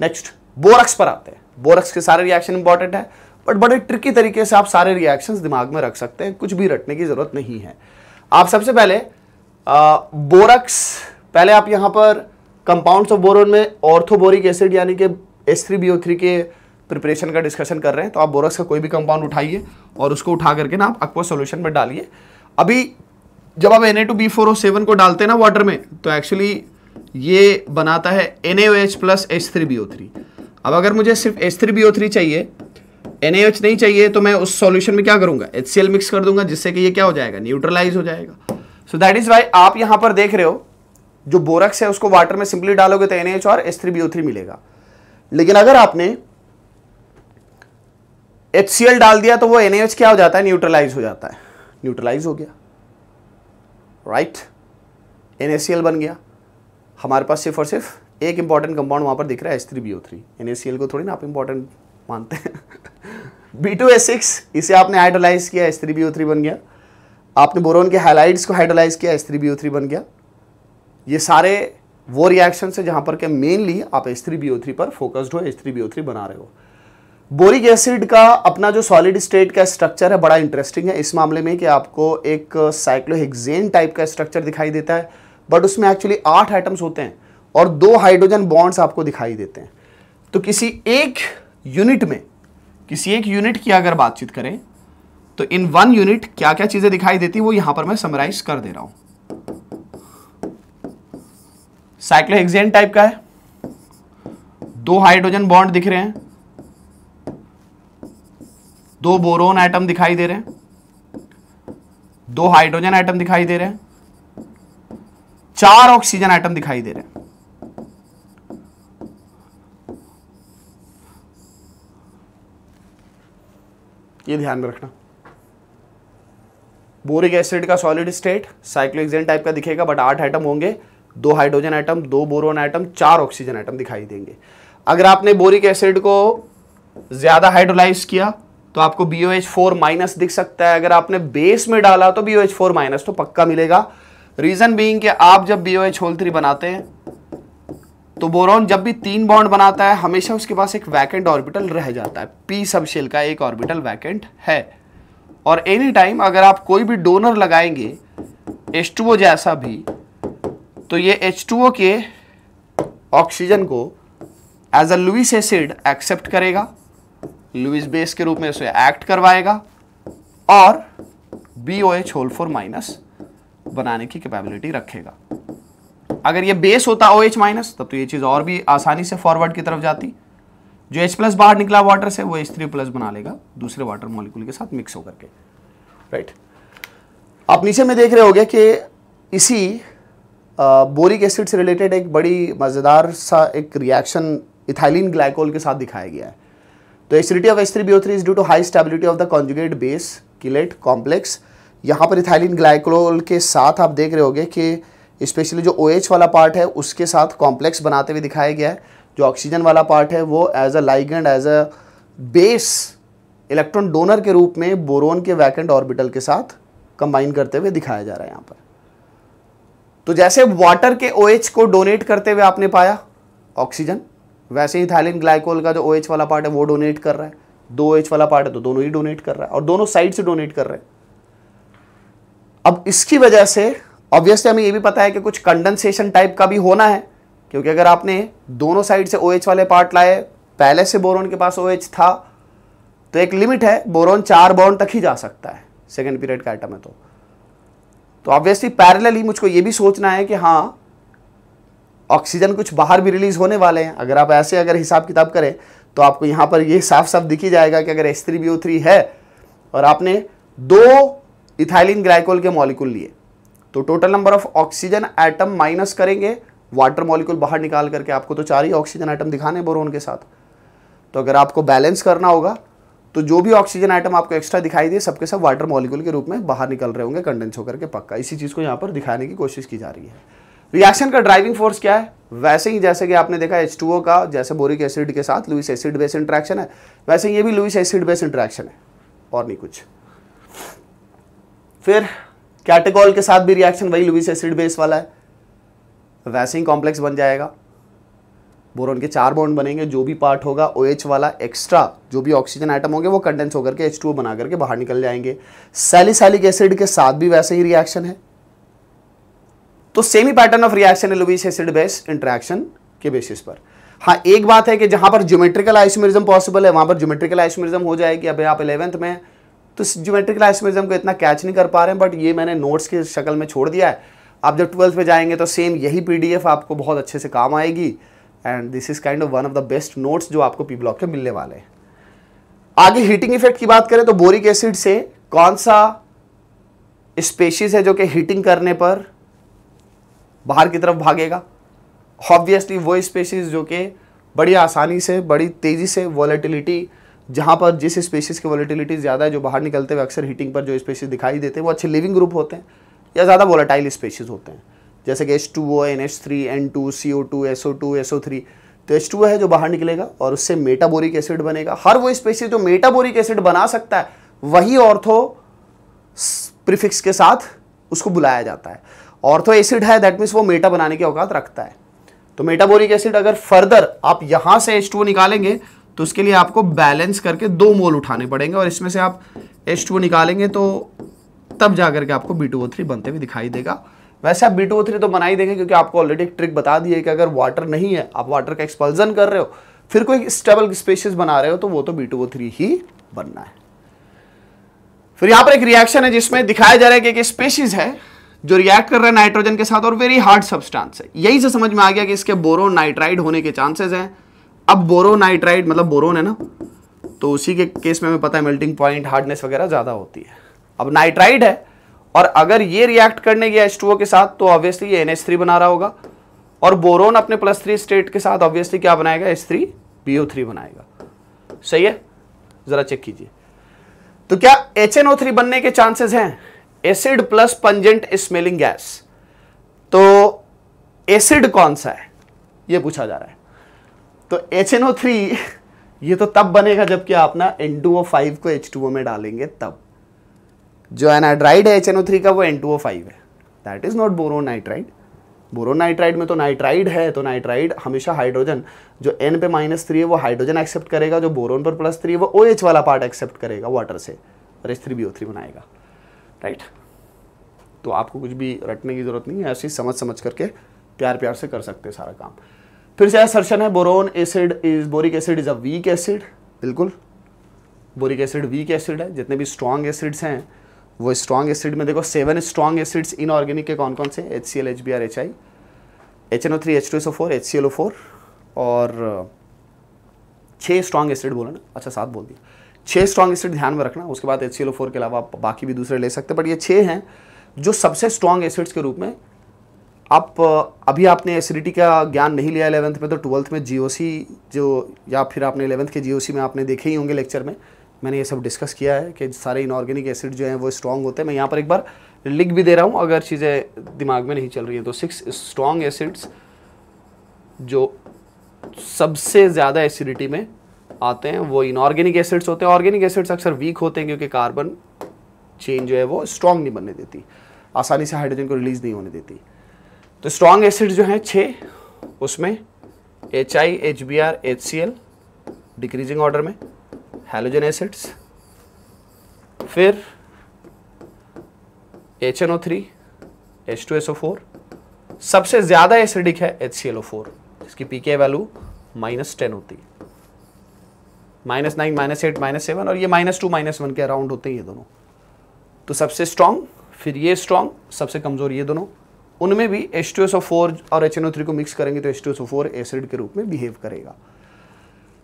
नेक्स्ट बोरक्स पर आते हैं बोरक्स के सारे रिएक्शन इंपॉर्टेंट है बट बड़े ट्रिकी तरीके से आप सारे रिएक्शन दिमाग में रख सकते हैं कुछ भी रटने की जरूरत नहीं है आप सबसे पहले आ, बोरक्स पहले आप यहां पर कंपाउंड्स ऑफ बोरोन में ऑर्थोबोरिक एसिड यानी कि S three B O three के प्रिपरेशन का डिस्कशन कर रहे हैं तो आप बोरक्स का कोई भी कंपाउंड उठाइए और उसको उठा करके ना आप अक्वा सोल्यूशन में डालिए अभी जब आप N A two B four O seven को डालते हैं ना वाटर में तो एक्चुअली ये बनाता है N A H plus H three B O three अब अगर मुझे सिर्फ H three B O three चाहिए एन एच नहीं चाहिए तो मैं उस सॉल्यूशन में क्या करूंगा एच सी एल मिक्स कर दूंगा जिससे कि ये क्या हो जाएगा न्यूट्रलाइज हो जाएगा सो दैट इज वाई आप यहाँ पर देख रहे हो जो बोरक्स है उसको वाटर में सिंपली डालोगे तो एन एच और H three B O three मिलेगा लेकिन अगर आपने एच डाल दिया तो वो एन क्या हो जाता है न्यूट्रलाइज हो जाता है न्यूट्रलाइज हो गया राइट एन बन गया हमारे पास सिर्फ और सिर्फ एक इंपॉर्टेंट कंपाउंड वहां पर दिख रहा है S three B O three N को थोड़ी ना आप इंपॉर्टेंट मानते हैं बी टू एस सिक्स इसे आपने हाइड्रोलाइज किया S three B O three बन गया आपने बोरोन के हाइलाइट्स को हाइड्रोलाइज किया S three B O three बन गया ये सारे वो रिएक्शन है जहां पर के मेनली आप S three B O three पर फोकस्ड हो S three B O three बना रहे हो बोरिक एसिड का अपना जो सॉलिड स्टेट का स्ट्रक्चर है बड़ा इंटरेस्टिंग है इस मामले में कि आपको एक साइक्लोहेक्जेन टाइप का स्ट्रक्चर दिखाई देता है बट उसमें एक्चुअली आठ आइटम्स होते हैं और दो हाइड्रोजन बॉन्ड्स आपको दिखाई देते हैं तो किसी एक यूनिट में किसी एक यूनिट की अगर बातचीत करें तो इन वन यूनिट क्या क्या चीजें दिखाई देती वो यहां पर मैं समराइज कर दे रहा हूं साइक्लोहेक्जेन टाइप का है दो हाइड्रोजन बॉन्ड दिख रहे हैं दो बोरोन आइटम दिखाई दे रहे हैं दो हाइड्रोजन आइटम दिखाई दे रहे हैं चार ऑक्सीजन आइटम दिखाई दे रहे हैं ये ध्यान में रखना बोरिक एसिड का सॉलिड स्टेट साइक्लोएक्सेन टाइप का दिखेगा बट आठ आइटम होंगे दो हाइड्रोजन आइटम दो बोरोन आइटम चार ऑक्सीजन आइटम दिखाई देंगे अगर आपने बोरिक एसिड को ज़्यादा हाइड्रोलाइज किया तो आपको B O H four minus दिख सकता है अगर आपने बेस में डाला तो B O H four minus तो पक्का मिलेगा रीजन बीइंग कि आप जब B O H whole three बनाते हैं तो बोरॉन जब भी तीन बॉन्ड बनाता है हमेशा उसके पास एक वैकेंट ऑर्बिटल रह जाता है पी सब शेल का एक ऑर्बिटल वैकेंट है और एनी टाइम अगर आप कोई भी डोनर लगाएंगे एच टू ओ जैसा भी तो ये एच टू ओ के ऑक्सीजन को as a Lewis acid accept करेगा लुइस बेस के रूप में उसे एक्ट करवाएगा और B O H whole four minus बनाने की कैपेबिलिटी रखेगा अगर ये बेस होता ओ एच माइनस तब तो ये चीज़ और भी आसानी से फॉरवर्ड की तरफ जाती जो H प्लस बाहर निकला वाटर से वो H3 प्लस बना लेगा दूसरे वाटर मॉलिक्यूल के साथ मिक्स होकर के राइट आप नीचे में देख रहे हो कि इसी बोरिक एसिड से रिलेटेड एक बड़ी मज़ेदार सा एक रिएक्शन इथाइलिन ग्लाइकोल के साथ दिखाया गया है तो acidity of S three is due to high stability of the conjugate base chelate complex यहाँ पर इथाइलिन ग्लाइकोल के साथ आप देख रहे होंगे कि स्पेशली जो ओ OH वाला पार्ट है उसके साथ कॉम्प्लेक्स बनाते हुए दिखाया गया है जो ऑक्सीजन वाला पार्ट है वो as a ligand as a base electron donor के रूप में बोरोन के वैकेंट ऑर्बिटल के साथ कंबाइन करते हुए दिखाया जा रहा है यहाँ पर तो जैसे वाटर के ओ OH को डोनेट करते हुए आपने पाया ऑक्सीजन वैसे ही थैलिन ग्लाइकोल का जो ओ OH वाला पार्ट है वो डोनेट कर रहा है दो ओ OH वाला पार्ट है तो दोनों ही डोनेट कर रहा है और दोनों साइड से डोनेट कर रहे हैं अब इसकी वजह से ऑब्वियसली हमें ये भी पता है कि कुछ कंडेंसेशन टाइप का भी होना है क्योंकि अगर आपने दोनों साइड से ओ OH वाले पार्ट लाए पहले से बोरोन के पास ओ OH था तो एक लिमिट है बोरोन चार बॉन्ड तक ही जा सकता है सेकेंड पीरियड का आइटम है तो ऑब्वियसली तो ही मुझको ये भी सोचना है कि हाँ ऑक्सीजन कुछ बाहर भी रिलीज़ होने वाले हैं अगर आप ऐसे अगर हिसाब किताब करें तो आपको यहाँ पर ये साफ साफ दिखी जाएगा कि अगर एस थ्री थ्री है और आपने दो इथाइलिन ग्लाइकोल के मॉलिक्यूल लिए तो total number of oxygen atom minus करेंगे वाटर मॉलिक्यूल बाहर निकाल करके आपको तो चार ही ऑक्सीजन आइटम दिखाने बोरोन के साथ तो अगर आपको बैलेंस करना होगा तो जो भी ऑक्सीजन आइटम आपको एक्स्ट्रा दिखाई दे सबके सब वाटर मॉलिक्यूल के रूप में बाहर निकल रहे होंगे कंडेंस होकर के पक्का इसी चीज़ को यहाँ पर दिखाने की कोशिश की जा रही है रिएक्शन का ड्राइविंग फोर्स क्या है वैसे ही जैसे कि आपने देखा एच का जैसे बोरिक एसिड के साथ लुइस एसिड बेस इंट्रैक्शन है वैसे ही ये भी लुइस एसिड बेस इंट्रैक्शन है और नहीं कुछ फिर कैटेगोल के साथ भी रिएक्शन वही लुइस एसिड बेस वाला है वैसे ही कॉम्प्लेक्स बन जाएगा बोरोन के चार बॉन्ड बनेंगे जो भी पार्ट होगा ओ OH वाला एक्स्ट्रा जो भी ऑक्सीजन आइटम होंगे वो कंडेंस होकर के एच बना करके बाहर निकल जाएंगे सैलिसैलिक एसिड के साथ भी वैसे ही रिएक्शन है तो सेम ही पैटर्न ऑफ रिएक्शन है लुबिस एसिड बेस इंट्रैक्शन के बेसिस पर हाँ एक बात है कि जहां पर ज्योमेट्रिकल आइसोमेरिज्म पॉसिबल है वहां पर ज्योमेट्रिकल आइसोमेरिज्म हो जाएगी अभी आप इलेवंथ में तो ज्योमेट्रिकल आइसोमेरिज्म को इतना कैच नहीं कर पा रहे हैं बट ये मैंने नोट्स की शक्ल में छोड़ दिया है आप जब ट्वेल्थ में जाएंगे तो सेम यही पीडीएफ आपको बहुत अच्छे से काम आएगी and this is kind of one of the best notes जो आपको पी ब्लॉक के मिलने वाले हैं आगे हीटिंग इफेक्ट की बात करें तो बोरिक एसिड से कौन सा स्पेशीज है जो कि हीटिंग करने पर बाहर की तरफ भागेगा ऑब्वियसली वो स्पेसीज जो कि बड़ी आसानी से बड़ी तेज़ी से वॉलेटिलिटी जहाँ पर जिस स्पेसीज की वॉलेटिलिटी ज़्यादा है जो बाहर निकलते हुए अक्सर हीटिंग पर जो स्पेसीज दिखाई देते हैं वो अच्छे लिविंग ग्रुप होते हैं या ज़्यादा वॉलेटाइल स्पेसीज होते हैं जैसे कि H two O N H three N two C O two S O two S O three तो एच टू है जो बाहर निकलेगा और उससे मेटाबोरिक एसिड बनेगा हर वो स्पेसीज जो मेटाबोरिक एसिड बना सकता है वही ऑर्थो प्रिफिक्स के साथ उसको बुलाया जाता है ऑर्थो एसिड है दैट मीन्स वो मेटा बनाने की औकात रखता है तो मेटाबोरिक एसिड अगर फर्दर आप यहां से एच निकालेंगे तो उसके लिए आपको बैलेंस करके दो मोल उठाने पड़ेंगे और इसमें से आप एच निकालेंगे तो तब जाकर के आपको बी बनते हुए दिखाई देगा वैसे आप बी टू तो बना ही देंगे क्योंकि आपको ऑलरेडी एक ट्रिक बता दी है कि अगर वाटर नहीं है आप वाटर का एक्सपल्जन कर रहे हो फिर कोई स्टेबल स्पेसिस बना रहे हो तो वो तो बी ही बनना है फिर यहां पर एक रिएक्शन है जिसमें दिखाया जा रहा है कि एक स्पेशीज है जो रिएक्ट कर रहा है नाइट्रोजन के साथ और वेरी हार्ड सब्सटेंस है यही से समझ में आ गया कि इसके बोरो नाइट्राइड होने के चांसेस हैं अब बोरो नाइट्राइड मतलब बोरोन है ना तो उसी के केस में हमें पता है मेल्टिंग पॉइंट हार्डनेस वगैरह ज़्यादा होती है अब नाइट्राइड है और अगर ये रिएक्ट करने गया एच के साथ तो ऑब्वियसली ये एन बना रहा होगा और बोरोन अपने प्लस थ्री स्टेट के साथ ऑब्वियसली क्या बनाएगा एच थ्री बनाएगा सही है ज़रा चेक कीजिए तो क्या एच बनने के चांसेस हैं acid plus pungent smelling gas तो एसिड कौन सा है ये पूछा जा रहा है तो एच एन ओ थ्री ये तो तब बनेगा जबकि आप ना एन टू ओ फाइव को एच टू ओ में डालेंगे तब जो एनाड्राइड है एच एन ओ थ्री का वो एन टू ओ फाइव है that is not boro nitride boro nitride में तो नाइट्राइड है तो नाइट्राइड हमेशा हाइड्रोजन जो एन पे माइनस थ्री है वो हाइड्रोजन एक्सेप्ट करेगा जो बोरोन पर प्लस थ्री है वो ओ OH एच वाला पार्ट एक्सेप्ट करेगा वाटर से और H three B O three बनाएगा राइट तो आपको कुछ भी रटने की ज़रूरत नहीं है ऐसे समझ समझ करके प्यार प्यार से कर सकते हैं सारा काम फिर से सर्शन है boron acid is boric acid is a weak acid बिल्कुल बोरिक एसिड वीक एसिड है जितने भी स्ट्रॉन्ग एसिड्स हैं वो स्ट्रॉन्ग एसिड में देखो सेवन स्ट्रॉन्ग एसिड्स इनऑर्गेनिक के कौन कौन से H C L H B R H I H N O three H two S O four H C L O four और छः स्ट्रॉन्ग एसिड बोला ना अच्छा सात बोल दिया छः स्ट्रॉन्ग एसिड ध्यान में रखना उसके बाद एच के अलावा आप बाकी भी दूसरे ले सकते हैं बट ये छः हैं जो सबसे स्ट्रॉन्ग एसिड्स के रूप में आप अभी आपने एसिडिटी का ज्ञान नहीं लिया एलेवंथ में तो ट्वेल्थ में जीओसी जो या फिर आपने एलेवंथ के जीओसी में आपने देखे ही होंगे लेक्चर में मैंने ये सब डिस्कस किया है कि सारे इनऑर्गेनिक एसिड जो हैं वो स्ट्रॉन्ग होते हैं मैं यहाँ पर एक बार लिख भी दे रहा हूँ अगर चीज़ें दिमाग में नहीं चल रही हैं तो सिक्स स्ट्रॉन्ग एसिड्स जो सबसे ज़्यादा एसिडिटी में आते हैं वो इनऑर्गेनिक एसिड्स होते हैं ऑर्गेनिक एसिड्स अक्सर वीक होते हैं क्योंकि कार्बन चेन जो है वो स्ट्रॉन्ग नहीं बनने देती आसानी से हाइड्रोजन को रिलीज नहीं होने देती तो स्ट्रॉन्ग एसिड जो है छः उसमें H I H B R H C L decreasing order में हेलोजन एसिड्स फिर H N O three H two S O four सबसे ज़्यादा एसिडिक है H C L O four जिसकी P K value minus ten होती है minus nine minus eight minus seven और ये माइनस टू माइनस वन के अराउंड होते हैं ये दोनों तो सबसे स्ट्रॉन्ग फिर ये स्ट्रॉन्ग सबसे कमज़ोर ये दोनों उनमें भी H two S O four और एच एन ओ थ्री को मिक्स करेंगे तो H two S O four acid के रूप में बिहेव करेगा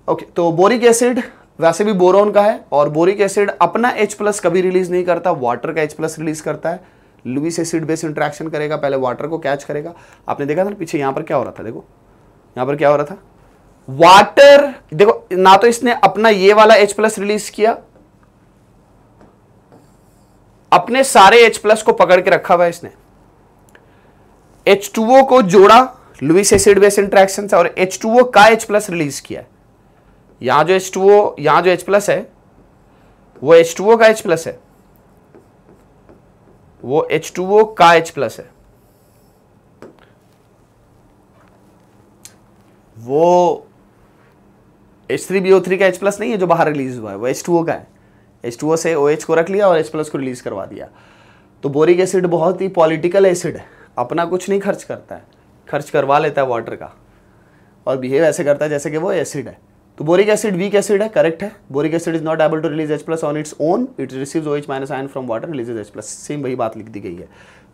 ओके okay, तो बोरिक एसिड वैसे भी बोरोन का है और बोरिक एसिड अपना H प्लस कभी रिलीज नहीं करता वाटर का H प्लस रिलीज करता है लुइस एसिड बेस इंट्रैक्शन करेगा पहले वाटर को कैच करेगा आपने देखा था ना पीछे यहाँ पर क्या हो रहा था देखो यहाँ पर क्या हो रहा था वाटर देखो ना तो इसने अपना ये वाला H प्लस रिलीज किया अपने सारे H प्लस को पकड़ के रखा हुआ इसने H2O को जोड़ा लुइस एसिड बेस इंट्रैक्शन से और H2O का H प्लस रिलीज किया यहां जो H2O यहां जो H प्लस है वो H2O का H प्लस है वो H2O का H प्लस है वो H three B O three का एच प्लस नहीं है जो बाहर रिलीज हुआ है वो एच टू ओ का है एच टू ओ से ओ एच को रख लिया और एच प्लस को रिलीज़ करवा दिया तो बोरिक एसिड बहुत ही पॉलिटिकल एसिड है अपना कुछ नहीं खर्च करता है खर्च करवा लेता है वाटर का और बिहेव ऐसे करता है जैसे कि वो एसिड है तो बोरिक एसिड वीक एसिड है करेक्ट है boric acid is not able to release H plus on its own it receives O H minus ion from water release H plus same वही बात लिख दी गई है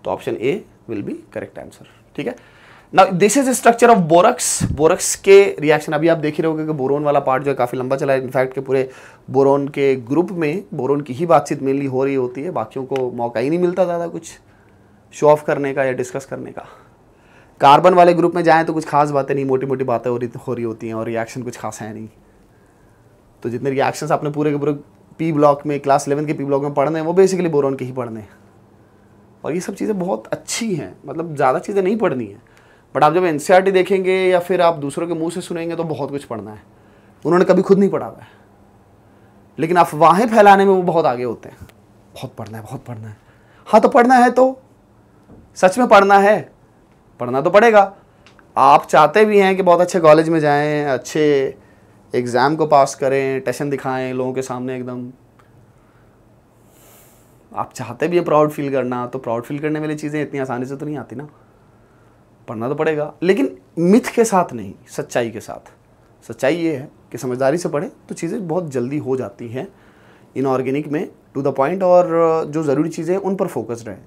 तो option A will be correct answer ठीक है ना this is structure of borax borax के रिएक्शन अभी आप देख ही रहोगे कि बोरोन वाला पार्ट जो है काफ़ी लंबा चला है इनफैक्ट के पूरे बोरोन के ग्रुप में बोरोन की ही बातचीत मेनली हो रही होती है बाकियों को मौका ही नहीं मिलता ज़्यादा कुछ शो ऑफ करने का या डिस्कस करने का कार्बन वाले ग्रुप में जाएँ तो कुछ खास बातें नहीं मोटी मोटी बातें हो रही हो रही होती हैं और रिएक्शन कुछ खास है नहीं तो जितने रिएक्शंस आपने पूरे के पूरे पी ब्लॉक में क्लास इलेवन के पी ब्लॉक में पढ़ने हैं वो बेसिकली बोरोन के ही पढ़ने हैं और ये सब चीज़ें बहुत अच्छी हैं मतलब ज़्यादा चीज़ें नहीं पढ़नी हैं बट आप जब एन e देखेंगे या फिर आप दूसरों के मुंह से सुनेंगे तो बहुत कुछ पढ़ना है उन्होंने कभी खुद नहीं पढ़ा हुआ है लेकिन अफवाहें फैलाने में वो बहुत आगे होते हैं बहुत पढ़ना है बहुत पढ़ना है हाँ तो पढ़ना है तो सच में पढ़ना है पढ़ना तो पड़ेगा आप चाहते भी हैं कि बहुत अच्छे कॉलेज में जाएं अच्छे एग्ज़ाम को पास करें टेशन e दिखाएं लोगों के सामने एकदम आप चाहते भी हैं प्राउड फील करना तो प्राउड फील करने वाली चीज़ें इतनी आसानी से तो नहीं आती ना पढ़ना तो पड़ेगा लेकिन मिथ के साथ नहीं सच्चाई के साथ सच्चाई ये है कि समझदारी से पढ़ें तो चीज़ें बहुत जल्दी हो जाती हैं इनऑर्गेनिक में टू द पॉइंट और जो ज़रूरी चीज़ें उन पर फोकस रहें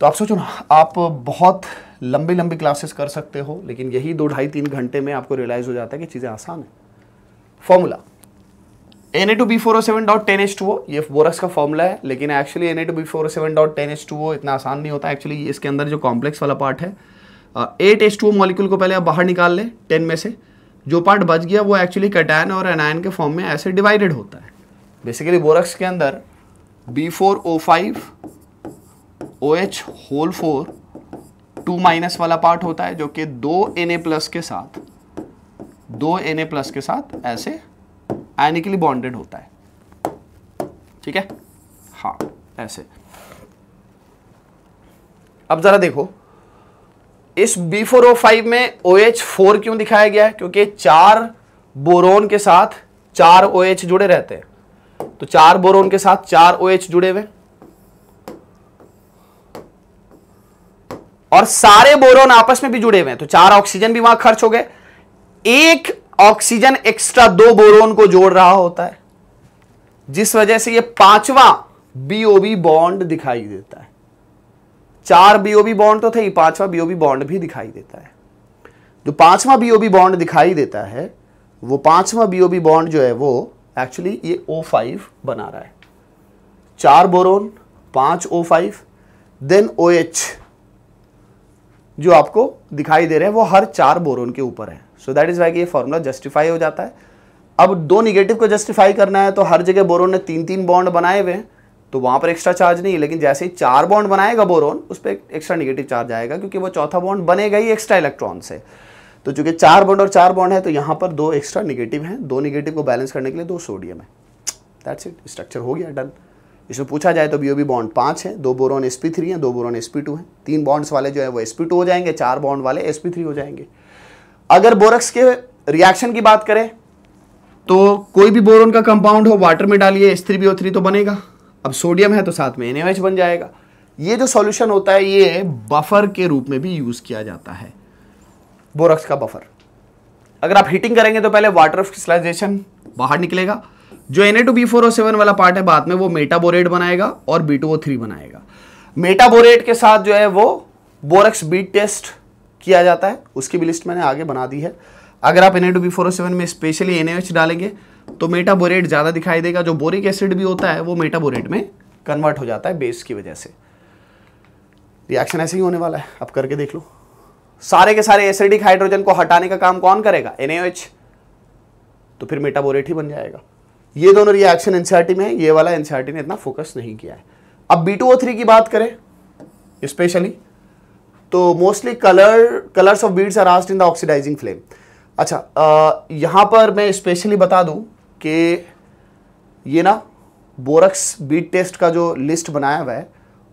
तो आप सोचो ना आप बहुत लंबी लंबी क्लासेस कर सकते हो लेकिन यही दो ढाई तीन घंटे में आपको रियलाइज़ हो जाता है कि चीज़ें आसान है formula N A two B four O seven dot ten H two O ये बोरस का फॉर्मूला है लेकिन actually N A two B four O seven dot ten H two O इतना आसान नहीं होता एक्चुअली इसके अंदर जो कॉम्प्लेक्स वाला पार्ट है eight H two O molecule को पहले आप बाहर निकाल लें टेन में से जो पार्ट बच गया वो एक्चुअली कटैन और एनायन के फॉर्म में ऐसे डिवाइडेड होता है बेसिकली बोरक्स के अंदर B four O five O H whole four two minus वाला पार्ट होता है जो कि दो एन ए प्लस के साथ दो एन ए प्लस के साथ ऐसे आयनिकली बॉन्डेड होता है ठीक है हाँ ऐसे अब जरा देखो इस बी फोर ओ फाइव में ओ एच फोर क्यों दिखाया गया है क्योंकि चार बोरोन के साथ चार ओ एच जुड़े रहते हैं तो चार बोरोन के साथ चार ओ एच जुड़े हुए और सारे बोरोन आपस में भी जुड़े हुए हैं तो चार ऑक्सीजन भी वहां खर्च हो गए एक ऑक्सीजन एक्स्ट्रा दो बोरोन को जोड़ रहा होता है जिस वजह से यह पांचवा बीओबी बॉन्ड दिखाई देता है चार बीओबी बॉन्ड तो थे ही पांचवा बीओबी बॉन्ड भी दिखाई देता है जो पांचवा बीओबी बॉन्ड दिखाई देता है वो पांचवा बीओबी बॉन्ड जो है वो एक्चुअली ये ओ फाइव बना रहा है चार बोरोन पांच O five then O H जो आपको दिखाई दे रहे हैं वो हर चार बोरोन के ऊपर है सो दैट इज़ वाई ये फॉर्मूला जस्टिफाई हो जाता है अब दो निगेटिव को जस्टिफाई करना है तो हर जगह बोरोन ने तीन तीन बॉन्ड बनाए हुए हैं तो वहां पर एक्स्ट्रा चार्ज नहीं है लेकिन जैसे ही चार बॉन्ड बनाएगा बोरोन उस पर एक्स्ट्रा निगेटिव चार्ज आएगा क्योंकि वो चौथा बॉन्ड बनेगा ही एक्स्ट्रा इलेक्ट्रॉन से तो चूंकि चार बॉन्ड और चार बॉन्ड है तो यहाँ पर दो एक्स्ट्रा निगेटिव हैं दो निगेटिव को बैलेंस करने के लिए दो सोडियम है दैट्स इट स्ट्रक्चर हो गया डन इसमें पूछा जाए तो बी ओ बी बॉन्ड पाँच है दो बोरोन एस पी थ्री हैं दो बोरोन एस पी टू हैं तीन बॉन्ड्स वाले जो है वो एस पी टू हो जाएंगे चार बॉन्ड वाले एस पी थ्री हो जाएंगे अगर बोरक्स के रिएक्शन की बात करें तो कोई भी बोरोन का कंपाउंड हो वाटर में डालिए एस थ्री तो बनेगा अब सोडियम है तो साथ में एनएमएच बन जाएगा ये जो सॉल्यूशन होता है ये बफर के रूप में भी यूज़ किया जाता है बोरक्स का बफर अगर आप हीटिंग करेंगे तो पहले वाटर क्रिस्टलाइजेशन बाहर निकलेगा जो सेवन वाला पार्ट है बाद में वो मेटाबोरेट बनाएगा और थ्री बनाएगा मेटाबोरेट के साथ जो है वो बोरक्स बी टेस्ट किया जाता है उसकी भी लिस्ट मैंने आगे बना दी है अगर आप एन oh में स्पेशली एन डालेंगे तो मेटाबोरेट ज़्यादा दिखाई देगा जो बोरिक एसिड भी होता है वो मेटाबोरेट में कन्वर्ट हो जाता है बेस की वजह से रिएक्शन ऐसे ही होने वाला है अब करके देख लो सारे के सारे एसिडिक हाइड्रोजन को हटाने का काम कौन करेगा एन तो फिर मेटाबोरेट ही बन जाएगा ये दोनों रिएक्शन एनसीआरटी e में है ये वाला एनसीआरटी e ने इतना फोकस नहीं किया है अब बी की बात करें स्पेशली तो mostly colour colours of beads are asked in the oxidising flame अच्छा यहाँ पर मैं स्पेशली बता दूँ कि ये ना बोरक्स बीट टेस्ट का जो लिस्ट बनाया हुआ है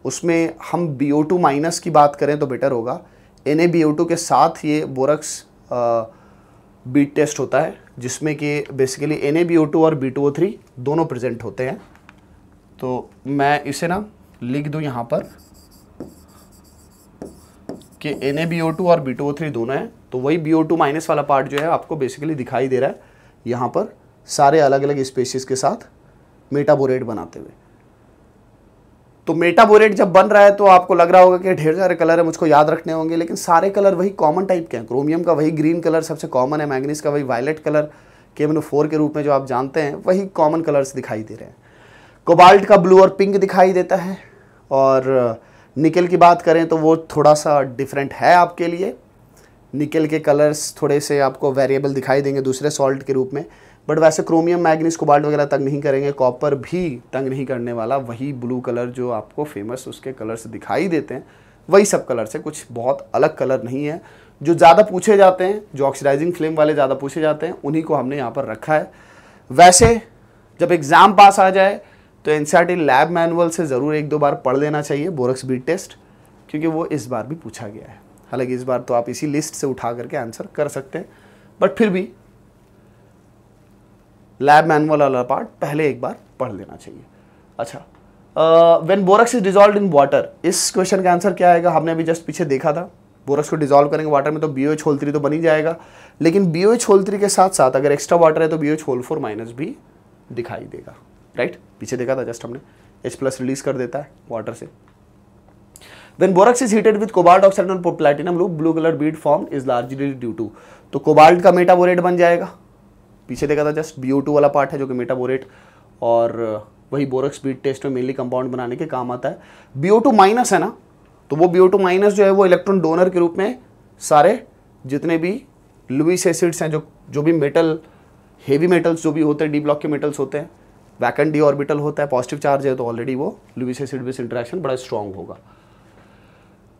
उसमें हम बी ओ टू माइनस की बात करें तो बेटर होगा N A B O two के साथ ये बोरक्स बीट टेस्ट होता है जिसमें कि basically N A B O two और बी टू ओ थ्री दोनों प्रेजेंट होते हैं तो मैं इसे ना लिख दूँ यहाँ पर कि एन और बी दोनों है तो वही बी माइनस वाला पार्ट जो है आपको बेसिकली दिखाई दे रहा है यहाँ पर सारे अलग अलग स्पेसीज के साथ मेटाबोरेट बनाते हुए तो मेटाबोरेट जब बन रहा है तो आपको लग रहा होगा कि ढेर सारे कलर है मुझको याद रखने होंगे लेकिन सारे कलर वही कॉमन टाइप के हैं क्रोमियम का वही ग्रीन कलर सबसे कॉमन है मैग्नीस का वही वायलेट कलर केमनो फोर के रूप में जो आप जानते हैं वही कॉमन कलर्स दिखाई दे रहे हैं कोबाल्ट का ब्लू और पिंक दिखाई देता है और निकल की बात करें तो वो थोड़ा सा डिफरेंट है आपके लिए निकल के कलर्स थोड़े से आपको वेरिएबल दिखाई देंगे दूसरे सॉल्ट के रूप में बट वैसे क्रोमियम मैग्नीस कोबाल्ट वगैरह तंग नहीं करेंगे कॉपर भी तंग नहीं करने वाला वही ब्लू कलर जो आपको फेमस उसके कलर्स दिखाई देते हैं वही सब कलर से कुछ बहुत अलग कलर नहीं है जो ज़्यादा पूछे जाते हैं जो ऑक्सीडाइजिंग फ्लेम वाले ज़्यादा पूछे जाते हैं उन्हीं को हमने यहाँ पर रखा है वैसे जब एग्ज़ाम पास आ जाए तो एन लैब मैनुअल से ज़रूर एक दो बार पढ़ लेना चाहिए बोरक्स बीट टेस्ट क्योंकि वो इस बार भी पूछा गया है हालांकि इस बार तो आप इसी लिस्ट से उठा करके आंसर कर सकते हैं बट फिर भी लैब मैनुअल वाला पार्ट पहले एक बार पढ़ लेना चाहिए अच्छा when borax is dissolve in water इस क्वेश्चन का आंसर क्या आएगा हमने अभी जस्ट पीछे देखा था बोरक्स को डिजॉल्व करेंगे वाटर में तो बी एच थ्री तो बनी जाएगा लेकिन बी एच थ्री के साथ साथ अगर एक्स्ट्रा वाटर है तो B H whole four minus भी दिखाई देगा राइट पीछे देखा था जस्ट हमने एच प्लस रिलीज कर देता है वाटर से then borax is heated with cobalt oxide and platinum लू blue colour bead form is largely due to तो कोबाल्ट का मेटाबोरेट बन जाएगा पीछे देखा था जस्ट बी वाला पार्ट है जो कि मेटाबोरेट और वही बोरक्स बीट टेस्ट में मेनली कंपाउंड बनाने के काम आता है बी माइनस है ना तो वो बी माइनस जो है वो इलेक्ट्रॉन डोनर के रूप में सारे जितने भी लुइस एसिड्स हैं जो जो भी मेटल हेवी मेटल्स जो भी होते हैं डी ब्लॉक के मेटल्स होते हैं वैकेंट डी ऑर्बिटल होता है पॉजिटिव चार्ज है तो ऑलरेडी वो लुइस एसिड बेस इंटरेक्शन बड़ा स्ट्रॉन्ग होगा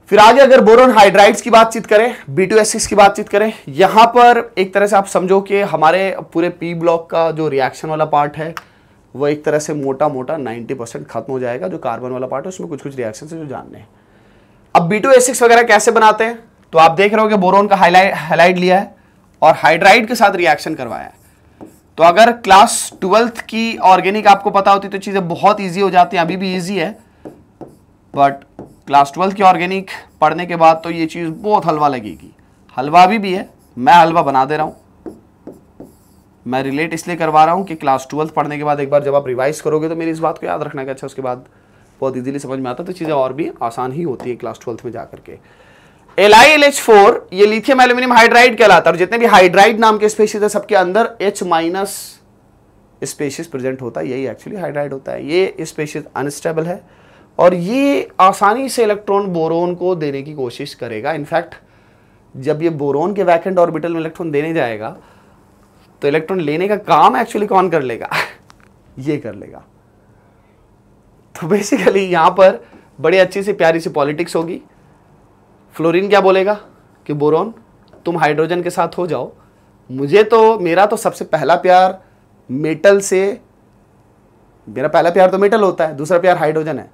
फिर आगे अगर बोरोन हाइड्राइड्स की बातचीत करें बी टू एस की बातचीत करें यहाँ पर एक तरह से आप समझो कि हमारे पूरे पी ब्लॉक का जो रिएक्शन वाला पार्ट है वो एक तरह से मोटा मोटा 90 परसेंट खत्म हो जाएगा जो कार्बन वाला पार्ट है उसमें कुछ कुछ रिएक्शन है जो जानने हैं अब बी टू एस वगैरह कैसे बनाते हैं तो आप देख रहे हो कि बोरोन का हाईलाइट लिया है और हाइड्राइड के साथ रिएक्शन करवाया है तो अगर क्लास ट्वेल्थ की ऑर्गेनिक आपको पता होती तो चीज़ें बहुत ईजी हो जाती हैं अभी भी ईजी है बट क्लास ट्वेल्थ की ऑर्गेनिक पढ़ने के बाद तो ये चीज़ बहुत हलवा लगेगी हलवा अभी भी है मैं हलवा बना दे रहा हूं मैं रिलेट इसलिए करवा रहा हूं कि क्लास ट्वेल्थ पढ़ने के बाद एक बार जब आप रिवाइज करोगे तो मेरी इस बात को याद रखना कि अच्छा उसके बाद बहुत इजीली समझ में आता तो चीज़ें और भी आसान ही होती है क्लास ट्वेल्थ में जा करके L I L H four ये लिथियम एल्यूमिनियम हाइड्राइड कहलाता है और जितने भी हाइड्राइड नाम के स्पेशीज है सबके अंदर एच माइनस स्पेशीज प्रेजेंट होता है यही एक्चुअली हाइड्राइड होता है ये स्पेशीज अनस्टेबल है और ये आसानी से इलेक्ट्रॉन बोरोन को देने की कोशिश करेगा इनफैक्ट जब ये बोरोन के वैकेंट ऑर्बिटल में इलेक्ट्रॉन देने जाएगा तो इलेक्ट्रॉन लेने का काम एक्चुअली कौन कर लेगा ये कर लेगा तो बेसिकली यहाँ पर बड़ी अच्छी सी प्यारी सी पॉलिटिक्स होगी फ्लोरीन क्या बोलेगा कि बोरोन तुम हाइड्रोजन के साथ हो जाओ मुझे तो मेरा तो सबसे पहला प्यार मेटल से मेरा पहला प्यार तो मेटल होता है दूसरा प्यार हाइड्रोजन है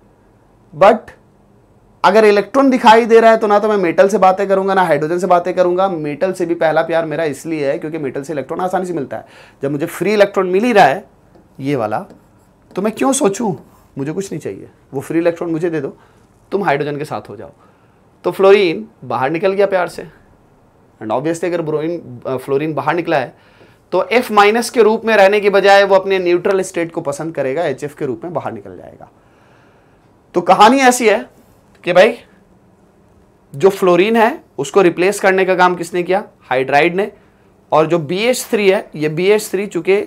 बट अगर इलेक्ट्रॉन दिखाई दे रहा है तो ना तो मैं मेटल से बातें करूंगा ना हाइड्रोजन से बातें करूंगा मेटल से भी पहला प्यार मेरा इसलिए है क्योंकि मेटल से इलेक्ट्रॉन आसानी से मिलता है जब मुझे फ्री इलेक्ट्रॉन मिल ही रहा है ये वाला तो मैं क्यों सोचूं मुझे कुछ नहीं चाहिए वो फ्री इलेक्ट्रॉन मुझे दे दो तुम हाइड्रोजन के साथ हो जाओ तो फ्लोरीन बाहर निकल गया प्यार से एंड ऑब्वियसली अगर ब्रोइन फ्लोरीन बाहर निकला है तो एफ माइनस के रूप में रहने के बजाय वो अपने न्यूट्रल स्टेट को पसंद करेगा एच के रूप में बाहर निकल जाएगा तो कहानी ऐसी है कि भाई जो फ्लोरीन है उसको रिप्लेस करने का काम किसने किया हाइड्राइड ने और जो बी एच थ्री है ये बी एच थ्री चूंकि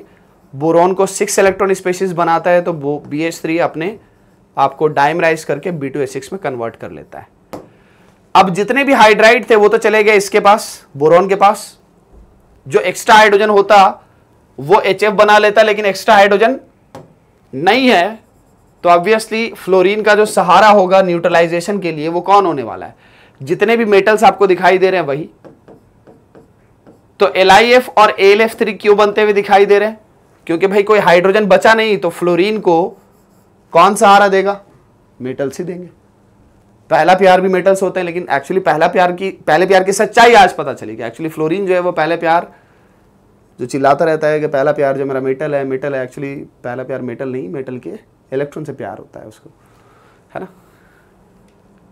बोरॉन को सिक्स इलेक्ट्रॉन स्पेसिस बनाता है तो बी एच थ्री अपने आपको डायमराइज करके बी टू ए सिक्स में कन्वर्ट कर लेता है अब जितने भी हाइड्राइड थे वो तो चले गए इसके पास बोरोन के पास जो एक्स्ट्रा हाइड्रोजन होता वो एच बना लेता लेकिन एक्स्ट्रा हाइड्रोजन नहीं है तो ऑब्वियसली फ्लोरीन का जो सहारा होगा न्यूट्रलाइजेशन के लिए वो कौन होने वाला है जितने भी मेटल्स आपको दिखाई दे रहे हैं वही तो एल और एल थ्री क्यों बनते हुए दिखाई दे रहे हैं क्योंकि भाई कोई हाइड्रोजन बचा नहीं तो फ्लोरीन को कौन सहारा देगा मेटल्स ही देंगे पहला प्यार भी मेटल्स होते हैं लेकिन एक्चुअली पहला प्यार की पहले प्यार की सच्चाई आज पता चली कि एक्चुअली फ्लोरीन जो है वो पहले प्यार जो चिल्लाता रहता है कि पहला प्यार जो मेरा मेटल है मेटल है एक्चुअली पहला प्यार मेटल नहीं मेटल के इलेक्ट्रॉन से प्यार होता है उसको है ना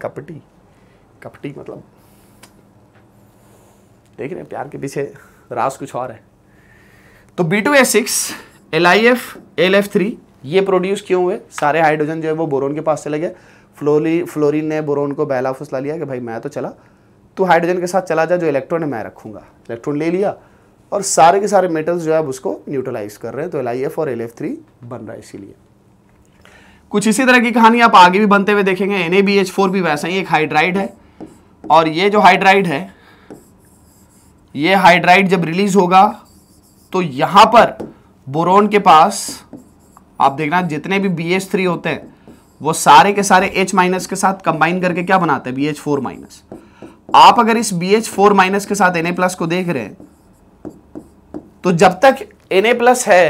कपटी कपटी मतलब देख रहे हैं प्यार के पीछे रास कुछ और है तो B two S six L I F L F three ये प्रोड्यूस क्यों हुए सारे हाइड्रोजन जो है वो बोरोन के पास चले गए फ्लोरी फ्लोरिन ने बोरोन को बहला फुसला लिया कि भाई मैं तो चला तो हाइड्रोजन के साथ चला जा जो इलेक्ट्रॉन है मैं रखूँगा इलेक्ट्रॉन ले लिया और सारे के सारे मेटल्स जो है उसको न्यूट्रलाइज कर रहे हैं तो एल और एल बन रहा है इसीलिए कुछ इसी तरह की कहानी आप आगे भी बनते हुए देखेंगे एन भी वैसा ही एक हाइड्राइड है और ये जो हाइड्राइड है ये हाइड्राइड जब रिलीज होगा तो यहाँ पर बोरोन के पास आप देखना जितने भी बी होते हैं वो सारे के सारे एच माइनस के साथ कंबाइन करके क्या बनाते हैं बी एच फोर माइनस आप अगर इस बी एच फोर माइनस के साथ एन ए प्लस को देख रहे हैं तो जब तक एन ए प्लस है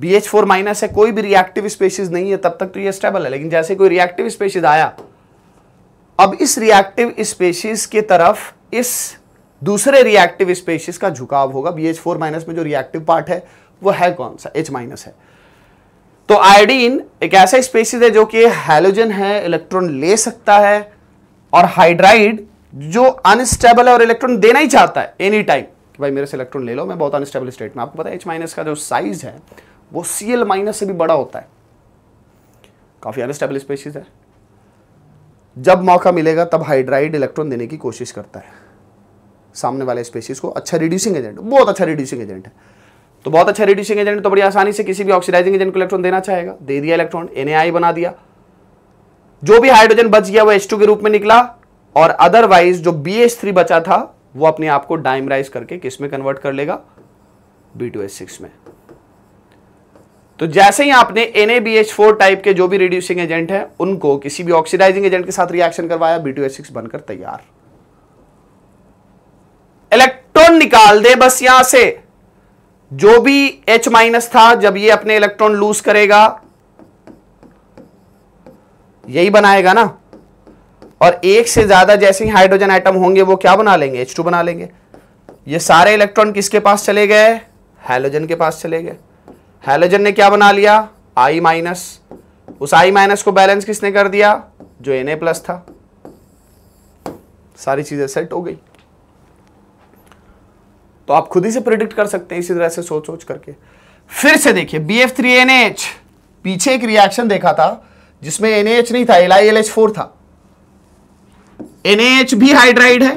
बी एच फोर माइनस है कोई भी रिएक्टिव स्पेशीज नहीं है तब तक तो ये स्टेबल है लेकिन जैसे कोई रिएक्टिव स्पेशीज आया अब इस रिएक्टिव स्पेशीज के तरफ इस दूसरे रिएक्टिव स्पेशीज का झुकाव होगा बी एच फोर माइनस में जो रिएक्टिव पार्ट है वो है कौन सा एच माइनस है तो आयोडीन एक ऐसा स्पेसिस है जो कि हेलोजन है इलेक्ट्रॉन ले सकता है और हाइड्राइड जो अनस्टेबल है और इलेक्ट्रॉन देना ही चाहता है एनी टाइम भाई मेरे से इलेक्ट्रॉन ले लो मैं बहुत अनस्टेबल स्टेट में आपको पता है एच माइनस का जो साइज है वो सी एल माइनस से भी बड़ा होता है काफ़ी अनस्टेबल स्पेसिस है जब मौका मिलेगा तब हाइड्राइड इलेक्ट्रॉन देने की कोशिश करता है सामने वाले स्पेसिस को अच्छा रिड्यूसिंग एजेंट बहुत अच्छा रिड्यूसिंग एजेंट है तो बहुत अच्छा रिड्यूसिंग एजेंट तो बड़ी आसानी से किसी भी ऑक्सीडाइजिंग एजेंट को इलेक्ट्रॉन देना चाहेगा दे दिया इलेक्ट्रॉन एन बना दिया जो भी हाइड्रोजन बच गया वो एच के रूप में निकला और अदरवाइज जो बी बचा था वो अपने आप को डायमराइज करके किस में कन्वर्ट कर लेगा बी टू एच सिक्स में तो जैसे ही आपने एन टाइप के जो भी रिड्यूसिंग एजेंट है उनको किसी भी ऑक्सीडाइजिंग एजेंट के साथ रिएक्शन करवाया बी टू सिक्स बनकर तैयार इलेक्ट्रॉन निकाल दे बस यहां से जो भी H माइनस था जब ये अपने इलेक्ट्रॉन लूज करेगा यही बनाएगा ना और एक से ज्यादा जैसे ही हाइड्रोजन आइटम होंगे वो क्या बना लेंगे H2 बना लेंगे ये सारे इलेक्ट्रॉन किसके पास चले गए हेलोजन के पास चले गए हेलोजन ने क्या बना लिया आई माइनस उस आई माइनस को बैलेंस किसने कर दिया जो एन ए प्लस था सारी चीजें सेट हो गई तो आप खुद ही से प्रिडिक्ट कर सकते हैं इसी तरह से सोच सोच करके फिर से देखिए B F three N H पीछे एक रिएक्शन देखा था जिसमें एन एच नहीं था L I L H four था एन एच भी हाइड्राइड है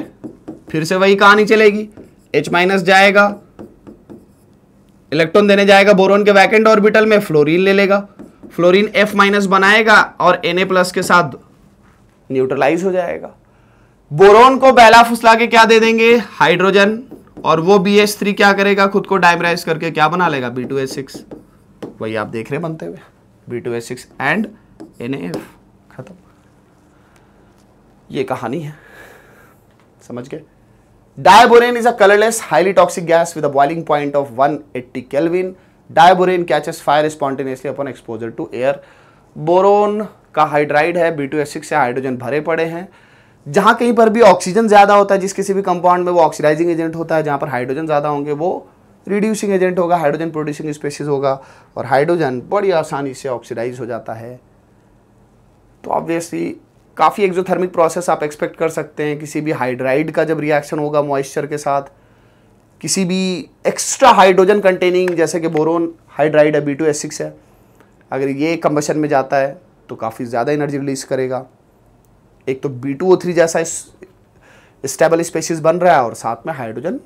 फिर से वही कहानी चलेगी एच माइनस जाएगा इलेक्ट्रॉन देने जाएगा बोरोन के वैकेंड ऑर्बिटल में फ्लोरीन ले लेगा फ्लोरीन एफ माइनस बनाएगा और एन ए प्लस के साथ न्यूट्रलाइज हो जाएगा बोरोन को बैला फुसला के क्या दे देंगे हाइड्रोजन और वो बी एस थ्री क्या करेगा खुद को डायमराइज करके क्या बना लेगा बी टू एस सिक्स वही आप देख रहे बनते हुए B two S six and N F खत्म ये कहानी है समझ गए diborane is a colourless highly toxic gas with a boiling point of 180 kelvin diborane catches fire spontaneously upon exposure to air boron का हाइड्राइड है बी टू एस सिक्स से hydrogen भरे पड़े हैं जहाँ कहीं पर भी ऑक्सीजन ज़्यादा होता है जिस किसी भी कंपाउंड में वो ऑक्सीडाइजिंग एजेंट होता है जहाँ पर हाइड्रोजन ज़्यादा होंगे वो रिड्यूसिंग एजेंट होगा हाइड्रोजन प्रोड्यूसिंग स्पेसिस होगा और हाइड्रोजन बड़ी आसानी से ऑक्सीडाइज हो जाता है तो ऑब्वियसली काफ़ी एक्जोथर्मिक प्रोसेस आप एक्सपेक्ट कर सकते हैं किसी भी हाइड्राइड का जब रिएक्शन होगा मॉइस्चर के साथ किसी भी एक्स्ट्रा हाइड्रोजन कंटेनिंग जैसे कि बोरोन हाइड्राइड है बी टू एस सिक्स है अगर ये कम्बशन में जाता है तो काफ़ी ज़्यादा एनर्जी रिलीज करेगा एक तो बी टू ओ थ्री जैसा स्टेबल स्पेसिस बन रहा है और साथ में हाइड्रोजन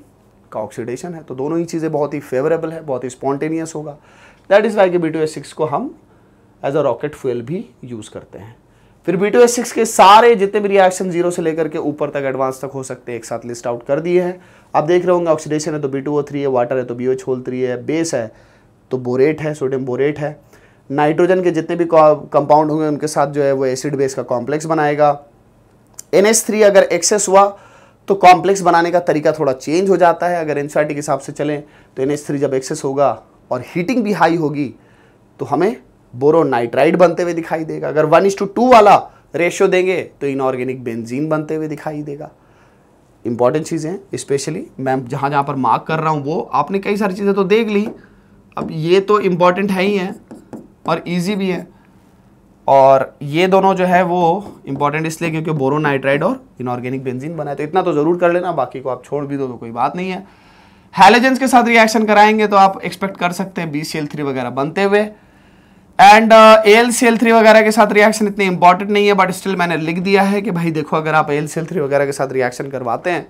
का ऑक्सीडेशन है तो दोनों ही चीज़ें बहुत ही फेवरेबल है बहुत ही स्पॉन्टेनियस होगा दैट इज़ वाई के बी टू एस सिक्स को हम एज अ रॉकेट फ्यूल भी यूज़ करते हैं फिर बी टू एस सिक्स के सारे जितने भी रिएक्शन जीरो से लेकर के ऊपर तक एडवांस तक हो सकते हैं एक साथ लिस्ट आउट कर दिए हैं आप देख रहे होंगे ऑक्सीडेशन है तो बी टू ओ थ्री है वाटर है तो बी एच होल थ्री है बेस है तो बोरेट है सोडियम बोरेट है नाइट्रोजन के जितने भी कंपाउंड होंगे उनके साथ जो है वो एसिड बेस का कॉम्प्लेक्स बनाएगा एन थ्री अगर एक्सेस हुआ तो कॉम्प्लेक्स बनाने का तरीका थोड़ा चेंज हो जाता है अगर एन के हिसाब से चलें तो एन थ्री जब एक्सेस होगा और हीटिंग भी हाई होगी तो हमें बोरो नाइट्राइड बनते हुए दिखाई देगा अगर वन इज टू टू वाला रेशियो देंगे तो इनऑर्गेनिक बेंजीन बनते हुए दिखाई देगा इंपॉर्टेंट चीज़ें स्पेशली मैं जहाँ जहाँ पर मार्क कर रहा हूँ वो आपने कई सारी चीज़ें तो देख ली अब ये तो इम्पॉर्टेंट है ही है और ईजी भी है और ये दोनों जो है वो इंपॉर्टेंट इसलिए क्योंकि बोरोनाइट्राइड और इनऑर्गेनिक बेंजीन बनाए तो इतना तो ज़रूर कर लेना बाकी को आप छोड़ भी दो तो कोई बात नहीं है हेलोजेंस के साथ रिएक्शन कराएंगे तो आप एक्सपेक्ट कर सकते हैं बी सी एल थ्री वगैरह बनते हुए and L C L three वगैरह के साथ रिएक्शन इतने इंपॉर्टेंट नहीं है बट स्टिल मैंने लिख दिया है कि भाई देखो अगर आप एल सी एल थ्री वगैरह के साथ रिएक्शन करवाते हैं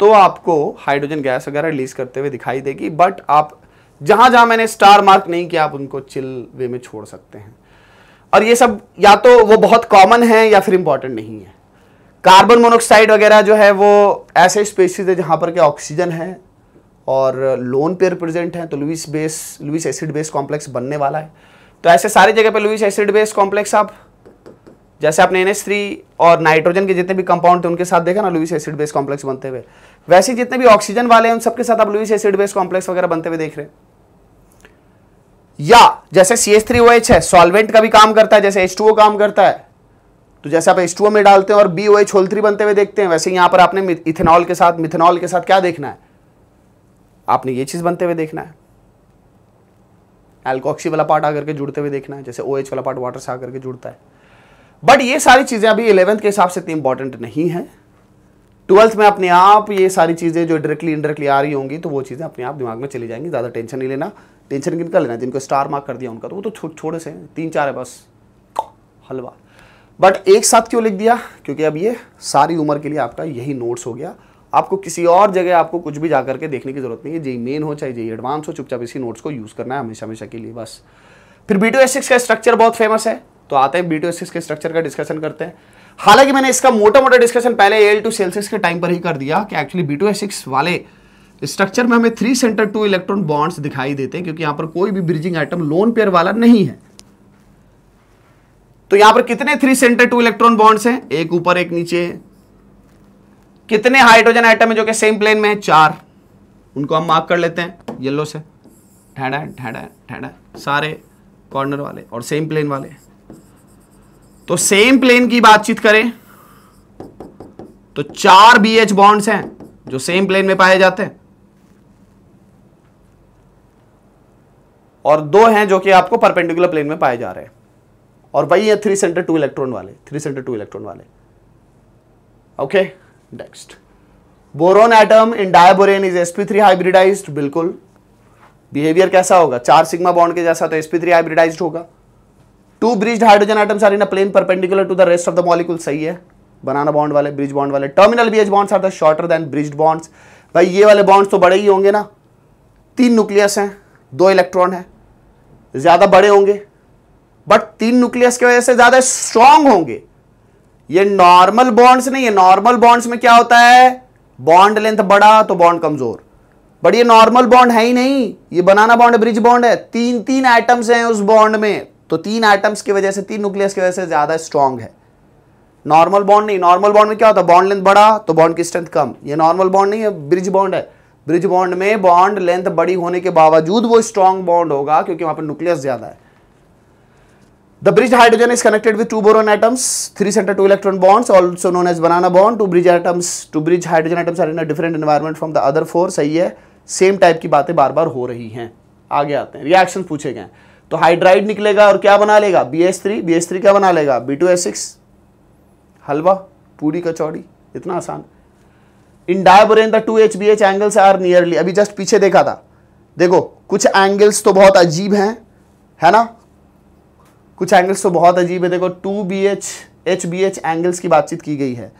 तो आपको हाइड्रोजन गैस वगैरह रिलीज करते हुए दिखाई देगी बट आप जहां जहां मैंने स्टार मार्क नहीं किया आप उनको चिल वे में छोड़ सकते हैं और ये सब या तो वो बहुत कॉमन है या फिर इंपॉर्टेंट नहीं है कार्बन मोनोक्साइड वगैरह जो है वो ऐसे स्पेसीज है जहाँ पर के ऑक्सीजन है और लोन पेयर प्रेजेंट है तो Lewis base Lewis acid base complex बनने वाला है तो ऐसे सारी जगह पर लुइस एसिड बेस कॉम्प्लेक्स आप जैसे आपने एन और नाइट्रोजन के जितने भी कंपाउंड थे उनके साथ देखा ना लुइस एसिड बेस कॉम्प्लेक्स बनते हुए वैसे जितने भी ऑक्सीजन वाले हैं उन सबके साथ आप लुइस एसिड बेस कॉम्प्लेक्स वगैरह बनते हुए देख रहे हैं या जैसे C S three O H है सॉल्वेंट का भी काम करता है जैसे एच टू ओ काम करता है तो जैसे आप एच टू ओ में डालते हैं और B O H whole three बनते हुए देखते हैं वैसे यहां पर आपने इथेनॉल के साथ मिथेनॉल के साथ क्या देखना है आपने ये चीज़ बनते हुए देखना है एल्कोक्सी वाला पार्ट आकर के जुड़ते हुए देखना है जैसे ओ एच वाला पार्ट वाटर से आकर के जुड़ता है बट ये सारी चीज़ें अभी इलेवेंथ के हिसाब से इतनी इंपॉर्टेंट नहीं है ट्वेल्थ में अपने आप ये सारी चीज़ें जो डायरेक्टली इनडायरेक्टली आ रही होंगी तो वो चीज़ें अपने आप दिमाग में चली जाएंगी ज़्यादा टेंशन नहीं लेना टेंशन गिन कर लेना जिनको स्टार मार्क कर दिया उनका तो वो तो छोटे से तीन चार है बस हलवा बट एक साथ क्यों लिख दिया क्योंकि अब ये सारी उम्र के लिए आपका यही नोट्स हो गया आपको किसी और जगह आपको कुछ भी जाकर के देखने की जरूरत नहीं है जे मेन हो चाहे जे एडवांस हो चुपचाप इसी नोट्स को यूज़ करना है हमेशा हमेशा के लिए बस फिर बी टू एस सिक्स का स्ट्रक्चर बहुत फेमस है तो आते हैं बी टू एस सिक्स के स्ट्रक्चर का डिस्कशन करते हैं हालांकि मैंने इसका मोटा मोटा डिस्कशन पहले एल टू सेल्सियस के टाइम पर ही कर दिया कि actually B two S six वाले स्ट्रक्चर में हमें three centre two electron bonds दिखाई देते हैं क्योंकि यहां पर कोई भी ब्रिजिंग आइटम लोन पेयर वाला नहीं है तो यहां पर कितने three centre two electron bonds हैं एक ऊपर एक नीचे कितने हाइड्रोजन आइटम है जो कि सेम प्लेन में है चार उनको हम मार्क कर लेते हैं येलो से ठेड़ा ठेड़ा ठेड़ा सारे कॉर्नर वाले और सेम प्लेन वाले तो सेम प्लेन की बातचीत करें तो चार बी एच बॉन्ड्स हैं जो सेम प्लेन में पाए जाते हैं और दो हैं जो कि आपको परपेंडिकुलर प्लेन में पाए जा रहे हैं और वही है थ्री सेंटर टू इलेक्ट्रॉन वाले थ्री सेंटर टू इलेक्ट्रॉन वाले okay next boron atom in diborane is SP three hybridize बिल्कुल बिहेवियर कैसा होगा चार सिग्मा बॉन्ड के जैसा तो एसपी थ्री हाइब्रिडाइज होगा two bridge hydrogen atoms are in a plane perpendicular to the rest of the molecule सही है बनाना बॉन्ड वाले ब्रिज बॉन्ड वाले terminal H bonds are the shorter than bridge bonds भाई ये वाले bonds तो बड़े ही होंगे ना तीन न्यूक्लियस हैं दो इलेक्ट्रॉन है ज़्यादा बड़े होंगे बट तीन न्यूक्लियस की वजह से ज़्यादा स्ट्रांग होंगे ये नॉर्मल बॉन्ड्स नहीं है नॉर्मल बॉन्ड्स में क्या होता है बॉन्ड लेंथ बड़ा तो बॉन्ड कमज़ोर बट ये नॉर्मल बॉन्ड है ही नहीं ये बनाना बॉन्ड ब्रिज बॉन्ड है तीन तीन आइटम्स हैं उस बॉन्ड में तो तीन आइटम्स की वजह से तीन न्यूक्लियस की वजह से ज़्यादा स्ट्रांग है नॉर्मल बॉन्ड नहीं नॉर्मल बॉन्ड में क्या होता है बॉन्ड लेंथ बड़ा तो बॉन्ड की स्ट्रेंथ कम ये नॉर्मल बॉन्ड नहीं है ब्रिज बॉन्ड है ब्रिज बॉन्ड में बॉन्ड लेंथ बड़ी होने के बावजूद वो स्ट्रॉन्ग बॉन्ड होगा क्योंकि वहां पर न्यूक्लियस ज्यादा है the bridge hydrogen is connected with two boron atoms three centre two electron bonds also known as banana bond two bridge atoms two bridge hydrogen atoms are in different environment from the other four सही है same type की बातें बार बार हो रही हैं आगे आते हैं रिएक्शन पूछे गए तो हाइड्राइड निकलेगा और क्या बना लेगा B S three three B S क्या बना लेगा बी टू एस सिक्स हलवा पूरी कचौड़ी इतना आसान है in diborane the two H B H angles are nearly अभी जस्ट पीछे देखा था देखो कुछ एंगल्स तो बहुत अजीब हैं है ना कुछ एंगल्स तो बहुत अजीब है देखो two B H H B H angles की बातचीत की गई है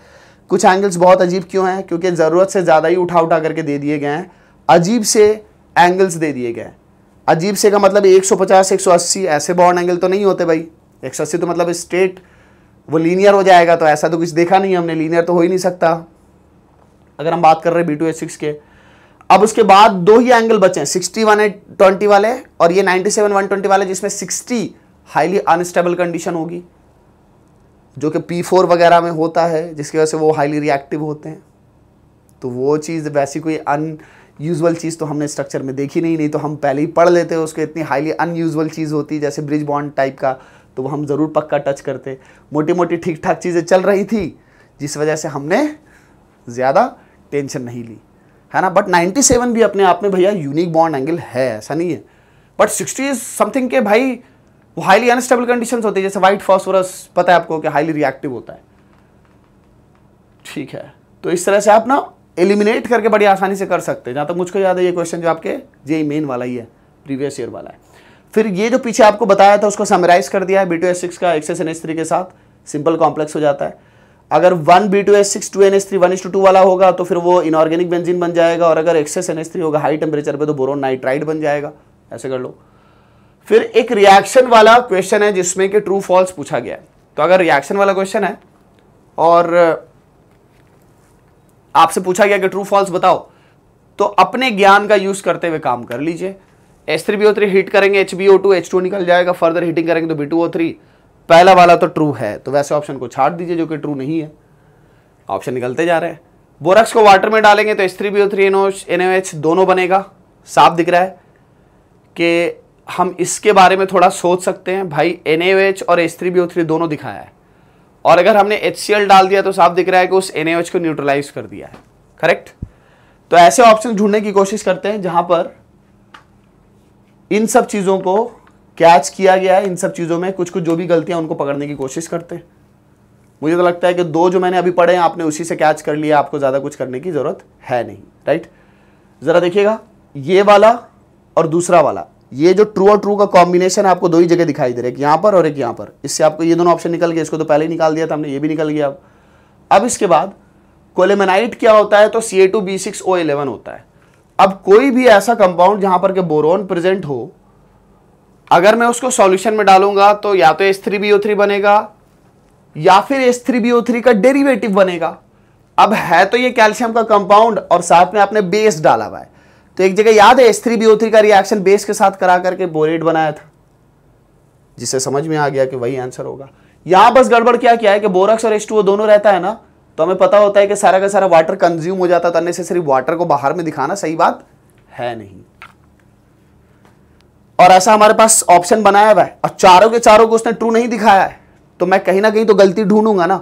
कुछ एंगल्स बहुत अजीब क्यों हैं क्योंकि ज़रूरत से ज़्यादा ही उठा उठा करके दे दिए गए हैं अजीब से एंगल्स दे दिए गए हैं अजीब से का मतलब 150 180 ऐसे बॉन्ड एंगल तो नहीं होते भाई 180 तो मतलब स्ट्रेट वो लीनियर हो जाएगा तो ऐसा तो कुछ देखा नहीं हमने लीनियर तो हो ही नहीं सकता अगर हम बात कर रहे हैं बी टू एच सिक्स के अब उसके बाद दो ही एंगल बचे हैं सिक्सटी वन ट्वेंटी वाले और ये नाइन्टी सेवन वाले जिसमें सिक्सटी हाईली अनस्टेबल कंडीशन होगी जो कि पी फोर वगैरह में होता है जिसकी वजह से वो हाईली रिएक्टिव होते हैं तो वो चीज़ वैसी कोई अनयूजल चीज़ तो हमने स्ट्रक्चर में देखी नहीं नहीं तो हम पहले ही पढ़ लेते उसके इतनी हाईली अनयूजल चीज़ होती जैसे ब्रिज बॉन्ड टाइप का तो वो हम ज़रूर पक्का टच करते मोटी मोटी ठीक ठाक चीज़ें चल रही थी जिस वजह से हमने ज़्यादा टेंशन नहीं ली है ना बट 97 भी अपने आप में भैया यूनिक बॉन्ड एंगल है ऐसा नहीं है बट 60 समथिंग के भाई वो हाईली अनस्टेबल कंडीशंस होते हैं जैसे वाइट फॉस्फोरस पता है आपको कि हाईली रिएक्टिव होता है ठीक है तो इस तरह से आप ना एलिमिनेट करके बड़ी आसानी से कर सकते हैं जहाँ तक तो मुझको याद है ये क्वेश्चन जो आपके जे मेन e वाला ही है प्रीवियस ईयर वाला है फिर ये जो पीछे आपको बताया था उसको समराइज कर दिया है बी टू एस सिक्स का एक्सेस एन एस थ्री के साथ सिंपल कॉम्प्लेक्स हो जाता है अगर one B two S six to N S three one is to two वाला होगा तो फिर वो इनऑर्गेनिक बेंजीन बन जाएगा और अगर एक्सेस एन एस थ्री होगा हाई टेम्परेचर पे तो बोरोन नाइट्राइड बन जाएगा ऐसे कर लो फिर एक रिएक्शन वाला क्वेश्चन है जिसमें कि ट्रू फॉल्स पूछा गया है तो अगर रिएक्शन वाला क्वेश्चन है और आपसे पूछा गया कि ट्रू फॉल्स बताओ तो अपने ज्ञान का यूज करते हुए काम कर लीजिए S three B O three heat करेंगे H B O two H two निकल जाएगा फर्दर हीटिंग करेंगे तो बी टू ओ थ्री पहला वाला तो ट्रू है तो वैसे ऑप्शन को छाट दीजिए जो कि ट्रू नहीं है ऑप्शन निकलते जा रहे हैं बोरक्स को वाटर में डालेंगे तो S three B O three H दोनों बनेगा साफ दिख रहा है कि हम इसके बारे में थोड़ा सोच सकते हैं भाई एन एच और S three B O three दोनों दिखाया है और अगर हमने एच सी एल डाल दिया तो साफ दिख रहा है कि उस एन एच को न्यूट्रलाइज कर दिया है करेक्ट तो ऐसे ऑप्शन ढूंढने की कोशिश करते हैं जहां पर इन सब चीज़ों को कैच किया गया है इन सब चीज़ों में कुछ कुछ जो भी गलतियां उनको पकड़ने की कोशिश करते हैं मुझे तो लगता है कि दो जो मैंने अभी पढ़े हैं आपने उसी से कैच कर लिया आपको ज़्यादा कुछ करने की ज़रूरत है नहीं राइट ज़रा देखिएगा ये वाला और दूसरा वाला ये जो ट्रू और ट्रू का कॉम्बिनेशन आपको दो ही जगह दिखाई दे रहा है एक यहाँ पर और एक यहाँ पर इससे आपको ये दोनों ऑप्शन निकल गए इसको तो पहले ही निकाल दिया था हमने ये भी निकल गया अब अब इसके बाद कोलेमेनाइट क्या होता है तो C A two B six O eleven होता है अब कोई भी ऐसा कंपाउंड जहाँ पर के बोरोन प्रेजेंट हो अगर मैं उसको सॉल्यूशन में डालूंगा तो या तो S three B O three बनेगा या फिर S three B O three का डेरिवेटिव बनेगा अब है तो ये कैल्शियम का कंपाउंड और साथ में आपने बेस डाला हुआ है तो एक जगह याद है S three B O three का रिएक्शन बेस के साथ करा करके बोरेट बनाया था जिसे समझ में आ गया कि वही आंसर होगा यहां बस गड़बड़ क्या क्या है कि बोरक्स और एस टू दोनों रहता है ना तो हमें पता होता है कि सारा का सारा वाटर कंज्यूम हो जाता है तो अननेसेसरी वाटर को बाहर में दिखाना सही बात है नहीं और ऐसा हमारे पास ऑप्शन बनाया हुआ है और चारों के चारों को उसने ट्रू नहीं दिखाया है तो मैं कहीं ना कहीं तो गलती ढूंढूंगा ना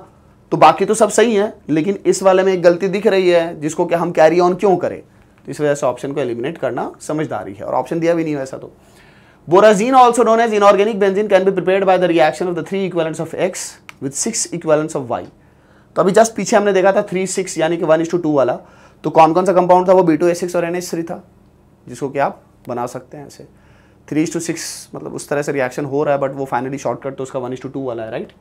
तो बाकी तो सब सही है लेकिन इस वाले में एक गलती दिख रही है जिसको कि हम कैरी ऑन क्यों करें तो इस वजह से ऑप्शन को एलिमिनेट करना समझदारी है और ऑप्शन दिया भी नहीं वैसा तो borazine also known as inorganic benzene can be prepare by the reaction of the three equivalents of X with six equivalents of Y तो अभी जस्ट पीछे हमने देखा था थ्री सिक्स यानी कि वन इज टू टू वाला तो कौन कौन सा कंपाउंड था वो बी टू ए सिक्स और एन एच थ्री था जिसको कि आप बना सकते हैं ऐसे थ्री टू सिक्स मतलब उस तरह से रिएक्शन हो रहा है बट वो फाइनली शॉर्टकट तो उसका वन टू टू वाला है राइट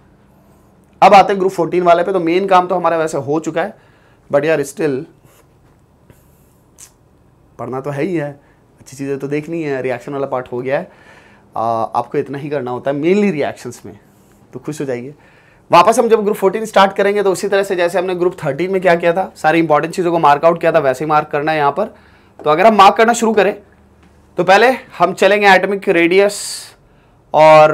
अब आते हैं ग्रुप फोर्टीन वाले पे तो मेन काम तो हमारा वैसे हो चुका है बट यार स्टिल पढ़ना तो है ही है अच्छी चीज़ें तो देखनी है रिएक्शन वाला पार्ट हो गया है आ, आपको इतना ही करना होता है मेनली रिएक्शंस में तो खुश हो जाइए वापस हम जब ग्रुप 14 स्टार्ट करेंगे तो उसी तरह से जैसे हमने ग्रुप 13 में क्या किया था सारी इंपॉर्टेंट चीज़ों को मार्कआउट किया था वैसे ही मार्क करना है यहाँ पर तो अगर हम मार्क करना शुरू करें तो पहले हम चलेंगे एटमिक रेडियस और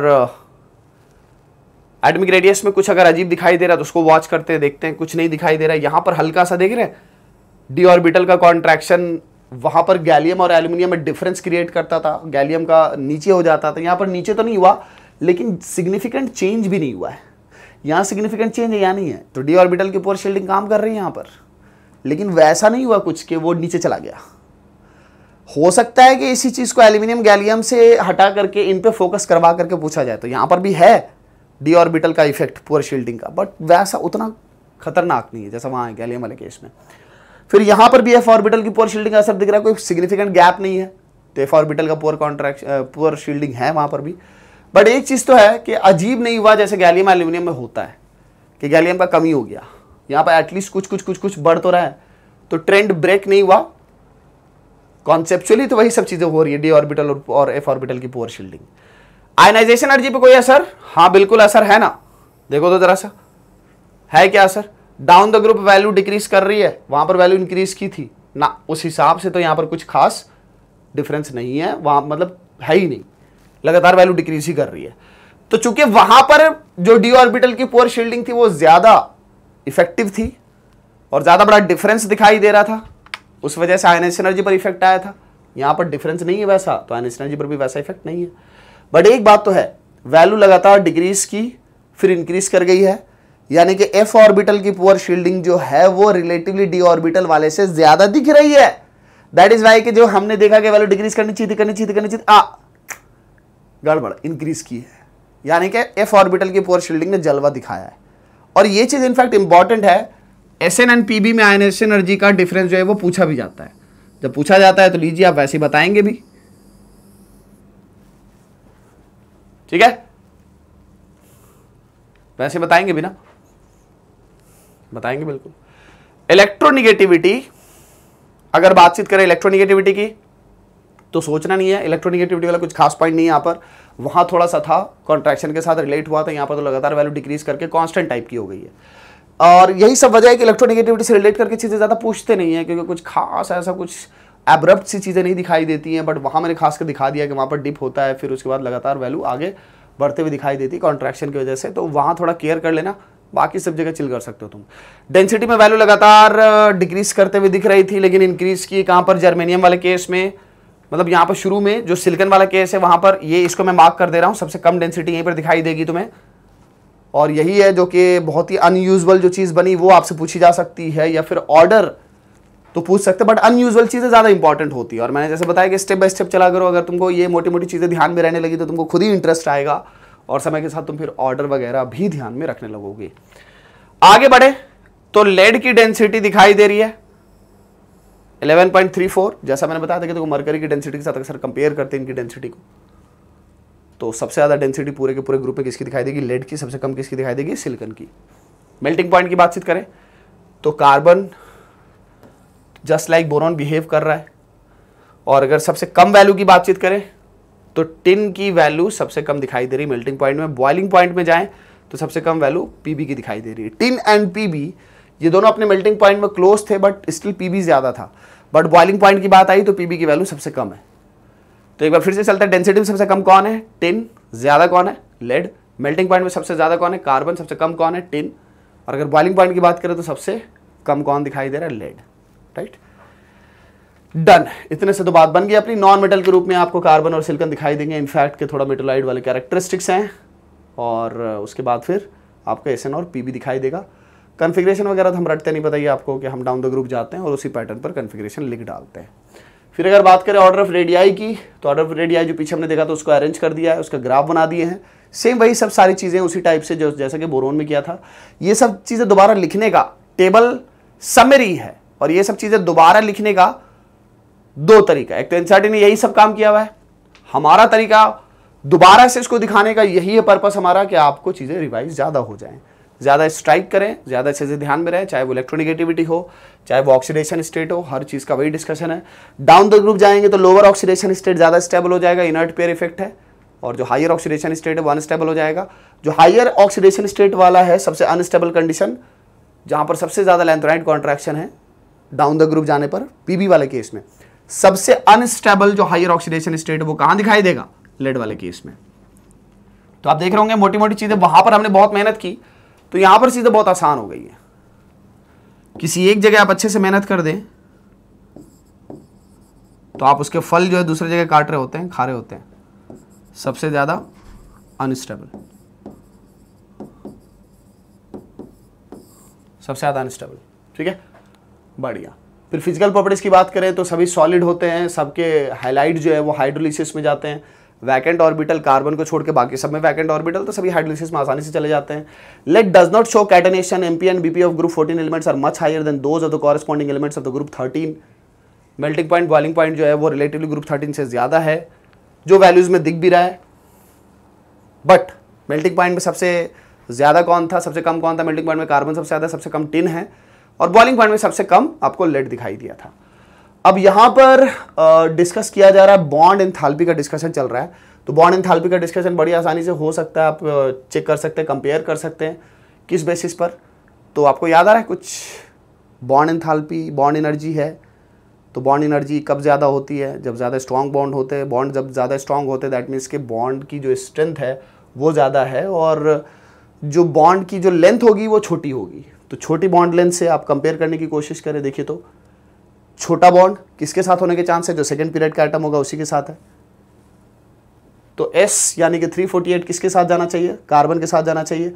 एटमिक uh, रेडियस में कुछ अगर अजीब दिखाई दे रहा है तो उसको वॉच करते हैं देखते हैं कुछ नहीं दिखाई दे रहा है यहाँ पर हल्का सा देख रहे हैं डी ऑर्बिटल का कॉन्ट्रैक्शन वहाँ पर गैलियम और एल्यूमिनियम में डिफरेंस क्रिएट करता था गैलियम का नीचे हो जाता था यहाँ पर नीचे तो नहीं हुआ लेकिन सिग्निफिकेंट चेंज भी नहीं हुआ है यहाँ सिग्निफिकेंट चेंज है या नहीं है तो डी ऑर्बिटल की पोर शील्डिंग काम कर रही है यहाँ पर लेकिन वैसा नहीं हुआ कुछ कि वो नीचे चला गया हो सकता है कि इसी चीज़ को एल्यूमिनियम गैलियम से हटा करके इन पे फोकस करवा करके पूछा जाए तो यहां पर भी है डी ऑर्बिटल का इफेक्ट पुअर शील्डिंग का बट वैसा उतना खतरनाक नहीं है जैसा वहां है गैलियम वाले केस में फिर यहां पर भी एफ ऑर्बिटल की पुअर शील्डिंग का असर दिख रहा है कोई सिग्निफिकेंट गैप नहीं है तो एफ ऑर्बिटल का पुअर कॉन्ट्रैक्शन पुअर शील्डिंग है वहां पर भी बट एक चीज़ तो है कि अजीब नहीं हुआ जैसे गैलियम एल्यूमिनियम में होता है कि गैलियम का कमी हो गया यहां पर एटलीस्ट कुछ कुछ कुछ कुछ बढ़ तो रहा है तो ट्रेंड ब्रेक नहीं हुआ कॉन्सेप्चुअली तो वही सब चीज़ें हो रही है डी ऑर्बिटल और, एफ ऑर्बिटल की पोअर शील्डिंग आयनाइजेशन एनर्जी पे कोई असर हाँ बिल्कुल असर है ना देखो तो जरा सा है क्या असर down the group value decrease कर रही है वहां पर वैल्यू इंक्रीज की थी ना उस हिसाब से तो यहाँ पर कुछ खास डिफरेंस नहीं है वहाँ मतलब है ही नहीं लगातार वैल्यू डिक्रीज ही कर रही है तो चूंकि वहां पर जो डी ऑर्बिटल की पोअर शील्डिंग थी वो ज्यादा इफेक्टिव थी और ज्यादा बड़ा डिफरेंस दिखाई दे रहा था उस वजह से आयनाइज एनर्जी पर इफेक्ट आया था यहां पर डिफरेंस नहीं है वैसा तो आयनाइज एनर्जी पर भी वैसा इफेक्ट नहीं है बट एक बात तो है वैल्यू लगातार डिक्रीज की फिर इंक्रीज कर गई है यानी कि एफ ऑर्बिटल की पुअर शील्डिंग जो है वो रिलेटिवली डी ऑर्बिटल वाले से ज्यादा दिख रही है दैट इज वाई कि जो हमने देखा कि वैल्यू डिक्रीज करनी चाहिए करनी चाहिए करनी चाहिए आ गड़बड़ इंक्रीज की है यानी कि एफ ऑर्बिटल की पुअर शील्डिंग ने जलवा दिखाया है और ये चीज़ इनफैक्ट इंपॉर्टेंट है S N and P B में आयनाइज एनर्जी का डिफरेंस जो है वो पूछा भी जाता है जब पूछा जाता है तो लीजिए आप वैसे बताएंगे भी ठीक है वैसे बताएंगे भी ना बताएंगे बिल्कुल इलेक्ट्रोनिगेटिविटी अगर बातचीत करें इलेक्ट्रोनिगेटिविटी की तो सोचना नहीं है इलेक्ट्रोनिगेटिविटी वाला कुछ खास पॉइंट नहीं है यहां पर वहां थोड़ा सा था कॉन्ट्रैक्शन के साथ रिलेट हुआ था यहां पर तो लगातार वैल्यू डिक्रीज करके कांस्टेंट टाइप की हो गई है और यही सब वजह है कि इलेक्ट्रोनेगेटिविटी से रिलेट करके चीज़ें ज़्यादा पूछते नहीं हैं क्योंकि कुछ खास ऐसा कुछ एब्रप्ट सी चीज़ें नहीं दिखाई देती हैं बट वहाँ मैंने खास कर दिखा दिया कि वहाँ पर डिप होता है फिर उसके बाद लगातार वैल्यू आगे बढ़ते हुए दिखाई देती है कॉन्ट्रैक्शन की वजह से तो वहाँ थोड़ा केयर कर लेना बाकी सब जगह चिल कर सकते हो तुम डेंसिटी में वैल्यू लगातार डिक्रीज करते हुए दिख रही थी लेकिन इंक्रीज की कहाँ पर जर्मेनियम वाले केस में मतलब यहाँ पर शुरू में जो सिल्कन वाला केस है वहाँ पर ये इसको मैं मार्क कर दे रहा हूँ सबसे कम डेंसिटी यहीं पर दिखाई देगी तुम्हें और यही है जो कि बहुत ही अनयूजल जो चीज़ बनी वो आपसे पूछी जा सकती है या फिर ऑर्डर तो पूछ सकते बट अनयूजल चीज़ें ज़्यादा इंपॉर्टेंट होती है और मैंने जैसे बताया कि स्टेप बाय स्टेप चला करो अगर तुमको ये मोटी मोटी चीज़ें ध्यान में रहने लगी तो तुमको खुद ही इंटरेस्ट आएगा और समय के साथ तुम फिर ऑर्डर वगैरह भी ध्यान में रखने लगोगे आगे बढ़े तो लेड की डेंसिटी दिखाई दे रही है 11.34 जैसा मैंने बताया था कि देखो तो मरकरी की डेंसिटी के साथ अक्सर कंपेयर करते हैं इनकी डेंसिटी को तो सबसे ज़्यादा डेंसिटी पूरे के पूरे ग्रुप में किसकी दिखाई देगी लेड की सबसे कम किसकी दिखाई देगी सिलिकन की मेल्टिंग पॉइंट की बातचीत करें तो carbon just like boron behave कर रहा है और अगर सबसे कम वैल्यू की बातचीत करें तो टिन की वैल्यू सबसे कम दिखाई दे रही है मेल्टिंग पॉइंट में बॉइलिंग पॉइंट में जाएं तो सबसे कम वैल्यू पीबी की दिखाई दे रही है टिन एंड पीबी ये दोनों अपने मेल्टिंग पॉइंट में क्लोज थे बट स्टिल पीबी ज़्यादा था बट बॉइलिंग पॉइंट की बात आई तो पीबी की वैल्यू सबसे कम है तो एक बार फिर से चलता है डेंसिटी में सबसे कम कौन है टिन ज़्यादा कौन है लेड मेल्टिंग पॉइंट में सबसे ज़्यादा कौन है कार्बन सबसे कम कौन है टिन और अगर बॉइलिंग पॉइंट की बात करें तो सबसे कम कौन दिखाई दे रहा है लेड राइट डन इतने से तो बात बन गई अपनी नॉन मेटल के रूप में आपको कार्बन और सिल्कन दिखाई देंगे इनफैक्ट के थोड़ा मेटोलाइड वाले कैरेक्टरिस्टिक्स हैं और उसके बाद फिर आपको एस और पी भी दिखाई देगा कन्फिग्रेशन वगैरह तो हम रटते नहीं पता ये आपको कि हम डाउन द ग्रुप जाते हैं और उसी पैटर्न पर कन्फिग्रेशन लिख डालते हैं फिर अगर बात करें ऑर्डर ऑफ रेडियाई की तो ऑर्डर ऑफ रेडियाई जो पीछे हमने देखा तो उसको अरेंज कर दिया है उसका ग्राफ बना दिए हैं सेम वही सब सारी चीज़ें उसी टाइप से जो जैसा कि बोरोन में किया था ये सब चीज़ें दोबारा लिखने का टेबल समरी है और ये सब चीज़ें दोबारा लिखने का दो तरीका एक तो एनसीआरटी ने यही सब काम किया हुआ है हमारा तरीका दोबारा से इसको दिखाने का यही है पर्पस हमारा कि आपको चीज़ें रिवाइज ज़्यादा हो जाएं ज़्यादा स्ट्राइक करें ज़्यादा से ध्यान में रहें चाहे वो इलेक्ट्रोनिगेटिविटी हो चाहे वो ऑक्सीडेशन स्टेट हो हर चीज़ का वही डिस्कशन है डाउन द ग्रुप जाएंगे तो लोअर ऑक्सीडेशन स्टेट ज़्यादा स्टेबल हो जाएगा इनर्ट पेयर इफेक्ट है और जो हायर ऑक्सीडेशन स्टेट है वो अनस्टेबल हो जाएगा जो हायर ऑक्सीडेशन स्टेट वाला है सबसे अनस्टेबल कंडीशन जहाँ पर सबसे ज़्यादा लेंथराइड कॉन्ट्रैक्शन है डाउन द ग्रुप जाने पर पीबी वाले केस में सबसे अनस्टेबल जो हायर ऑक्सीडेशन स्टेट वो कहाँ दिखाई देगा लेड वाले केस में तो आप देख रहे होंगे मोटी मोटी चीज़ें वहाँ पर हमने बहुत मेहनत की तो यहां पर चीज़ें बहुत आसान हो गई है किसी एक जगह आप अच्छे से मेहनत कर दें तो आप उसके फल जो है दूसरी जगह काट रहे होते हैं खा रहे होते हैं सबसे ज़्यादा अनस्टेबल सबसे ज़्यादा अनस्टेबल ठीक है बढ़िया फिर फिजिकल प्रॉपर्टीज़ की बात करें तो सभी सॉलिड होते हैं सबके हाईलाइट जो है वो हाइड्रोलिसिस में जाते हैं वैकेंट ऑर्बिटल कार्बन को छोड़ के बाकी सब में वैकेंट ऑर्बिटल तो सभी हाइड्रोलिसिस में आसानी से चले जाते हैं let does not show catenation M P and B P of group 14 elements are much higher than those of the corresponding elements of the group 13 melting point boiling point जो है वो रिलेटिवली ग्रुप 13 से ज़्यादा है जो वैल्यूज़ में दिख भी रहा है बट मेल्टिंग पॉइंट में सबसे ज़्यादा कौन था सबसे कम कौन था मेल्टिंग पॉइंट में कार्बन सबसे ज़्यादा सबसे कम टिन है और बॉइलिंग पॉइंट में सबसे कम आपको लेट दिखाई दिया था अब यहाँ पर डिस्कस किया जा रहा है बॉन्ड एंथैल्पी का डिस्कशन चल रहा है तो बॉन्ड एंथैल्पी का डिस्कशन बड़ी आसानी से हो सकता है आप चेक कर सकते हैं कंपेयर कर सकते हैं किस बेसिस पर तो आपको याद आ रहा है कुछ बॉन्ड एंथैल्पी बॉन्ड एनर्जी है तो बॉन्ड एनर्जी कब ज़्यादा होती है जब ज़्यादा स्ट्रॉन्ग बॉन्ड होते हैं बॉन्ड जब ज़्यादा स्ट्रॉन्ग होते हैं दैट मीन्स के बॉन्ड की जो स्ट्रेंथ है वो ज़्यादा है और जो बॉन्ड की जो लेंथ होगी वो छोटी होगी तो छोटी बॉन्ड लेंथ से आप कंपेयर करने की कोशिश करें देखिए तो छोटा बॉन्ड किसके साथ होने के चांस है जो सेकेंड पीरियड का आइटम होगा उसी के साथ है तो एस यानी कि 348 किसके साथ जाना चाहिए कार्बन के साथ जाना चाहिए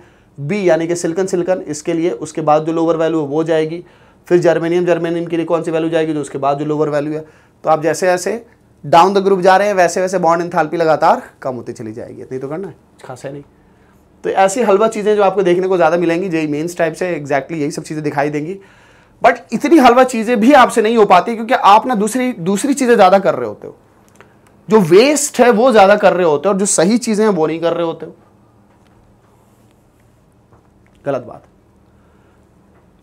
बी यानी कि सिल्कन सिल्कन इसके लिए उसके बाद जो लोअर वैल्यू है वो जाएगी फिर जर्मेनियम जर्मेनियम के लिए कौन सी वैल्यू जाएगी जो तो उसके बाद जो लोअर वैल्यू है तो आप जैसे जैसे डाउन द ग्रुप जा रहे हैं वैसे वैसे बॉन्ड इंथाल्पी लगातार कम होती चली जाएगी इतनी तो करना है नहीं तो ऐसी हलवा चीज़ें जो आपको देखने को ज़्यादा मिलेंगी जेई मेन्स टाइप से एग्जैक्टली यही सब चीज़ें दिखाई देंगी बट इतनी हलवा चीज़ें भी आपसे नहीं हो पाती क्योंकि आप ना दूसरी दूसरी चीज़ें ज़्यादा कर रहे होते हो जो वेस्ट है वो ज़्यादा कर रहे होते हो और जो सही चीज़ें हैं वो नहीं कर रहे होते हो गलत बात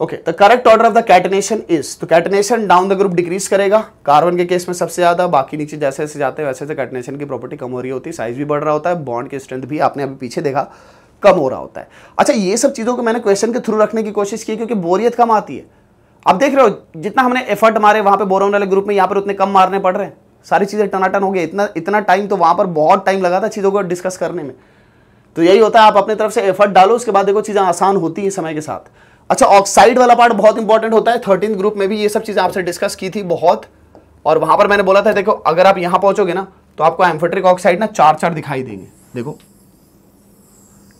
okay the correct order of the catenation is तो catenation down the group decrease करेगा कार्बन के केस में सबसे ज्यादा बाकी नीचे जैसे जैसे जाते हैं वैसे वैसे कैटनेशन की प्रॉपर्टी कम हो रही होती है साइज भी बढ़ रहा होता है बॉन्ड की स्ट्रेंथ भी आपने अभी पीछे देखा कम हो रहा होता है अच्छा ये सब चीज़ों को मैंने क्वेश्चन के थ्रू रखने की कोशिश की क्योंकि बोरियत कम आती है आप देख रहे हो जितना हमने एफर्ट मारे वहाँ पे बोरोन वाले ग्रुप में यहाँ पर उतने कम मारने पड़ रहे हैं सारी चीज़ें टनाटन हो गई इतना इतना टाइम तो वहाँ पर बहुत टाइम लगा था चीज़ों को डिस्कस करने में तो यही होता है आप अपने तरफ से एफर्ट डालो उसके बाद देखो चीज़ें आसान होती हैं समय के साथ अच्छा ऑक्साइड वाला पार्ट बहुत इंपॉर्टेंट होता है थर्टीन ग्रुप में भी ये सब चीज़ें आपसे डिस्कस की थी बहुत और वहाँ पर मैंने बोला था देखो अगर आप यहाँ पहुँचोगे ना तो आपको एम्फेट्रिक ऑक्साइड ना चार चार दिखाई देंगे देखो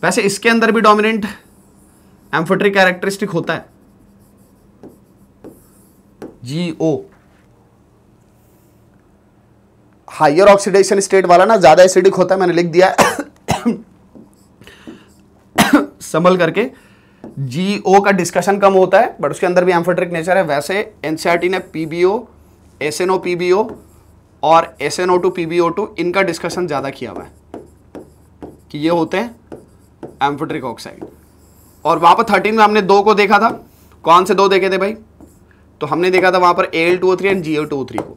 वैसे इसके अंदर भी डोमिनेंट एम्फेट्रिक कैरेक्टरिस्टिक होता है G O higher oxidation state वाला ना ज़्यादा एसिडिक होता है मैंने लिख दिया संभल करके जी ओ का डिस्कशन कम होता है बट उसके अंदर भी एम्फोट्रिक नेचर है वैसे एनसीआरटी e ने पीबीओ एस एन ओ पीबीओ और S N O two PBO two इनका डिस्कशन ज़्यादा किया हुआ है कि ये होते हैं एम्फोट्रिक ऑक्साइड और वहां पर थर्टीन में हमने दो को देखा था कौन से दो देखे थे भाई तो हमने देखा था वहां पर L two three and G two three को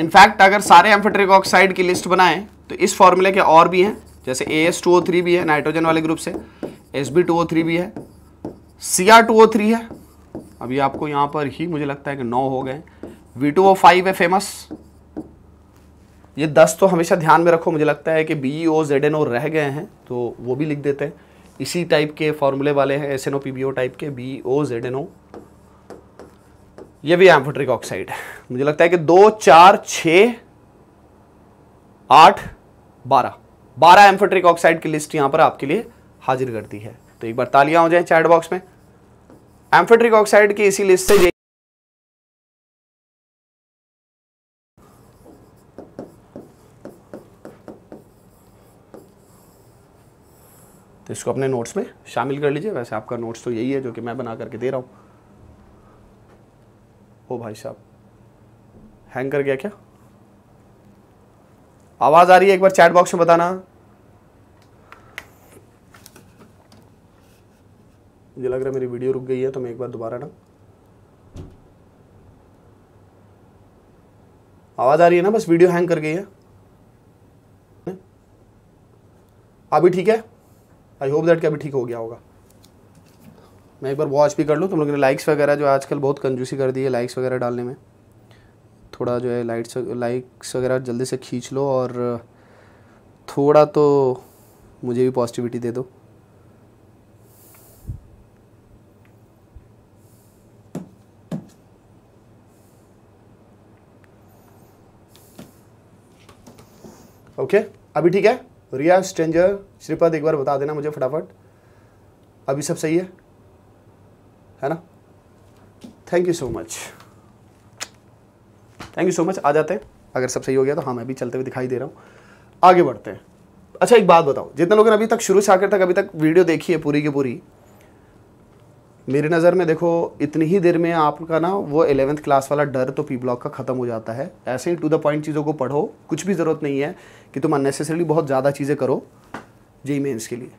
इनफैक्ट अगर सारे एम्फेट्रिक ऑक्साइड की लिस्ट बनाए तो इस फॉर्मूले के और भी हैं जैसे A S two O three भी है नाइट्रोजन वाले ग्रुप से S B two O three भी है C R two O three है अभी आपको यहां पर ही मुझे लगता है कि नौ हो गए वी टू ओ फाइव है फेमस ये दस तो हमेशा ध्यान में रखो मुझे लगता है कि B O Z N O रह गए हैं तो वो भी लिख देते हैं इसी टाइप के फॉर्मूले वाले हैं S N O P B O type के B O Z N O ये भी एम्फोट्रिक ऑक्साइड है मुझे लगता है कि दो चार छ आठ बारह बारह एम्फोट्रिक ऑक्साइड की लिस्ट यहां पर आपके लिए हाजिर करती है तो एक बार तालियां हो जाए चैट बॉक्स में एम्फोट्रिक ऑक्साइड की इसी लिस्ट से तो इसको अपने नोट्स में शामिल कर लीजिए वैसे आपका नोट्स तो यही है जो कि मैं बना करके दे रहा हूँ ओ भाई साहब हैंग कर गया क्या आवाज़ आ रही है एक बार चैट बॉक्स में बताना मुझे लग रहा है मेरी वीडियो रुक गई है तो मैं एक बार दोबारा ना आवाज़ आ रही है ना बस वीडियो हैंग कर गई है अभी ठीक है आई होप दैट कि अभी ठीक हो गया होगा मैं एक बार वॉच भी कर लूँ तुम लोगों ने लाइक्स वगैरह जो आजकल बहुत कंजूसी कर दी है लाइक्स वगैरह डालने में थोड़ा जो है लाइट्स लाइक्स वगैरह जल्दी से खींच लो और थोड़ा तो मुझे भी पॉजिटिविटी दे दो ओके okay, अभी ठीक है रिया स्ट्रेंजर श्रीपद एक बार बता देना मुझे फटाफट अभी सब सही है है ना thank you so much thank you so much आ जाते हैं अगर सब सही हो गया तो हाँ मैं भी चलते हुए दिखाई दे रहा हूँ आगे बढ़ते हैं अच्छा एक बात बताओ जितने लोगों ने अभी तक शुरू से आकर तक अभी तक वीडियो देखी है पूरी की पूरी मेरी नज़र में देखो इतनी ही देर में आपका ना वो एलेवंथ क्लास वाला डर तो पी ब्लॉक का ख़त्म हो जाता है ऐसे ही टू द पॉइंट चीज़ों को पढ़ो कुछ भी ज़रूरत नहीं है कि तुम अननेसेसरली बहुत ज़्यादा चीज़ें करो जे मेन्स के लिए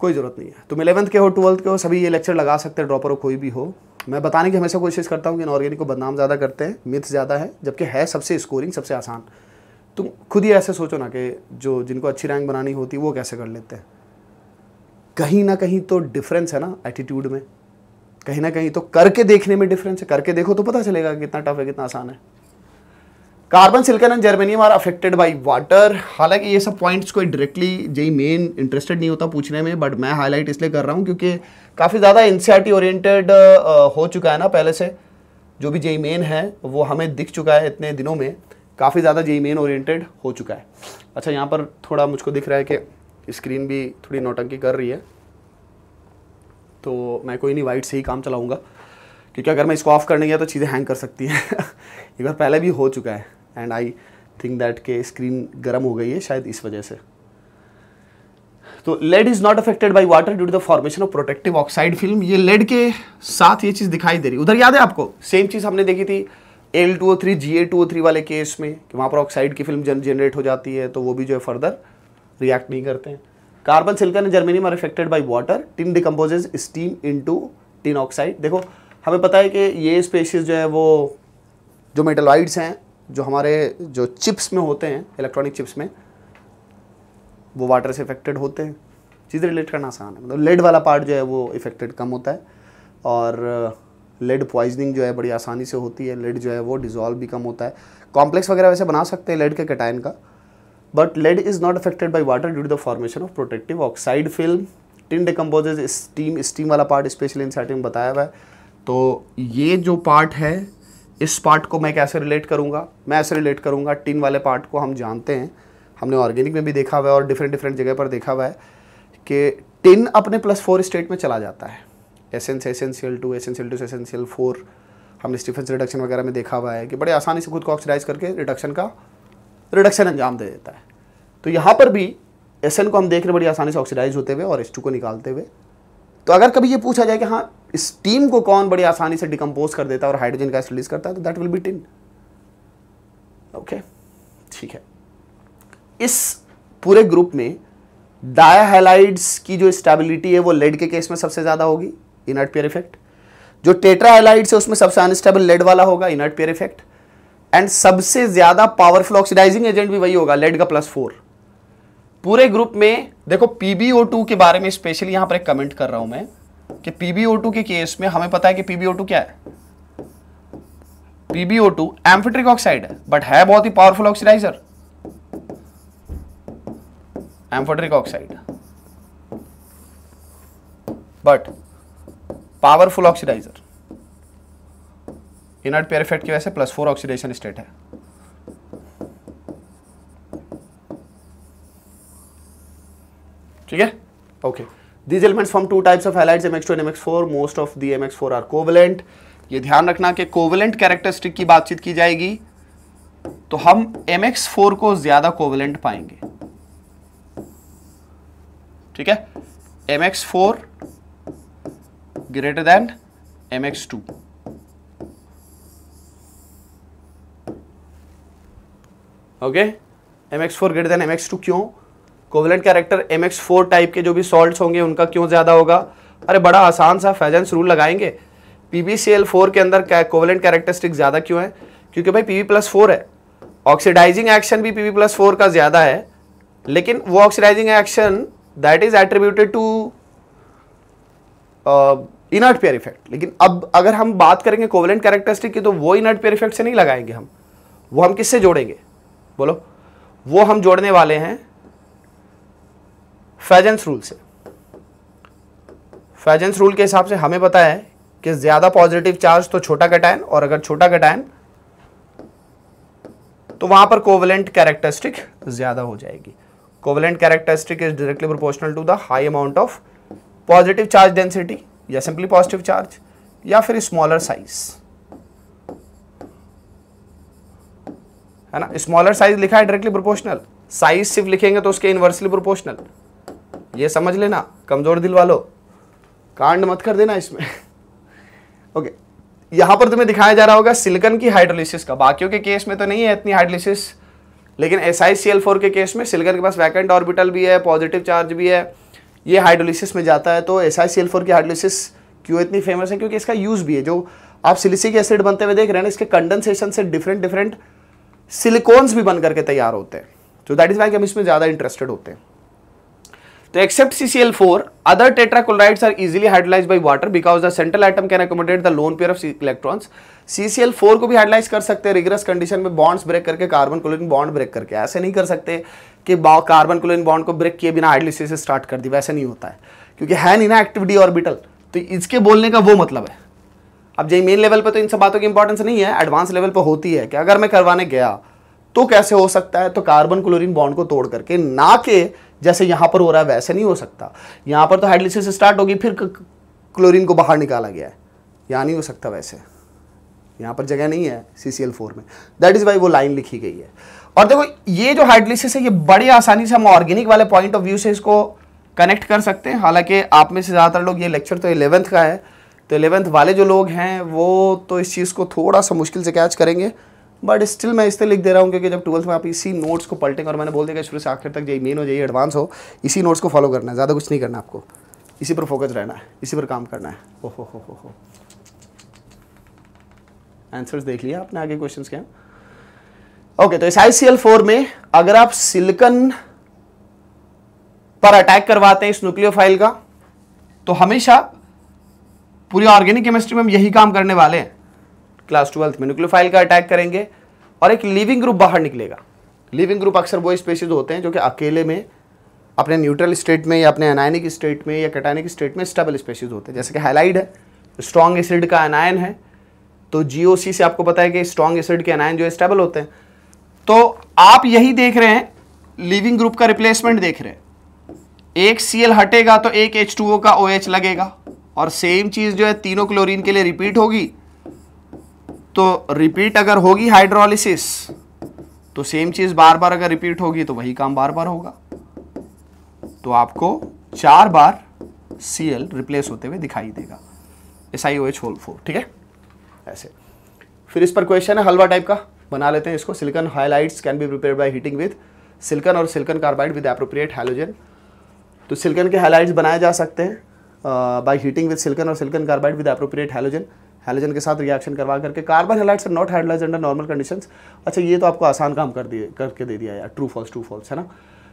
कोई ज़रूरत नहीं है तुम एलेवंथ के हो ट्वेल्थ के हो सभी ये लेक्चर लगा सकते हैं ड्रॉपर हो कोई भी हो मैं बताने की हमेशा कोशिश करता हूँ कि इनऑर्गेनिक को बदनाम ज़्यादा करते हैं मिथ ज़्यादा है जबकि है सबसे स्कोरिंग सबसे आसान तुम खुद ही ऐसे सोचो ना कि जो जिनको अच्छी रैंक बनानी होती है वो कैसे कर लेते हैं कहीं ना कहीं तो डिफरेंस है ना एटीट्यूड में कहीं ना कहीं तो करके देखने में डिफरेंस है करके देखो तो पता चलेगा कितना टफ है कितना आसान है carbon silicon and germanium are affected by water हालांकि ये सब पॉइंट्स कोई डायरेक्टली जी मेन इंटरेस्टेड नहीं होता पूछने में बट मैं हाईलाइट इसलिए कर रहा हूँ क्योंकि काफ़ी ज़्यादा एन ओरिएंटेड हो चुका है ना पहले से जो भी जेई मेन है वो हमें दिख चुका है इतने दिनों में काफ़ी ज़्यादा जेई मेन ओरिएंटेड हो चुका है अच्छा यहाँ पर थोड़ा मुझको दिख रहा है कि स्क्रीन भी थोड़ी नोटंकी कर रही है तो मैं कोई नहीं वाइट से ही काम चलाऊँगा क्योंकि अगर मैं इसको ऑफ करने गया तो चीज़ें हैंग कर सकती हैं एक बार पहले भी हो चुका है एंड आई थिंक दैट के स्क्रीन गर्म हो गई है शायद इस वजह से तो lead is not affected by water due to the formation of protective oxide film ये लेड के साथ ये चीज़ दिखाई दे रही उधर याद है आपको सेम चीज़ हमने देखी थी L two O three G A two O three वाले केस में कि वहाँ पर ऑक्साइड की फिल्म जनरेट हो जाती है तो वो भी जो है फर्दर रिएक्ट नहीं करते हैं carbon silicon and germanium are affected by water tin decomposes steam to tin oxide देखो हमें पता है कि ये स्पेशीज जो है वो जो मेटलॉइड्स हैं जो हमारे जो चिप्स में होते हैं इलेक्ट्रॉनिक चिप्स में वो वाटर से इफेक्टेड होते हैं चीज़ें रिलेट करना आसान है मतलब लेड वाला पार्ट जो है वो इफेक्टेड कम होता है और लेड uh, पॉइजनिंग जो है बड़ी आसानी से होती है लेड जो है वो डिजॉल्व भी कम होता है कॉम्प्लेक्स वगैरह वैसे बना सकते हैं लेड के कैटाइन का but lead is not affected by water due to the formation of protective oxide film tin decomposes steam steam वाला पार्ट स्पेशली इन सेटिंग बताया हुआ है तो ये जो पार्ट है इस पार्ट को मैं कैसे रिलेट करूंगा मैं ऐसे रिलेट करूँगा टिन वाले पार्ट को हम जानते हैं हमने ऑर्गेनिक में भी देखा हुआ है और डिफरेंट डिफरेंट जगह पर देखा हुआ है कि टिन अपने प्लस फोर स्टेट में चला जाता है essence essential two essential two essential four हमने स्टीफेंस रिडक्शन वगैरह में देखा हुआ है कि बड़े आसानी से खुद को ऑक्सीडाइज करके रिडक्शन का रिडक्शन अंजाम दे देता है तो यहाँ पर भी एस को हम देख रहे बड़ी आसानी से ऑक्सीडाइज होते हुए और एस को निकालते हुए तो अगर कभी ये पूछा जाए कि हाँ स्टीम को कौन बड़ी आसानी से डिकम्पोज कर देता है और हाइड्रोजन गैस रिलीज करता है तो that will be tin okay ठीक है इस पूरे ग्रुप में डायहेलाइड्स की जो स्टेबिलिटी है वो लेड के केस में सबसे ज़्यादा होगी इनर्ट पेयर इफेक्ट जो टेट्राहेलाइड्स है उसमें सबसे अनस्टेबल लेड वाला होगा इनर्ट पेयर इफेक्ट एंड सबसे ज्यादा पावरफुल ऑक्सीडाइजिंग एजेंट भी वही होगा लेड का प्लस फोर पूरे ग्रुप में देखो पीबीओ टू के बारे में स्पेशली यहां पर कमेंट कर रहा हूं मैं कि पीबीओ टू के केस में हमें पता है कि पीबीओ टू क्या है पीबीओ टू एम्फेट्रिक ऑक्साइड है बट है बहुत ही powerful oxidiser amphoteric oxide but powerful oxidiser inert pair effect की वजह से प्लस फोर ऑक्सीडेशन स्टेट है ठीक है okay these elements from two types of halides MX two and MX four most of the MX four are covalent ये ध्यान रखना कि कोवलेंट कैरेक्टरिस्टिक की बातचीत की जाएगी तो हम एमएक्स फोर को ज्यादा कोवलेंट पाएंगे ठीक है MX four greater than MX two okay M X four greater than M X two क्यों covalent character M X four type के जो भी सॉल्ट होंगे उनका क्यों ज़्यादा होगा अरे बड़ा आसान सा फैजेंस रूल लगाएंगे P B C L four के अंदर कोवलेंट कैरेक्टरिस्टिक ज़्यादा क्यों है क्योंकि भाई पी वी प्लस फोर है ऑक्सीडाइजिंग एक्शन भी पी वी प्लस फोर का ज़्यादा है लेकिन वो oxidising action that is attributed to inert pair effect लेकिन अब अगर हम बात करेंगे कोवलेंट कैरेक्टरिस्टिक की तो वो इनर्ट पेयर इफेक्ट से नहीं लगाएंगे हम वो हम किससे जोड़ेंगे बोलो वो हम जोड़ने वाले हैं फैजेंस रूल से फैजेंस रूल के हिसाब से हमें पता है कि ज़्यादा पॉजिटिव चार्ज तो छोटा कटायन और अगर छोटा कटायन तो वहां पर कोवलेंट कैरेक्टरिस्टिक ज़्यादा हो जाएगी covalent characteristic is directly proportional to the high amount of positive charge density या सिंपली पॉजिटिव चार्ज या फिर स्मॉलर साइज़ है ना स्मॉलर साइज लिखा है डायरेक्टली प्रोपोर्शनल साइज सिर्फ लिखेंगे तो उसके इन्वर्सली प्रोपोर्शनल ये समझ लेना कमजोर दिल वालों कांड मत कर देना इसमें ओके okay. यहां पर तुम्हें दिखाया जा रहा होगा सिलिकन की हाइड्रोलिसिस का बाकियों के केस में तो नहीं है इतनी हाइड्रोलिसिस लेकिन S I C L four के केस में सिलिकन के पास वैकेंट ऑर्बिटल भी है पॉजिटिव चार्ज भी है ये हाइड्रोलिसिस में जाता है तो S I C L four की हाइड्रोलिसिस क्यों इतनी फेमस है क्योंकि इसका यूज़ भी है जो आप सिलिसिक एसिड बनते हुए देख रहे हैं इसके कंडेंसेशन से डिफरेंट डिफरेंट सिलिकॉन्स भी बन करके तैयार होते हैं तो दैट इज वाई हम इसमें ज़्यादा इंटरेस्टेड होते हैं तो except CCl4, other tetrachlorides are easily hydrolyzed by water because the atom can can the lone pair of of CCL four को भी हाइड्रोलाइज कर सकते हैं रिगरस कंडीशन में बॉन्ड्स ब्रेक करके कार्बन क्लोरिन बॉन्ड ब्रेक करके ऐसे नहीं कर सकते कि कार्बन क्लोरिन बॉन्ड को ब्रेक किए बिना हाइड्रोलिसिस स्टार्ट कर दी वैसे नहीं होता है क्योंकि है नहीं ना एक्टिविटी ऑर्बिटल तो इसके बोलने का वो मतलब है अब जे मेन लेवल पर तो इन सब बातों की इंपॉर्टेंस नहीं है एडवांस लेवल पर होती है कि अगर मैं करवाने गया तो कैसे हो सकता है तो कार्बन क्लोरीन बॉन्ड को तोड़ करके ना के जैसे यहाँ पर हो रहा है वैसे नहीं हो सकता यहाँ पर तो हाइड्रोलिसिस स्टार्ट होगी फिर क्लोरीन को बाहर निकाला गया है यहाँ नहीं हो सकता वैसे यहाँ पर जगह नहीं है सी सी एल फोर में दैट इज़ वाई वो लाइन लिखी गई है और देखो ये जो हाइड्रोलिसिस है ये बड़ी आसानी से हम ऑर्गेनिक वाले पॉइंट ऑफ व्यू से इसको कनेक्ट कर सकते हैं हालांकि आप में से ज़्यादातर लोग ये लेक्चर तो इलेवंथ का है तो एलेवेंथ वाले जो लोग हैं वो तो इस चीज़ को थोड़ा सा मुश्किल से कैच करेंगे बट स्टिल मैं इससे लिख दे रहा हूँ क्योंकि जब ट्वेल्थ में आप इसी नोट्स को पलटेंगे और मैंने बोल दिया कि शुरू से आखिर तक जाइए मेन हो जाइए एडवांस हो इसी नोट्स को फॉलो करना है ज़्यादा कुछ नहीं करना आपको इसी पर फोकस रहना है इसी पर काम करना है ओ हो हो हो आंसर्स देख लिया आपने आगे क्वेश्चन के ओके तो एस आई फोर में अगर आप सिलिकन पर अटैक करवाते हैं इस न्यूक्लियोफाइल का तो हमेशा पूरी ऑर्गेनिक केमिस्ट्री में हम यही काम करने वाले हैं क्लास ट्वेल्थ में न्यूक्लियोफाइल का अटैक करेंगे और एक लिविंग ग्रुप बाहर निकलेगा लिविंग ग्रुप अक्सर वो स्पेसीज होते हैं जो कि अकेले में अपने न्यूट्रल स्टेट में या अपने अनायनिक स्टेट में या कैटानिक स्टेट में स्टेबल स्पेसीज होते हैं जैसे कि हाइलाइड है स्ट्रॉन्ग एसिड का अनायन है तो जी से आपको पता है कि स्ट्रॉन्ग एसिड के अनायन जो है स्टेबल होते हैं तो आप यही देख रहे हैं लिविंग ग्रुप का रिप्लेसमेंट देख रहे हैं एक सी हटेगा तो एक एच का ओ OH लगेगा और सेम चीज़ जो है तीनों क्लोरीन के लिए रिपीट होगी तो रिपीट अगर होगी हाइड्रोलिसिस तो सेम चीज़ बार बार अगर रिपीट होगी तो वही काम बार बार होगा तो आपको चार बार सीएल रिप्लेस होते हुए दिखाई देगा एस आई होल फोर ठीक है ऐसे फिर इस पर क्वेश्चन है हलवा टाइप का बना लेते हैं इसको silicon halides can be prepare by heating with silicon और silicon carbide with appropriate halogen तो सिलिकन के हाईलाइट बनाए जा सकते हैं बाई हीटिंग विद सिल्कन और silicon carbide with appropriate halogen halogen के साथ रिएक्शन करवा करके carbon halides not hydrolyse under normal condition अच्छा ये तो आपको आसान काम कर दिए करके दे दिया यार ट्रू फॉल्स ट्रू फॉल्स है ना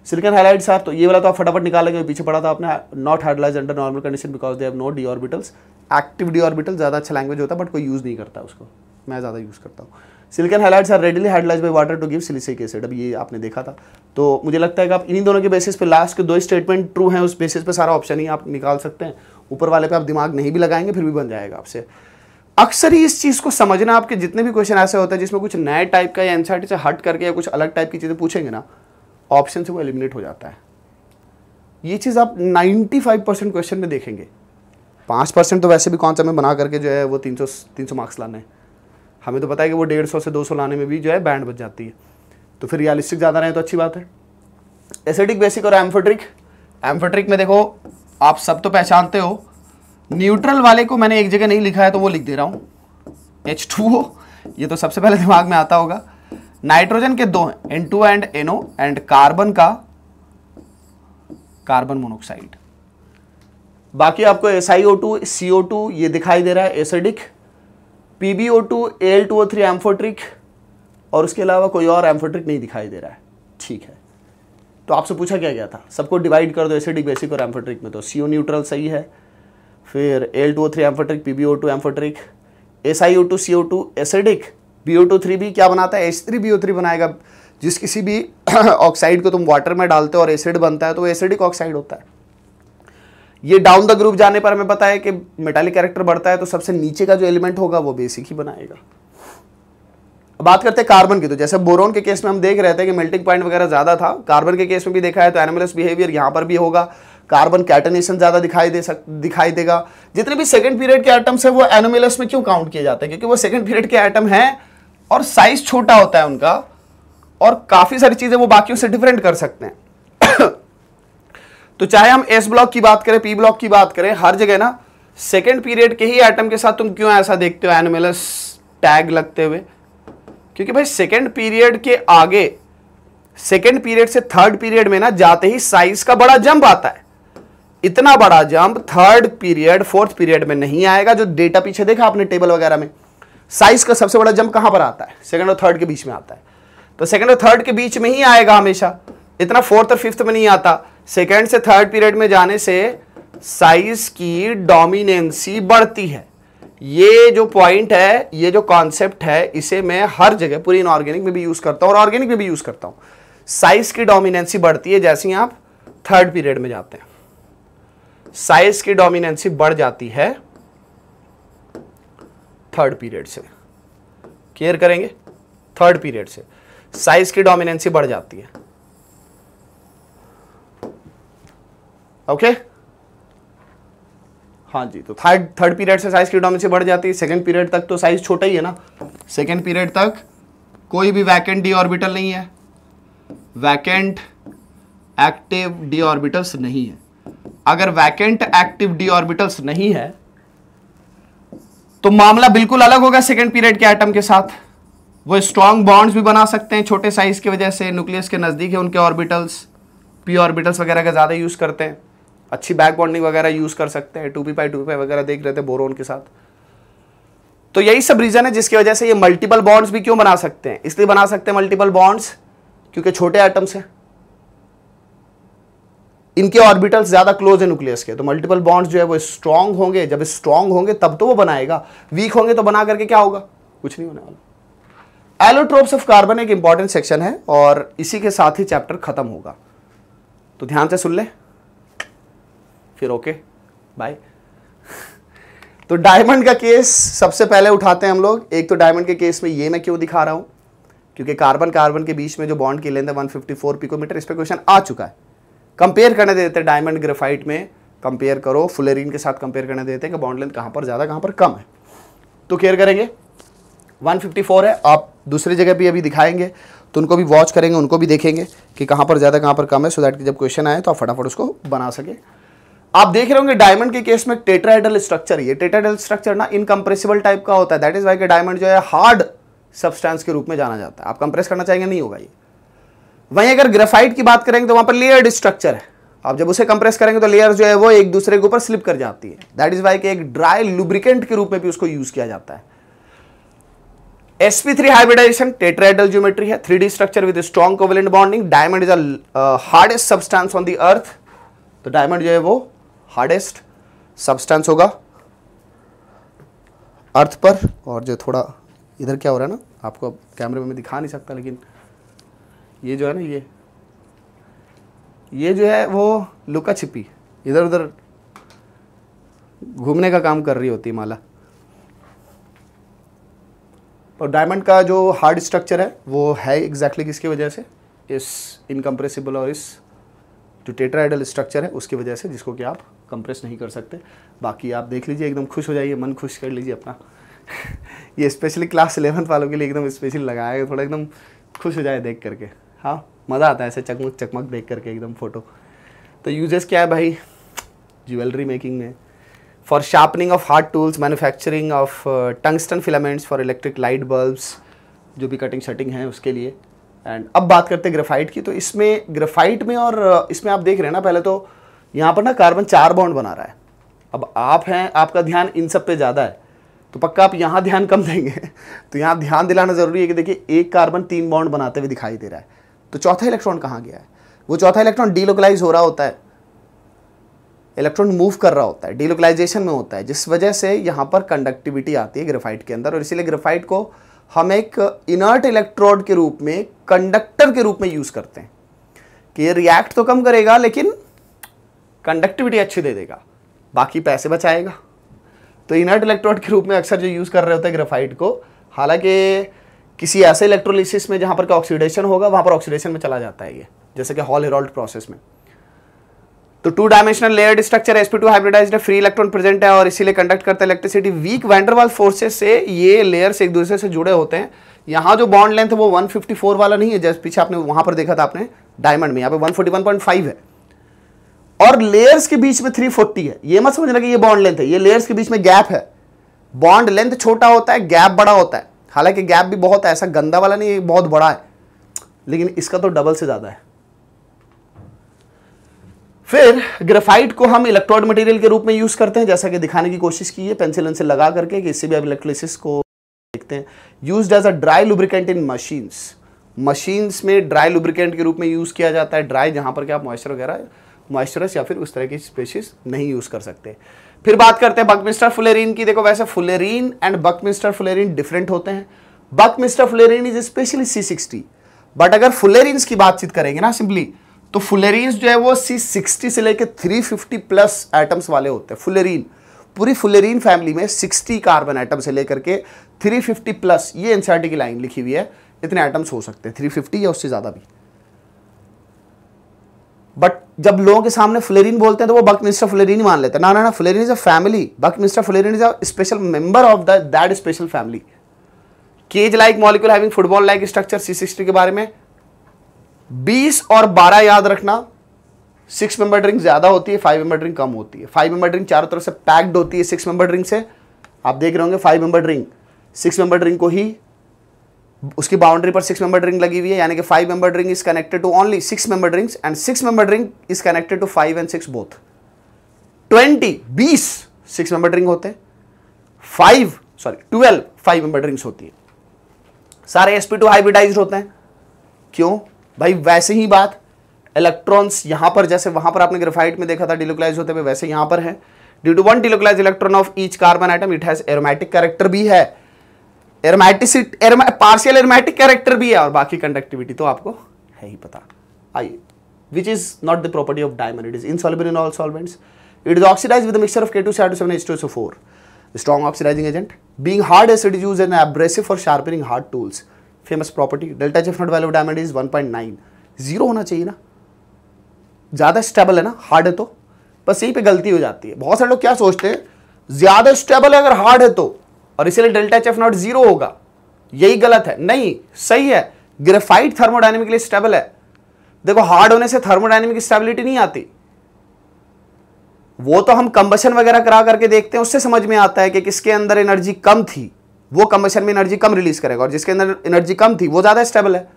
सिल्कन हाइलाइट्स आर तो ये वाला तो आप फटाफट निकालेंगे पीछे पड़ा था आपने not hydrolyse under normal condition because they have no D orbitals active D orbital ज़्यादा अच्छा लैंग्वेज होता है बट कोई यूज़ नहीं करता उसको मैं ज़्यादा यूज़ करता हूँ silicon halides are readily hydrolyse by water to give silicic acid अब ये आपने देखा था तो मुझे लगता है कि आप इन्हीं दोनों के बेसिस पे लास्ट के दो स्टेटमेंट ट्रू हैं उस बेसिस पे सारा ऑप्शन ही आप निकाल सकते हैं ऊपर वाले पे आप दिमाग नहीं भी लगाएंगे फिर भी बन जाएगा आपसे अक्सर ही इस चीज़ को समझना आपके जितने भी क्वेश्चन ऐसे होते हैं जिसमें कुछ नए टाइप का या एनसीआरटी से हट करके या कुछ अलग टाइप की चीज़ें पूछेंगे ना ऑप्शन से वो एलिमिनेट हो जाता है ये चीज़ आप 95 परसेंट क्वेश्चन में देखेंगे पाँच परसेंट तो वैसे भी कौन सा में बना करके जो है वो तीन सौ मार्क्स लाने हैं हमें तो पता है कि वो डेढ़ सौ से दो सौ लाने में भी जो है बैंड बच जाती है तो फिर रियलिस्टिक ज़्यादा रहे तो अच्छी बात है एसिडिक बेसिक और एम्फोट्रिक एम्फोट्रिक में देखो आप सब तो पहचानते हो न्यूट्रल वाले को मैंने एक जगह नहीं लिखा है तो वो लिख दे रहा हूँ एच टू हो ये तो सबसे पहले दिमाग में आता होगा नाइट्रोजन के दो हैं N two and NO and carbon का कार्बन मोनोक्साइड बाकी आपको S I O two C O two ये दिखाई दे रहा है acidic P B O two L two O three amphoteric और उसके अलावा कोई और एम्फोट्रिक नहीं दिखाई दे रहा है ठीक है तो आपसे पूछा क्या गया था सबको डिवाइड कर दो एसिडिक बेसिक और एम्फोट्रिक में तो सी ओ न्यूट्रल सही है फिर L two O three amphoteric P B O two amphoteric S I O two C O two acidic B O two three भी क्या बनाता है S three B O three बनाएगा जिस किसी भी ऑक्साइड को तुम वाटर में डालते हो और एसिड बनता है तो एसिडिक ऑक्साइड होता है ये डाउन द ग्रुप जाने पर हमें पता है कि मेटालिक कैरेक्टर बढ़ता है तो सबसे नीचे का जो एलिमेंट होगा वो बेसिक ही बनाएगा बात करते हैं कार्बन की तो जैसे बोरोन के केस में हम देख रहे थे कि मेल्टिंग पॉइंट वगैरह ज़्यादा था कार्बन के केस में भी देखा है तो एनिमल बिहेवियर यहां पर भी होगा कार्बन कैटनेशन ज़्यादा दिखाई दे सक दिखाई देगा जितने भी सेकंड पीरियड के आइटम्स हैं वो एनोमेलस में क्यों काउंट किए जाते हैं क्योंकि वो सेकंड पीरियड के आइटम हैं और साइज छोटा होता है उनका और काफ़ी सारी चीज़ें वो बाकियों से डिफरेंट कर सकते हैं तो चाहे हम एस ब्लॉक की बात करें पी ब्लॉक की बात करें हर जगह ना सेकेंड पीरियड के ही आइटम के साथ तुम क्यों ऐसा देखते हो एनमेलस टैग लगते हुए क्योंकि भाई सेकेंड पीरियड के आगे सेकेंड पीरियड से थर्ड पीरियड में ना जाते ही साइज का बड़ा जंप आता है इतना बड़ा jump third period fourth period में नहीं आएगा जो डेटा पीछे देखा आपने टेबल वगैरह में साइज का सबसे बड़ा जंप कहां पर आता है सेकंड और थर्ड के बीच में आता है तो सेकंड और थर्ड के बीच में ही आएगा हमेशा इतना फोर्थ और फिफ्थ में नहीं आता सेकेंड से थर्ड पीरियड में जाने से साइज की डोमिनेंसी बढ़ती है ये जो पॉइंट है ये जो कॉन्सेप्ट है इसे मैं हर जगह पूरी इनऑर्गेनिक में भी यूज करता हूं और ऑर्गेनिक में भी यूज करता हूं साइज की डोमिनेंसी बढ़ती है जैसे ही आप थर्ड पीरियड में जाते हैं साइज की डोमिनेंसी बढ़ जाती है थर्ड पीरियड से क्लियर करेंगे थर्ड पीरियड से साइज की डोमिनेंसी बढ़ जाती है ओके हाँ जी तो थर्ड थर्ड पीरियड से साइज की डोमिनेंसी बढ़ जाती है सेकंड पीरियड तक तो साइज छोटा ही है ना सेकंड पीरियड तक कोई भी वैकेंट डी ऑर्बिटल नहीं है वैकेंट एक्टिव डी ऑर्बिटल्स नहीं है अगर वैकेंट एक्टिव डी ऑर्बिटल्स नहीं है तो मामला बिल्कुल अलग होगा सेकेंड पीरियड के आइटम के साथ वो स्ट्रॉन्ग बॉन्ड्स भी बना सकते हैं छोटे साइज की वजह से न्यूक्लियस के नज़दीक है उनके ऑर्बिटल्स पी ऑर्बिटल्स वगैरह का ज़्यादा यूज़ करते हैं अच्छी बैक बॉन्डिंग वगैरह यूज़ कर सकते हैं two P pi two P pi वगैरह देख रहे थे बोरोन के साथ तो यही सब रीज़न है जिसकी वजह से ये मल्टीपल बॉन्ड्स भी क्यों बना सकते हैं इसलिए बना सकते हैं मल्टीपल बॉन्ड्स क्योंकि छोटे आइटम्स हैं इनके ऑर्बिटल्स ज़्यादा क्लोज है न्यूक्लियस के तो मल्टीपल बॉन्ड्स जो है वो स्ट्रांग होंगे जब स्ट्रांग होंगे तब तो वो बनाएगा वीक होंगे तो बना करके क्या होगा कुछ नहीं होने वाला एलोट्रोप्स ऑफ कार्बन एक इंपॉर्टेंट सेक्शन है और इसी के साथ ही चैप्टर खत्म होगा तो ध्यान से सुन लें फिर ओके बाय तो डायमंड का केस सबसे पहले उठाते हैं हम लोग एक तो डायमंड के केस में ये मैं क्यों दिखा रहा हूं क्योंकि कार्बन कार्बन के बीच में जो बॉन्ड की लेंथ है 154 पिकोमीटर इस पर क्वेश्चन आ चुका है कंपेयर करने देते हैं डायमंड ग्रेफाइट में कंपेयर करो फुलेरिन के साथ कंपेयर करने देते हैं कि बॉन्ड लेंथ कहाँ पर ज़्यादा कहाँ पर कम है तो केयर करेंगे 154 है आप दूसरी जगह भी अभी दिखाएंगे तो उनको भी वॉच करेंगे उनको भी देखेंगे कि कहाँ पर ज़्यादा कहाँ पर कम है सो दैट जब क्वेश्चन आए तो आप फटाफट उसको बना सकें आप देख रहे होंगे डायमंड के केस में टेट्राइडल स्ट्रक्चर ये टेट्राइडल स्ट्रक्चर ना इनकम्प्रेसिबल टाइप का होता है दैट इज वाई के डायमंड जो है हार्ड सब्सटेंस के रूप में जाना जाता है आप कंप्रेस करना चाहेंगे नहीं होगा ये वहीं अगर ग्रेफाइट की बात करेंगे तो वहां पर लेयर्ड स्ट्रक्चर है आप जब उसे कंप्रेस करेंगे तो लेयर जो है वो एक दूसरे के ऊपर स्लिप कर जाती है दैट इज वाई के एक ड्राई लुब्रिकेंट के रूप में भी उसको यूज किया जाता है sp3 hybridization tetrahedral geometry है 3d structure with strong covalent bonding diamond is a hardest substance on the earth तो डायमंड जो है वो हार्डेस्ट सब्सटेंस होगा अर्थ पर और जो थोड़ा इधर क्या हो रहा है ना आपको कैमरे में दिखा नहीं सकता लेकिन ये जो है ना ये ये जो है वो लुका छिपी इधर उधर घूमने का काम कर रही होती है माला और डायमंड का जो हार्ड स्ट्रक्चर है वो है एग्जैक्टली exactly किसकी वजह से इस इनकम्प्रेसिबल और इस जो टेट्राइडल स्ट्रक्चर है उसकी वजह से जिसको कि आप कंप्रेस नहीं कर सकते बाकी आप देख लीजिए एकदम खुश हो जाइए मन खुश कर लीजिए अपना ये स्पेशली क्लास इलेवंथ वालों के लिए एकदम स्पेशल लगाया थोड़ा एकदम खुश हो जाए देख करके हाँ मज़ा आता है ऐसे चकमक चकमक देख करके एकदम फ़ोटो तो यूजेस क्या है भाई ज्वेलरी मेकिंग में for sharpening of hard tools manufacturing of tungsten filaments for electric light bulbs जो भी कटिंग शटिंग है उसके लिए एंड अब बात करते हैं ग्रेफाइट की तो इसमें ग्रेफाइट में और इसमें आप देख रहे हैं ना पहले तो यहाँ पर ना कार्बन चार बॉन्ड बना रहा है अब आप हैं आपका ध्यान इन सब पे ज़्यादा है तो पक्का आप यहाँ ध्यान कम देंगे तो यहाँ ध्यान दिलाना ज़रूरी है कि देखिए एक कार्बन तीन बॉन्ड बनाते हुए दिखाई दे रहा है तो चौथा इलेक्ट्रॉन कहाँ गया है वो चौथा इलेक्ट्रॉन डीलोकलाइज हो रहा होता है इलेक्ट्रॉन मूव कर रहा होता है डीलोकलाइजेशन में होता है जिस वजह से यहाँ पर कंडक्टिविटी आती है ग्रेफाइट के अंदर और इसीलिए ग्रेफाइट को हम एक इनर्ट इलेक्ट्रोड के रूप में कंडक्टर के रूप में यूज करते हैं कि ये रिएक्ट तो कम करेगा लेकिन कंडक्टिविटी अच्छी दे देगा बाकी पैसे बचाएगा तो इनर्ट इलेक्ट्रोड के रूप में अक्सर जो यूज़ कर रहे होते हैं ग्रेफाइट को हालांकि किसी ऐसे इलेक्ट्रोलिसिस में जहाँ पर का ऑक्सीडेशन होगा वहाँ पर ऑक्सीडेशन में चला जाता है ये जैसे कि हॉल हेरोल्ड प्रोसेस में तो two dimensional layer structure SP two hybridise free electron present है और इसीलिए कंडक्ट करता है इलेक्ट्रिसिटी वीक वैंडरवाल फोर्सेस से ये लेयर्स एक दूसरे से जुड़े होते हैं यहाँ जो बॉन्ड लेंथ है वो 154 वाला नहीं है जैसे पीछे आपने वहां पर देखा था आपने डायमंड में यहाँ पे 141.5 है और लेयर्स के बीच में 340 है ये मत समझना कि ये बॉन्ड लेंथ है ये लेयर्स के बीच में गैप है बॉन्ड लेंथ छोटा होता है गैप बड़ा होता है हालांकि गैप भी बहुत ऐसा गंदा वाला नहीं बहुत बड़ा है लेकिन इसका तो डबल से ज़्यादा है फिर ग्रेफाइट को हम इलेक्ट्रोड मटेरियल के रूप में यूज करते हैं जैसा कि दिखाने की कोशिश की है पेंसिल से लगा करके कि इससे भी आप इलेक्ट्रोलिस को देखते हैं use as a dry lubricant in machines machines में ड्राई लुब्रिकेंट के रूप में यूज़ किया जाता है ड्राई जहां पर कि आप मॉइस्चर वगैरह मॉइस्चरस या फिर उस तरह की स्पेशीज नहीं यूज़ कर सकते फिर बात करते हैं बकमिस्टर फुलेरिन की देखो वैसे fullerene and Buckminster fullerene different होते हैं Buckminster fullerene is specially C sixty but अगर फुलेरिन की बातचीत करेंगे ना सिंपली तो फुलेरीन्स जो है वो सी सिक्सटी से लेकर थ्री फिफ्टी प्लस एटम्स वाले होते हैं फुलेरीन पूरी फुलेरीन फैमिली में सिक्सटी कार्बन एटम से लेकर के थ्री फिफ्टी प्लस ये एनसीआरटी की लाइन लिखी हुई है इतने एटम्स हो सकते हैं थ्री फिफ्टी या उससे ज़्यादा भी बट जब लोगों के सामने फ्लेरिन बोलते हैं तो वो बक मिस्टर फ्लेरिन ही मान लेते हैं ना ना ना is a family Buckminster fullerene is a special member of that special family cage like molecule having football like structure C sixty के बारे में बीस और बारह याद रखना सिक्स मेंबर ड्रिंक ज्यादा होती है फाइव मेंबर ड्रिंक कम होती है फाइव मेंबर ड्रिंक चारों तरफ से पैक्ड होती है सिक्स मेंबर ड्रिंक से आप देख रहे होंगे five member ring six member ring को ही उसकी बाउंड्री पर सिक्स मेंबर ड्रिंक लगी हुई है यानी कि five member ring is connected to only six member ring and six member ring is connected to five and six both twenty बीस सिक्स मेंबर ड्रिंक होते हैं five sorry twelve five member rings होती है सारे SP two hybridise होते हैं क्यों भाई वैसे ही बात इलेक्ट्रॉन्स यहां पर जैसे वहां पर आपने ग्रेफाइट में देखा था डिलोकलाइज होते हुए वैसे यहां पर है due to one delocalised electron of each carbon atom it has aromatic character भी है पार्शियल एरोमैटिक कैरेक्टर भी है और बाकी कंडक्टिविटी तो आपको है ही पता आइए which is not the property of diamond it is insoluble in all solvents it is oxidise with mixer of K two seven H two SO four strong oxidising agent being hard as acid use an abrasive for sharpening hard tools famous property delta जेफ F naught value diamond is 1.9 zero होना चाहिए ना ज़्यादा stable है ना hard है तो बस यहीं पे गलती हो जाती है बहुत सारे लोग क्या सोचते हैं ज़्यादा स्टेबल है अगर हार्ड है तो और इसीलिए delta H F naught zero होगा यही गलत है नहीं सही है ग्रेफाइट थर्मोडाइनमिक लिए स्टेबल है देखो हार्ड होने से थर्मोडाइनमिक स्टेबिलिटी नहीं आती वो तो हम कंबशन वगैरह करा करके देखते हैं उससे समझ में आता है कि किसके अंदर एनर्जी कम थी वो कंबशन में एनर्जी कम रिलीज करेगा और जिसके अंदर एनर्जी कम थी वो ज़्यादा स्टेबल है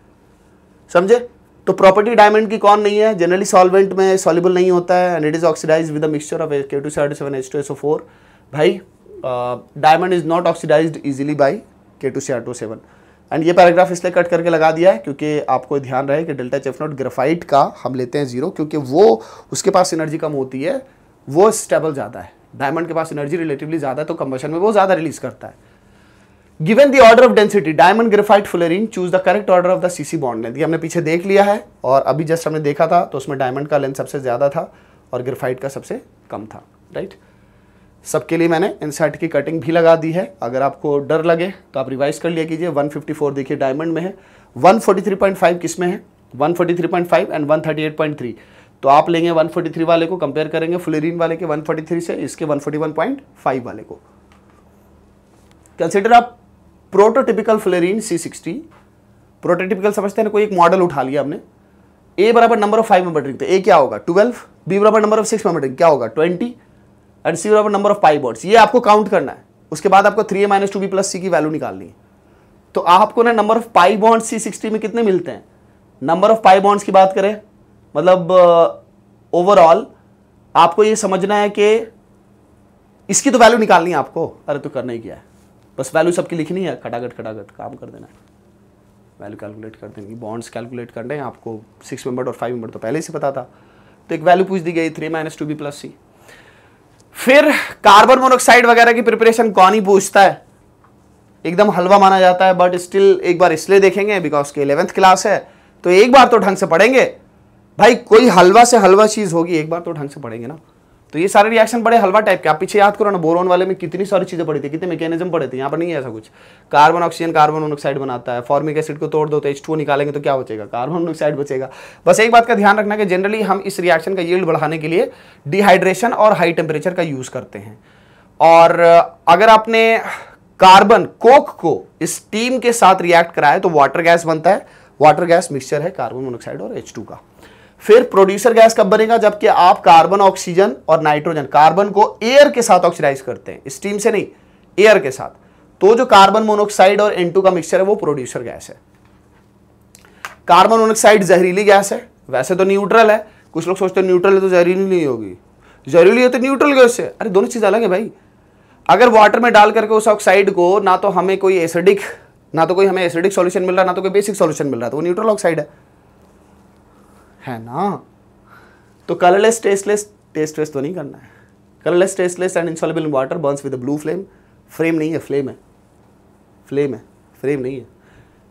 समझे तो प्रॉपर्टी डायमंड की कौन नहीं है जनरली सॉल्वेंट में सॉल्यूबल नहीं होता है and it is oxidise with mixture of K two seven seven H two S O four भाई diamond is not oxidise easily by K two C R two seven and ये paragraph इसलिए cut करके लगा दिया है क्योंकि आपको ध्यान रहे कि डेल्टा चेफ नॉट ग्रेफाइट का हम लेते हैं जीरो क्योंकि वो उसके पास एनर्जी कम होती है वो स्टेबल ज़्यादा है डायमंड के पास एनर्जी रिलेटिवली ज़्यादा है तो कम्बशन में वो ज़्यादा रिलीज करता है given the order of density diamond graphite fullerene choose the correct order of the CC bond length ये हमने पीछे देख लिया है और अभी जस्ट हमने देखा था तो उसमें डायमंड का लेंथ सबसे ज़्यादा था और ग्रेफाइट का सबसे कम था राइट सबके लिए मैंने इंसर्ट की कटिंग भी लगा दी है अगर आपको डर लगे तो आप रिवाइज कर लिया कीजिए 154 देखिए डायमंड में है 143.5 किस में है 143.5 एंड 138.3 तो आप लेंगे 143 वाले को कंपेयर करेंगे फ्लोरिन वाले के 143 से इसके 141.5 वाले को कंसिडर आप प्रोटोटिपिकल फ्लेरिन सी सिक्सटी प्रोटोटिपिकल समझते हैं कोई एक मॉडल उठा लिया हमने ए बराबर number of five member ring A क्या होगा ट्वेल्व बी बराबर number of six member ring क्या होगा ट्वेंटी एंड सी बराबर नंबर ऑफ पाई बॉर्ड्स ये आपको काउंट करना है उसके बाद आपको three A minus two B plus C की वैल्यू निकालनी है तो आपको ना number of pi bonds C sixty में कितने मिलते हैं नंबर ऑफ पाई बॉन्ड्स की बात करें मतलब ओवरऑल uh, आपको ये समझना है कि इसकी तो वैल्यू निकालनी है आपको अरे तो करना ही क्या है बस वैल्यू सबकी लिखनी है खटाखट खटाखट काम कर देना है वैल्यू कैलकुलेट कर देंगे बॉन्ड्स कैलकुलेट करने हैं आपको सिक्स मेंबर और फाइव मेंबर तो पहले से पता था तो एक वैल्यू पूछ दी गई three minus two B plus C फिर कार्बन मोनोक्साइड वगैरह की प्रिपरेशन कौन ही पूछता है एकदम हलवा माना जाता है बट स्टिल एक बार इसलिए देखेंगे बिकॉज के इलेवेंथ क्लास है तो एक बार तो ढंग से पढ़ेंगे भाई कोई हलवा से हलवा चीज़ होगी एक बार तो ढंग से पढ़ेंगे ना तो ये सारे रिएक्शन बड़े हलवा टाइप के आप पीछे याद करो ना बोरोन वाले में कितनी सारी चीज़ें पड़ी थी कितने मैकेनिज्म पड़े थे यहाँ पर नहीं है ऐसा कुछ कार्बन ऑक्सीजन कार्बन मोनोक्साइड बनाता है फॉर्मिक एसिड को तोड़ दो तो एच निकालेंगे तो क्या बचेगा कार्बन मोनोक्साइड बचेगा बस एक बात का ध्यान रखना कि जनरली हम इस रिएक्शन का यील्ड बढ़ाने के लिए डिहाइड्रेशन और हाई टेम्परेचर का यूज़ करते हैं और अगर आपने कार्बन कोक को स्टीम के साथ रिएक्ट कराया तो वाटर गैस बनता है वाटर गैस मिक्सचर है कार्बन मोनोक्साइड और एच का फिर प्रोड्यूसर गैस कब बनेगा जबकि आप कार्बन ऑक्सीजन और नाइट्रोजन कार्बन को एयर के साथ ऑक्सीडाइज करते हैं स्टीम से नहीं एयर के साथ तो जो कार्बन मोनोक्साइड और एन का मिक्सचर है वो प्रोड्यूसर गैस है कार्बन मोनोक्साइड जहरीली गैस है वैसे तो न्यूट्रल है कुछ लोग सोचते हैं न्यूट्रल है तो जहरीली नहीं होगी जहरीली है तो न्यूट्रल गैस है अरे दोनों चीज़ अलग है भाई अगर वाटर में डाल करके उस ऑक्साइड को ना तो हमें कोई एसिडिक ना तो कोई हमें एसिडिक सॉल्यूशन मिल रहा ना तो कोई बेसिक सॉल्यूशन मिल रहा तो वो न्यूट्रल ऑक्साइड है है ना तो कलरलेस टेस्टलेस टेस्ट वेस्ट तो नहीं करना है colourless tasteless and insoluble in water burns with blue flame frame नहीं है फ्लेम है फ्लेम है फ्रेम नहीं है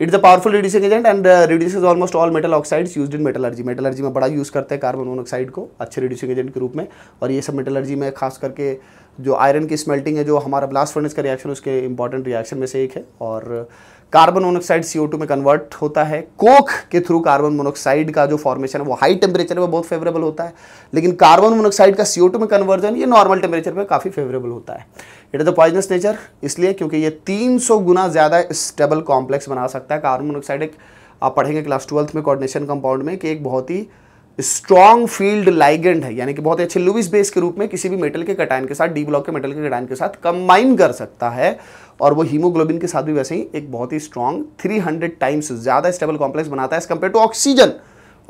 is a powerful reducing agent and reduces almost all metal oxides use in metallurgy metallurgy में बड़ा यूज़ करते हैं कार्बन मोनोऑक्साइड को अच्छे रिड्यूसिंग एजेंट के रूप में और ये सब मेटलर्जी में खास करके जो आयरन की स्मेल्टिंग है जो हमारा ब्लास्ट फर्नेस का रिएक्शन उसके इंपॉर्टेंट रिएक्शन में से एक है और uh, कार्बन मोनोक्साइड CO2 में कन्वर्ट होता है कोक के थ्रू कार्बन मोनोक्साइड का जो फॉर्मेशन है वो हाई टेम्परेचर में बहुत फेवरेबल होता है लेकिन कार्बन मोनोक्साइड का CO2 में कन्वर्जन ये नॉर्मल टेम्परेचर में काफ़ी फेवरेबल होता है it is the poisonous nature इसलिए क्योंकि ये 300 गुना ज़्यादा स्टेबल कॉम्प्लेक्स बना सकता है कार्बन मोनोक्साइड एक आप पढ़ेंगे क्लास ट्वेल्थ में कोऑर्डिनेशन कंपाउंड में कि एक बहुत ही स्ट्रॉन्ग फील्ड लाइगेंड है यानी कि बहुत अच्छे लुविस बेस के रूप में किसी भी मेटल के कटाइन के साथ डी ब्लॉक के मेटल के कटाइन के साथ कंबाइन कर सकता है और वो हीमोग्लोबिन के साथ भी वैसे ही एक बहुत ही स्ट्रॉन्ग 300 टाइम्स ज़्यादा स्टेबल कॉम्प्लेक्स बनाता है as compare to oxygen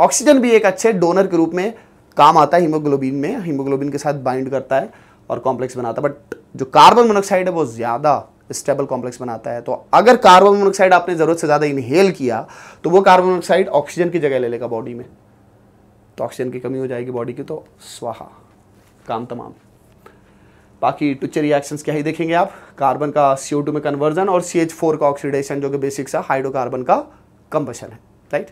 oxygen भी एक अच्छे डोनर के रूप में काम आता है हीमोग्लोबिन में हीमोग्लोबिन के साथ बाइंड करता है और कॉम्प्लेक्स बनाता है बट जो कार्बन मोनऑक्साइड है वो ज़्यादा स्टेबल कॉम्प्लेक्स बनाता है तो अगर कार्बन मोनॉक्साइड आपने ज़रूरत से ज़्यादा इनहेल किया तो वो कार्बन मोनऑक्साइड ऑक्सीजन की जगह ले लेगा बॉडी में तो ऑक्सीजन की कमी हो जाएगी बॉडी की तो स्वाहा काम तमाम बाकी टुच्चे रिएक्शंस क्या ही देखेंगे आप कार्बन का सी में कन्वर्जन और सी का ऑक्सीडेशन जो कि बेसिक सा हाइड्रोकार्बन का कंबशन है राइट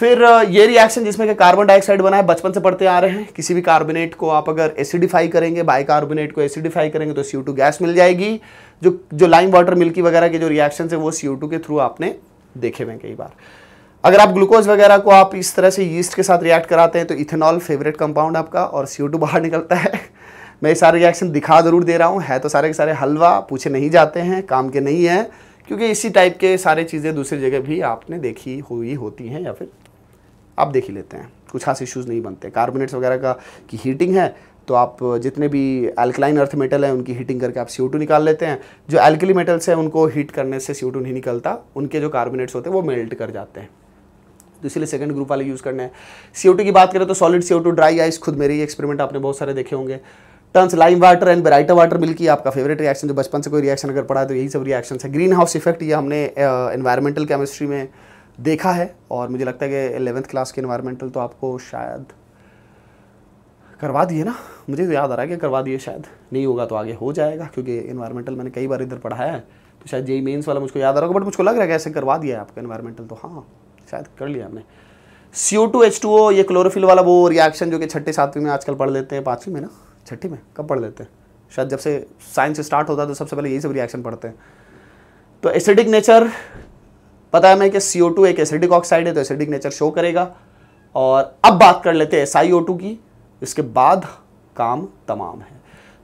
फिर ये रिएक्शन जिसमें कि कार्बन डाइऑक्साइड बना है बचपन से पढ़ते आ रहे हैं किसी भी कार्बोनेट को आप अगर एसिडिफाई करेंगे बाइकार्बोनेट को एसिडिफाई करेंगे तो सी गैस मिल जाएगी जो जो लाइम वाटर मिल्की वगैरह के जो रिएक्शन है वो सी के थ्रू आपने देखे हुए कई बार अगर आप ग्लूकोज वगैरह को आप इस तरह से यीस्ट के साथ रिएक्ट कराते हैं तो इथेनॉल फेवरेट कंपाउंड आपका और सी बाहर निकलता है मैं ये सारे रिएक्शन दिखा ज़रूर दे रहा हूँ है तो सारे के सारे हलवा पूछे नहीं जाते हैं काम के नहीं हैं क्योंकि इसी टाइप के सारे चीज़ें दूसरी जगह भी आपने देखी हुई होती हैं या फिर आप देख ही लेते हैं कुछ खास इश्यूज़ नहीं बनते कार्बोनेट्स वगैरह का की हीटिंग है तो आप जितने भी एल्कलाइन अर्थ मेटल हैं उनकी हीटिंग करके आप सी निकाल लेते हैं जो एल्कली मेटल्स हैं उनको हीट करने से सी नहीं निकलता उनके जो कार्बोनेट्स होते हैं वो मेल्ट कर जाते हैं तो इसीलिए सेकंड ग्रुप वाले यूज़ करने हैं सी की बात करें तो सॉलिड सी ड्राई आइस खुद मेरे ही एक्सपेरिमेंट आपने बहुत सारे देखे होंगे turns lime water and brighter water milky आपका फेवरेट रिएक्शन जो बचपन से कोई रिएक्शन अगर पड़ा है तो यही सब रिएक्शन है ग्रीन हाउस इफेक्ट ये हमने इन्वायरमेंटल uh, केमिस्ट्री में देखा है और मुझे लगता है कि एलेवंथ क्लास के इन्वायरमेंटल तो आपको शायद करवा दिए ना मुझे तो याद आ रहा है कि करवा दिए शायद नहीं होगा तो आगे हो जाएगा क्योंकि इन्वायरमेंटल मैंने कई बार इधर पढ़ाया है तो शायद जेई मेन्स वाला मुझको याद आ रहा होगा बट मुझको लग रहा है कि ऐसे करवा दिया है आपका इन्वायरमेंटल तो हाँ शायद कर लिया हमने C O two H two O ये क्लोरोफिल वाला वो रिएक्शन जो कि छठे सातवीं में आजकल पढ़ लेते हैं पाँचवीं में ना छठी में कब पढ़ लेते हैं शायद जब से साइंस स्टार्ट होता है तो सबसे पहले यही सब रिएक्शन पढ़ते हैं तो एसिडिक नेचर पता है मैं कि सी एक एसिडिक ऑक्साइड है तो एसिडिक नेचर शो करेगा और अब बात कर लेते हैं SiO2 की इसके बाद काम तमाम है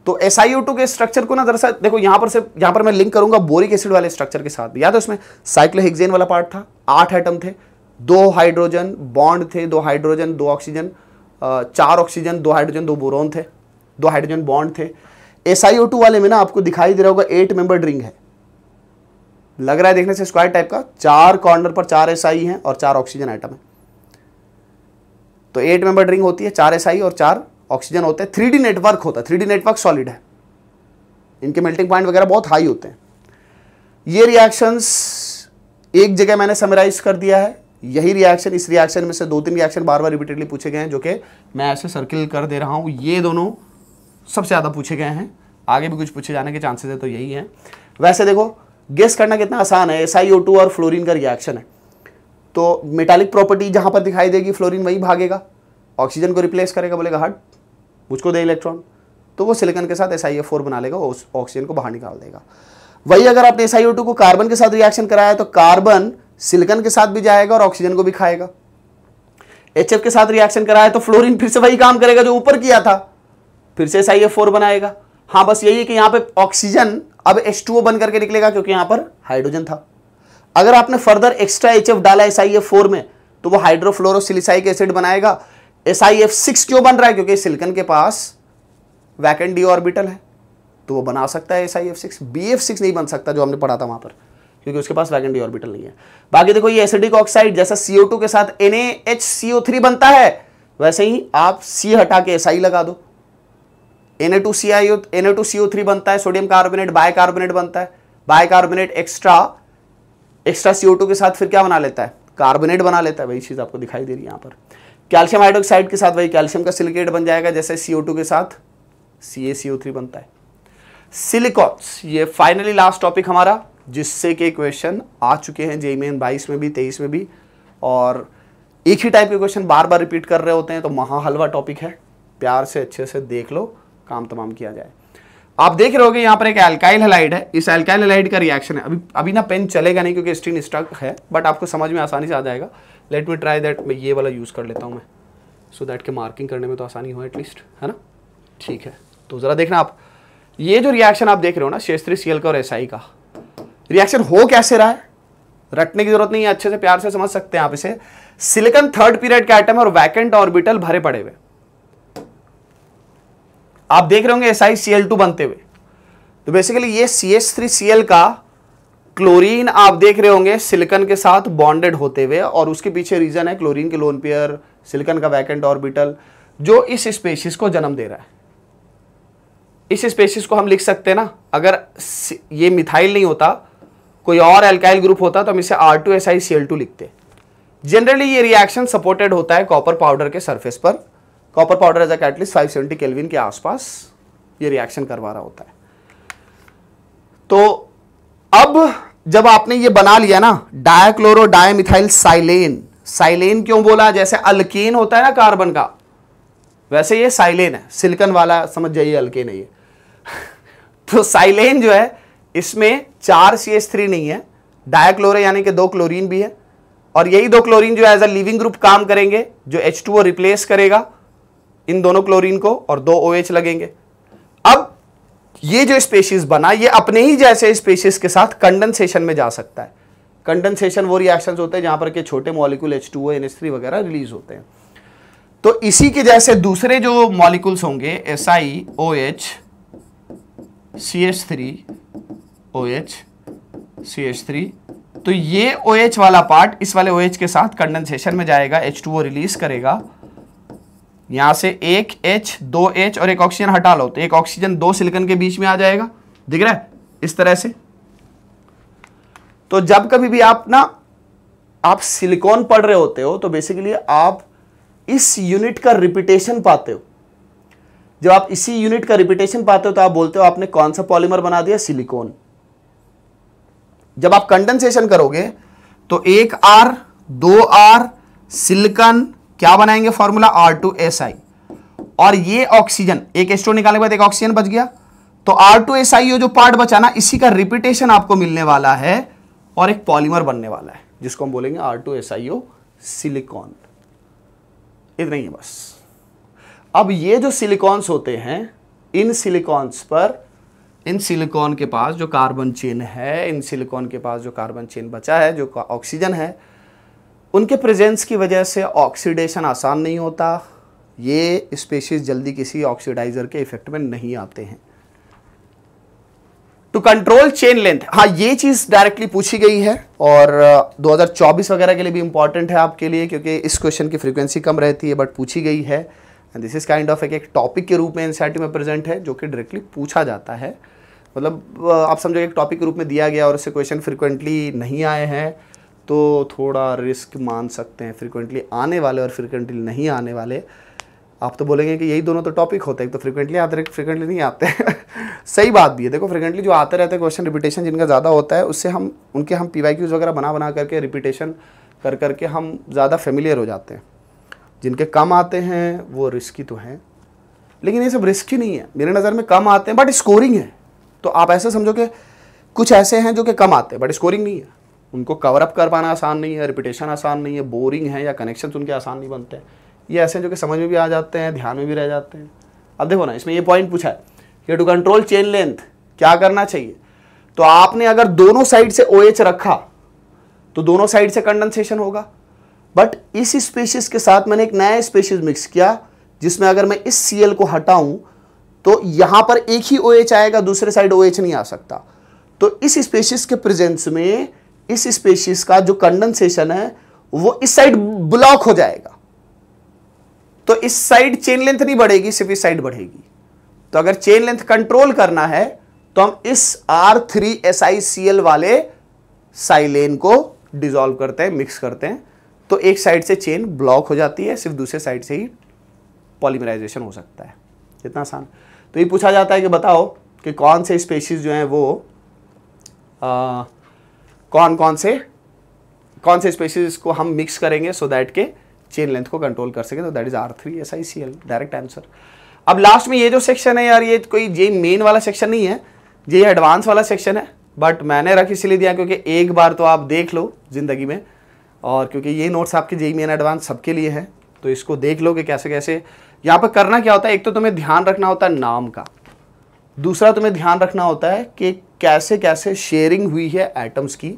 तो SiO2 के स्ट्रक्चर को ना दरअसल देखो यहाँ पर से यहाँ पर मैं लिंक करूंगा बोरिक एसिड वाले स्ट्रक्चर के साथ याद है उसमें साइक्लोहेक्जेन वाला पार्ट था आठ आइटम थे दो हाइड्रोजन बॉन्ड थे दो हाइड्रोजन दो ऑक्सीजन चार ऑक्सीजन दो हाइड्रोजन दो बोरोन थे दो हाइड्रोजन बॉन्ड थे एस वाले में ना आपको दिखाई दे रहा होगा एट मेंबर रिंग है लग रहा है देखने से स्क्वायर टाइप का चार कॉर्नर पर चार एस हैं और चार ऑक्सीजन आइटम है तो एट मेंबर रिंग होती है चार एस और चार ऑक्सीजन होते हैं थ्री नेटवर्क होता है थ्री नेटवर्क सॉलिड है इनके मेल्टिंग पॉइंट वगैरह बहुत हाई होते हैं ये रिएक्शंस एक जगह मैंने समराइज कर दिया है यही रिएक्शन इस रिएक्शन में से दो तीन रिएक्शन बार बार रिपीटेडली पूछे गए हैं जो कि मैं ऐसे सर्किल कर दे रहा हूं ये दोनों सबसे ज़्यादा पूछे गए हैं आगे भी कुछ पूछे जाने के चांसेस है तो यही है वैसे देखो गेस करना कितना आसान है एस और फ्लोरिन का रिएक्शन है तो मेटालिक प्रॉपर्टी जहां पर दिखाई देगी फ्लोरिन वही भागेगा ऑक्सीजन को रिप्लेस करेगा बोलेगा हट मुझको दे इलेक्ट्रॉन तो वो सिलिकन के साथ एस आई फोर बना लेगा ऑक्सीजन को बाहर निकाल देगा वही अगर आपने एस आई टू को कार्बन के साथ रिएक्शन कराया तो कार्बन सिलिकन के साथ भी जाएगा और ऑक्सीजन को भी खाएगा एच के साथ रिएक्शन कराया तो फ्लोरिन फिर से वही काम करेगा जो ऊपर किया था फिर से एस बनाएगा हाँ बस यही है कि यहाँ पे ऑक्सीजन अब एस बन करके निकलेगा क्योंकि यहाँ पर हाइड्रोजन था अगर आपने फर्दर एक्स्ट्रा एच डाला एस में तो वो हाइड्रोफ्लोरोसिलिसाइक एसिड बनाएगा एस क्यों बन रहा है क्योंकि सिल्कन के पास वैकेंट डी ऑर्बिटल है तो वो बना सकता है S I F six B F six नहीं बन सकता जो हमने पढ़ा था वहां पर क्योंकि उसके पास वैकेंट डी ऑर्बिटल नहीं है बाकी देखो ये एसिडिक ऑक्साइड जैसा सीओ टू के साथ N A H C O three बनता है वैसे ही आप सी हटा के एस आई लगा दो एन टू सी आई बनता है सोडियम कार्बोनेट बायकार्बोनेट बनता है बायकार्बोनेट एक्स्ट्रा एक्स्ट्रा सी के साथ फिर क्या बना लेता है कार्बोनेट बना लेता है वही चीज़ आपको दिखाई दे रही है यहां पर कैल्शियम हाइड्रोक्साइड के साथ वही कैल्शियम का सिलिकेट बन जाएगा जैसे सी के साथ सी बनता है सिलिकॉन्स ये फाइनली लास्ट टॉपिक हमारा जिससे के क्वेश्चन आ चुके हैं जेई में बाईस में भी तेईस में भी और एक ही टाइप के क्वेश्चन बार बार रिपीट कर रहे होते हैं तो महा हलवा टॉपिक है प्यार से अच्छे से देख लो काम तमाम किया जाए आप देख रहे हो यहाँ पर एक एल्काइल हेलाइड है इस एल्काइल हेलाइड का रिएक्शन है अभी अभी ना पेन चलेगा नहीं क्योंकि स्टीन स्टक है बट आपको समझ में आसानी से आ जाएगा लेट मी ट्राई दैट मैं ये वाला यूज़ कर लेता हूँ मैं सो so दैट के मार्किंग करने में तो आसानी हो एटलीस्ट है ना ठीक है तो ज़रा देखना आप ये जो रिएक्शन आप देख रहे हो ना शेस्त्री सी का और एस का रिएक्शन हो कैसे रहा है रटने की जरूरत नहीं है अच्छे से प्यार से समझ सकते हैं आप इसे सिलिकन थर्ड पीरियड का आइटम और वैकेंट ऑर्बिटल भरे पड़े हुए आप देख रहे होंगे S I C L two बनते हुए तो बेसिकली ये C S three C L का क्लोरीन आप देख रहे होंगे सिलिकन के साथ बॉन्डेड होते हुए और उसके पीछे रीजन है क्लोरीन के लोन पेयर सिलिकन का वैकेंट ऑर्बिटल जो इस स्पेसिस को जन्म दे रहा है इस स्पेसिस को हम लिख सकते हैं ना अगर ये मिथाइल नहीं होता कोई और एल्काइल ग्रुप होता तो हम इसे R two S I C L two लिखते जनरली ये रिएक्शन सपोर्टेड होता है कॉपर पाउडर के सरफेस पर copper powder as a catalyst seventy kelvin के आसपास ये रिएक्शन करवा रहा होता है तो अब जब आपने ये बना लिया ना डायक्लोरो डायमिथाइल साइलेन साइलेन क्यों बोला जैसे अल्केन होता है ना कार्बन का वैसे ये साइलेन है सिलिकन वाला समझ जाइए अल्केन है ये तो साइलेन जो है इसमें चार सी एस थ्री नहीं है डायक्लोरो यानी कि दो क्लोरीन भी है और यही दो क्लोरीन जो एज अ लिविंग ग्रुप काम करेंगे जो एच टू ओ रिप्लेस करेगा इन दोनों क्लोरीन को और दो ओ OH लगेंगे अब ये जो स्पेशीज बना ये अपने ही जैसे स्पेशीज के साथ कंडेंसेशन में जा सकता है कंडेंसेशन वो रिएक्शंस होते हैं जहां पर के छोटे मॉलिक्यूल एच टू वगैरह रिलीज होते हैं तो इसी के जैसे दूसरे जो मॉलिक्यूल्स होंगे S I O H C H three O H C H three तो ये ओ OH एच वाला पार्ट इस वाले ओ OH एच के साथ कंडेंसेशन में जाएगा एच टू ओ रिलीज करेगा यहां से एक एच दो एच और एक ऑक्सीजन हटा लो तो एक ऑक्सीजन दो सिलिकन के बीच में आ जाएगा दिख रहा है इस तरह से तो जब कभी भी आप ना आप सिलिकॉन पढ़ रहे होते हो तो बेसिकली आप इस यूनिट का रिपीटेशन पाते हो जब आप इसी यूनिट का रिपीटेशन पाते हो तो आप बोलते हो आपने कौन सा पॉलीमर बना दिया सिलिकॉन जब आप कंडेंसेशन करोगे तो एक आर दो आर सिलिकन क्या बनाएंगे formula R two S I और ये ऑक्सीजन एक एस्ट्रो निकालने के बाद एक ऑक्सीजन बच गया तो आर टू एस आई जो पार्ट ना इसी का रिपीटेशन आपको मिलने वाला है और एक पॉलीमर बनने वाला है जिसको हम बोलेंगे R two S I silicon इतना ही है बस अब ये जो सिलिकॉन्स होते हैं इन सिलिकॉन्स पर इन सिलिकॉन के पास जो कार्बन चेन है इन सिलिकॉन के पास जो कार्बन चेन बचा है जो ऑक्सीजन है उनके प्रेजेंस की वजह से ऑक्सीडेशन आसान नहीं होता ये स्पेशीज जल्दी किसी ऑक्सीडाइजर के इफेक्ट में नहीं आते हैं टू कंट्रोल चेन लेंथ हाँ ये चीज डायरेक्टली पूछी गई है और 2024 वगैरह के लिए भी इंपॉर्टेंट है आपके लिए क्योंकि इस क्वेश्चन की फ्रीक्वेंसी कम रहती है बट पूछी गई है and this is kind of एक एक टॉपिक के रूप में एनसीआरटी में प्रेजेंट है जो कि डायरेक्टली पूछा जाता है मतलब आप समझो एक टॉपिक के रूप में दिया गया और उससे क्वेश्चन फ्रिक्वेंटली नहीं आए हैं तो थोड़ा रिस्क मान सकते हैं फ्रिक्वेंटली आने वाले और फ्रिक्वेंटली नहीं आने वाले आप तो बोलेंगे कि यही दोनों तो टॉपिक होते हैं एक तो फ्रिक्वेंटली आते हैं फ्रिक्वेंटली नहीं आते सही बात भी है देखो फ्रिक्वेंटली जो आते रहते हैं क्वेश्चन रिपीटेशन जिनका ज़्यादा होता है उससे हम उनके हम पी वगैरह बना बना करके रिपीटेशन कर करके हम ज़्यादा फेमिलियर हो जाते हैं जिनके कम आते हैं वो रिस्की तो हैं लेकिन ये सब रिस्की नहीं है मेरे नज़र में कम आते हैं बट स्कोरिंग है तो आप ऐसे समझो कि कुछ ऐसे हैं जो कि कम आते हैं बट स्कोरिंग नहीं है उनको कवर अप कर पाना आसान नहीं है रिपीटेशन आसान नहीं है बोरिंग है या कनेक्शन उनके आसान नहीं बनते ये ऐसे जो कि समझ में भी आ जाते हैं ध्यान में भी रह जाते हैं अब देखो ना इसमें ये पॉइंट पूछा है कि टू कंट्रोल चेन लेंथ क्या करना चाहिए तो आपने अगर दोनों साइड से ओ OH रखा तो दोनों साइड से कंडेंसेशन होगा बट इस स्पेशीज के साथ मैंने एक नया स्पेशीज मिक्स किया जिसमें अगर मैं इस सी को हटाऊं तो यहां पर एक ही ओ OH आएगा दूसरे साइड ओ OH नहीं आ सकता तो इस स्पेशीज के प्रेजेंस में इस स्पेशीज का जो कंडेंसेशन है वो इस साइड ब्लॉक हो जाएगा तो इस साइड चेन लेंथ नहीं बढ़ेगी सिर्फ इस साइड बढ़ेगी तो अगर चेन लेंथ कंट्रोल करना है तो हम इस R three S I C L वाले साइलेन को डिजोल्व करते हैं मिक्स करते हैं तो एक साइड से चेन ब्लॉक हो जाती है सिर्फ दूसरे साइड से ही पॉलीमराइजेशन हो सकता है इतना आसान तो ये पूछा जाता है कि बताओ कि कौन से स्पेशीज जो हैं वो आ, कौन कौन से कौन से स्पेसिस को हम मिक्स करेंगे सो so दैट के चेन लेंथ को कंट्रोल कर सके तो that is R three S I C L direct answer अब लास्ट में ये जो सेक्शन है यार ये कोई जे मेन वाला सेक्शन नहीं है ये एडवांस वाला सेक्शन है बट मैंने रख इसलिए दिया क्योंकि एक बार तो आप देख लो ज़िंदगी में और क्योंकि ये नोट्स आपके जेई मेन एडवांस सबके लिए है तो इसको देख लो कि कैसे कैसे यहाँ पर करना क्या होता है एक तो तुम्हें ध्यान रखना होता है नाम का दूसरा तुम्हें ध्यान रखना होता है कि कैसे कैसे शेयरिंग हुई है एटम्स की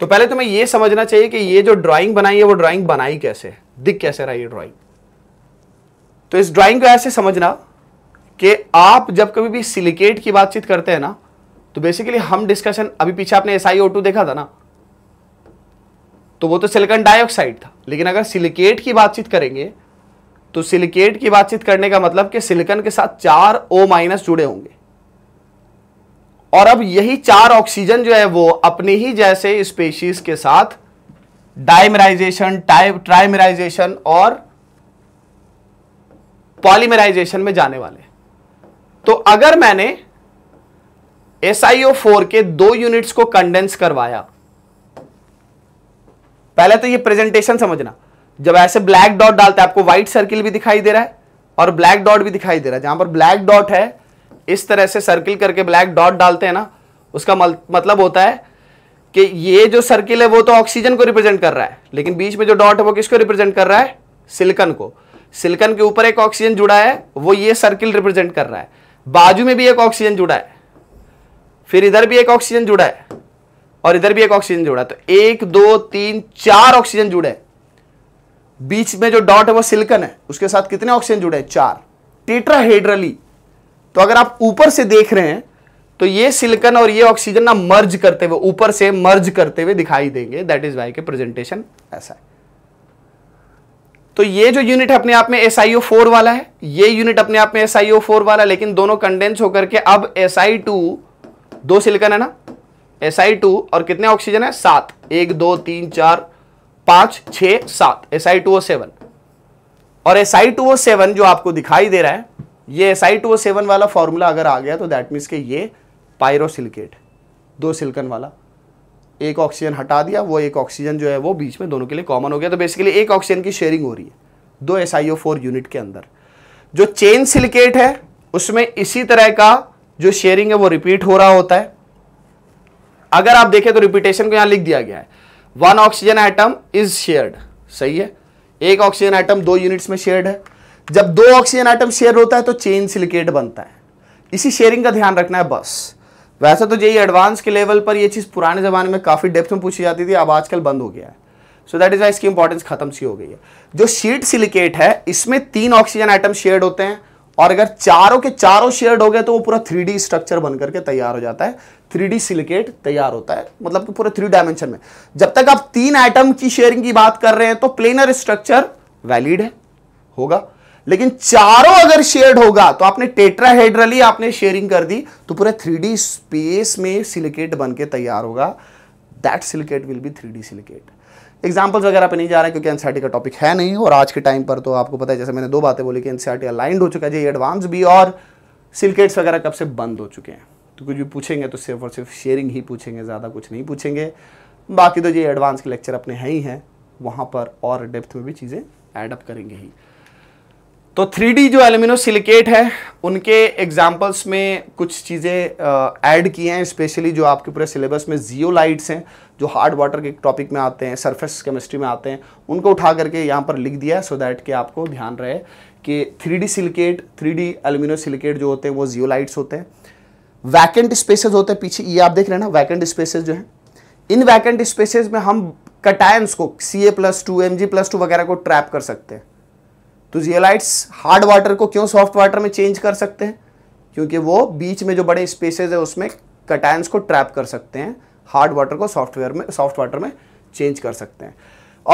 तो पहले तुम्हें यह समझना चाहिए कि ये जो ड्राइंग बनाई है वो ड्राइंग बनाई कैसे दिख कैसे रहा ये ड्राइंग तो इस ड्राइंग को ऐसे समझना कि आप जब कभी भी सिलिकेट की बातचीत करते हैं ना तो बेसिकली हम डिस्कशन अभी पीछे आपने एस देखा था ना तो वो तो सिलिकॉन डाइऑक्साइड था लेकिन अगर सिलिकेट की बातचीत करेंगे तो सिलिकेट की बातचीत करने का मतलब कि सिलिकॉन के साथ चार ओ माइनस जुड़े होंगे और अब यही चार ऑक्सीजन जो है वो अपने ही जैसे स्पेशीज के साथ डायमराइजेशन टाइप ट्राइमराइजेशन और पॉलीमराइजेशन में जाने वाले तो अगर मैंने SiO4 के दो यूनिट्स को कंडेंस करवाया पहले तो ये प्रेजेंटेशन समझना जब ऐसे ब्लैक डॉट डालते हैं आपको व्हाइट सर्किल भी दिखाई दे रहा है और ब्लैक डॉट भी दिखाई दे रहा है जहां पर ब्लैक डॉट है इस तरह से सर्किल करके ब्लैक डॉट डालते हैं ना उसका मतलब होता है कि ये जो सर्किल है वो तो ऑक्सीजन को रिप्रेजेंट कर रहा है लेकिन बीच में जो डॉट है वो किसको रिप्रेजेंट कर रहा है सिलिकन को सिलिकन के ऊपर एक ऑक्सीजन जुड़ा है वो ये सर्किल रिप्रेजेंट कर रहा है बाजू में भी एक ऑक्सीजन जुड़ा है फिर इधर भी एक ऑक्सीजन जुड़ा है और इधर भी एक ऑक्सीजन जुड़ा है तो एक दो तीन चार ऑक्सीजन जुड़े हैं बीच में जो डॉट है वो सिलिकन है उसके साथ कितने ऑक्सीजन जुड़े हैं चार टेट्राहेड्रली तो अगर आप ऊपर से देख रहे हैं तो ये सिलिकन और ये ऑक्सीजन ना मर्ज करते हुए ऊपर से मर्ज करते हुए दिखाई देंगे दैट इज वाई के प्रेजेंटेशन ऐसा है तो ये जो यूनिट अपने आप में एस आईओ फोर वाला है ये यूनिट अपने आप में एस आई ओ फोर वाला लेकिन दोनों कंडेंस होकर के अब एस आई टू दो सिलिकन है ना एस आई टू और कितने ऑक्सीजन है सात एक दो तीन चार पांच छ सात S I two O seven और S I two O seven जो आपको दिखाई दे रहा है ये एस आई टू सेवन वाला फॉर्मूला अगर आ गया तो दैट मीन्स के ये पायरोसिलिकेट दो सिल्कन वाला एक ऑक्सीजन हटा दिया वो एक ऑक्सीजन जो है वो बीच में दोनों के लिए कॉमन हो गया तो बेसिकली एक ऑक्सीजन की शेयरिंग हो रही है दो S I O four unit के अंदर जो चेन सिलिकेट है उसमें इसी तरह का जो शेयरिंग है वो रिपीट हो रहा होता है अगर आप देखें तो रिपीटेशन को यहां लिख दिया गया है one oxygen item is shared सही है एक ऑक्सीजन आइटम दो यूनिट्स में शेयर्ड है जब दो ऑक्सीजन आइटम शेयर होता है तो चेन सिलिकेट बनता है इसी शेयरिंग का ध्यान रखना है बस वैसे तो यही एडवांस के लेवल पर ये चीज़ पुराने ज़माने में काफ़ी डेप्थ में पूछी जाती थी अब आजकल बंद हो गया है सो दैट इज़ वाई इसकी इंपॉर्टेंस खत्म सी हो गई है जो शीट सिलिकेट है इसमें तीन ऑक्सीजन आइटम शेयर्ड होते हैं और अगर चारों के चारों शेयर्ड हो गए तो वो पूरा थ्री स्ट्रक्चर बन करके तैयार हो जाता है थ्री सिलिकेट तैयार होता है मतलब कि पूरे थ्री डायमेंशन में जब तक आप तीन आइटम की शेयरिंग की बात कर रहे हैं तो प्लेनर स्ट्रक्चर वैलिड है होगा लेकिन चारों अगर शेयर्ड होगा तो आपने टेट्राहेड्रली आपने शेयरिंग कर दी तो पूरे थ्री स्पेस में सिलिकेट बन के तैयार होगा that silicate will be three silicate examples वगैरह पे नहीं जा रहे क्योंकि एनसीआरटी e का टॉपिक है नहीं और आज के टाइम पर तो आपको पता है जैसे मैंने दो बातें बोली कि एनसीआरटी अलाइंड e हो चुका है जी एडवांस भी और सिलकेट्स वगैरह कब से बंद हो चुके हैं तो कुछ भी पूछेंगे तो सिर्फ और सिर्फ शेयरिंग ही पूछेंगे ज़्यादा कुछ नहीं पूछेंगे बाकी तो ये एडवांस के लेक्चर अपने हैं ही हैं वहाँ पर और डेप्थ में भी चीज़ें एडअप करेंगे ही तो थ्री जो एल्यूमिनो सिलिकेट है उनके एग्जाम्पल्स में कुछ चीज़ें ऐड किए हैं स्पेशली जो आपके पूरे सिलेबस में जियोलाइट्स हैं जो हार्ड वाटर के टॉपिक में आते हैं सरफेस केमिस्ट्री में आते हैं उनको उठा करके यहाँ पर लिख दिया है सो दैट कि आपको ध्यान रहे कि three D silicate three D alumino silicate जो होते हैं वो जियोलाइट्स होते हैं वैकेंट स्पेसेज होते हैं पीछे ये आप देख रहे हैं ना वैकेंट स्पेसेज जो हैं इन वैकेंट स्पेसेज में हम कटायंस को C A plus two M G plus two वगैरह को ट्रैप कर सकते हैं तो जियोलाइट्स हार्ड वाटर को क्यों सॉफ्ट वाटर में चेंज कर सकते हैं क्योंकि वो बीच में जो बड़े स्पेसेस है उसमें कटायंस को ट्रैप कर सकते हैं हार्ड वाटर को सॉफ्टवेयर में सॉफ्ट वाटर में चेंज कर सकते हैं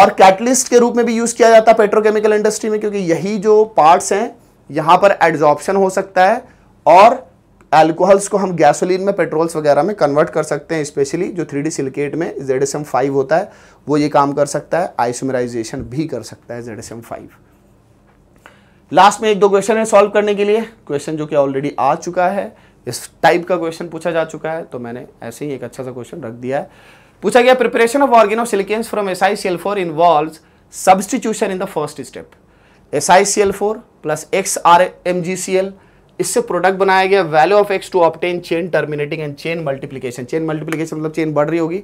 और कैटलिस्ट के रूप में भी यूज़ किया जाता है पेट्रोकेमिकल इंडस्ट्री में क्योंकि यही जो पार्ट्स हैं यहाँ पर एड्जॉर्प्शन हो सकता है और एल्कोहल्स को हम गैसोलीन में पेट्रोल्स वगैरह में कन्वर्ट कर सकते हैं स्पेशली जो थ्री डी सिलिकेट में जेड एस एम फाइव होता है वो ये काम कर सकता है आइसोमराइजेशन भी कर सकता है Z S M five last में एक दो क्वेश्चन है सॉल्व करने के लिए क्वेश्चन जो कि ऑलरेडी आ चुका है इस टाइप का क्वेश्चन पूछा जा चुका है तो मैंने ऐसे ही एक अच्छा सा क्वेश्चन रख दिया है पूछा गया preparation of organo silicones from S I C L four involves substitution in the first step S I C L four plus X R M G C L इससे प्रोडक्ट बनाया गया value of X two option chain terminating and chain multiplication chain multiplication मतलब चेन बढ़ रही होगी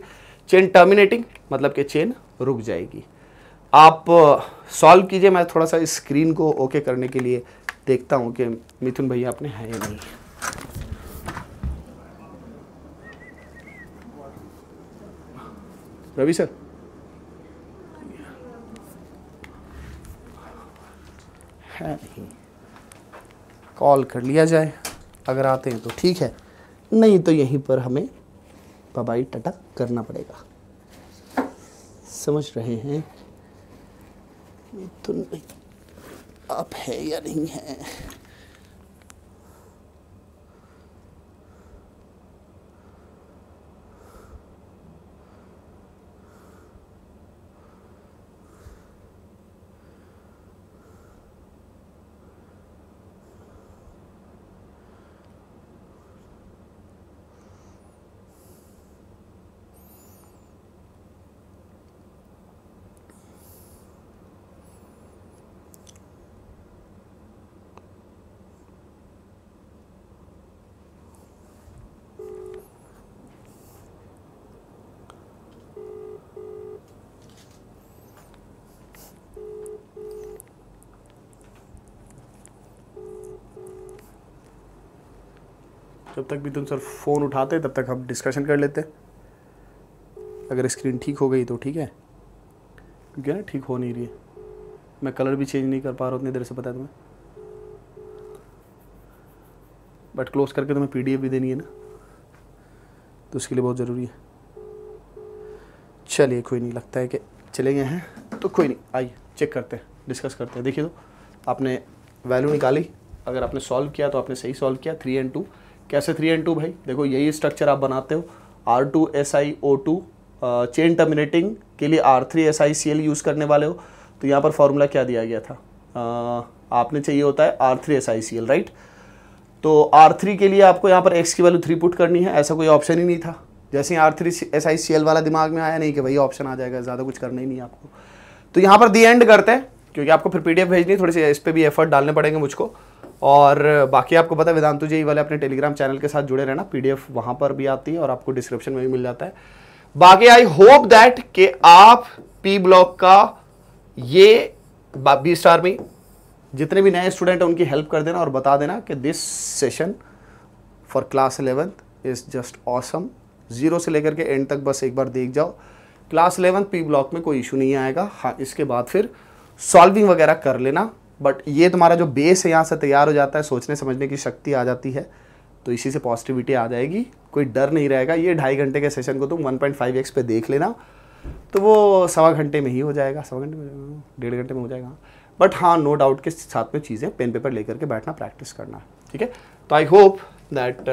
chain terminating मतलब कि चेन रुक जाएगी आप सॉल्व कीजिए मैं थोड़ा सा स्क्रीन को ओके करने के लिए देखता हूँ कि मिथुन भैया आपने हैं या नहीं रवि सर है नहीं कॉल कर लिया जाए अगर आते हैं तो ठीक है नहीं तो यहीं पर हमें बबाई टटा करना पड़ेगा समझ रहे हैं मिथुन आप है या नहीं है तब तक भी तुम सर फ़ोन उठाते तब तक हम डिस्कशन कर लेते अगर स्क्रीन ठीक हो गई तो ठीक है क्योंकि ना ठीक हो नहीं रही है मैं कलर भी चेंज नहीं कर पा रहा उतनी देर से पता है तुम्हें बट क्लोज करके तुम्हें पी भी देनी है ना तो उसके लिए बहुत ज़रूरी है चलिए कोई नहीं लगता है कि चले गए हैं तो कोई नहीं आइए चेक करते हैं डिस्कस करते हैं देखिए तो आपने वैल्यू निकाली अगर आपने सॉल्व किया तो आपने सही सॉल्व किया थ्री एंड टू कैसे थ्री एंड टू भाई देखो यही स्ट्रक्चर आप बनाते हो R two S I O two chain terminating के लिए R three S I C L use करने वाले हो तो यहाँ पर फॉर्मूला क्या दिया गया था uh, आपने चाहिए होता है R three S I C L right तो आर थ्री के लिए आपको यहाँ पर एक्स की वैल्यू थ्री पुट करनी है ऐसा कोई ऑप्शन ही नहीं था जैसे ही R three S I C L वाला दिमाग में आया नहीं कि भाई ऑप्शन आ जाएगा ज़्यादा कुछ करना ही नहीं आपको तो यहाँ पर दी एंड करते हैं क्योंकि आपको फिर पी एफ भेजनी थोड़ी सी इस पर भी एफर्ट डालने पड़ेंगे मुझको और बाकी आपको पता है वेदांतु जी वाले अपने टेलीग्राम चैनल के साथ जुड़े रहना पीडीएफ वहां पर भी आती है और आपको डिस्क्रिप्शन में भी मिल जाता है बाकी आई होप दैट कि आप पी ब्लॉक का ये बी स्टार में जितने भी नए स्टूडेंट हैं उनकी हेल्प कर देना और बता देना कि this session for class eleventh is just awesome zero से लेकर के एंड तक बस एक बार देख जाओ क्लास इलेवेंथ पी ब्लॉक में कोई इशू नहीं आएगा हाँ इसके बाद फिर सॉल्विंग वगैरह कर लेना बट ये तुम्हारा जो बेस है यहाँ से तैयार हो जाता है सोचने समझने की शक्ति आ जाती है तो इसी से पॉजिटिविटी आ जाएगी कोई डर नहीं रहेगा ये ढाई घंटे के सेशन को तुम 1.5x पे देख लेना तो वो सवा घंटे में ही हो जाएगा सवा घंटे में डेढ़ घंटे में हो जाएगा बट हाँ नो डाउट के साथ में चीज़ें पेन पेपर लेकर के बैठना प्रैक्टिस करना ठीक है तो आई होप दैट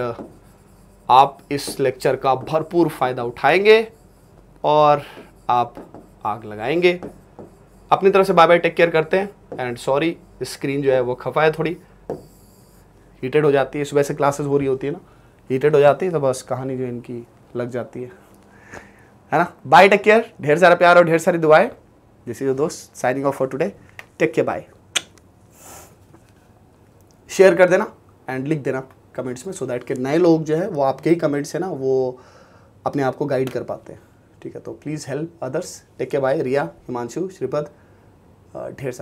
आप इस लेक्चर का भरपूर फ़ायदा उठाएंगे और आप आग लगाएंगे अपनी तरफ से बाय बाय टेक केयर करते हैं एंड सॉरी स्क्रीन जो है वो खफा है थोड़ी हीटेड हो जाती है सुबह से क्लासेस हो रही होती है ना हीटेड हो जाती है तो बस कहानी जो इनकी लग जाती है है ना बाय टेक केयर ढेर सारा प्यार और ढेर सारी दुआएं दिस इज दोस्त signing off for today take care bye share कर देना एंड लिख देना कमेंट्स में सो so दैट के नए लोग जो है वो आपके ही कमेंट्स है ना वो अपने आप को गाइड कर पाते हैं ठीक है तो please help others take care bye Riya Himanshu Shripad ढेर सारा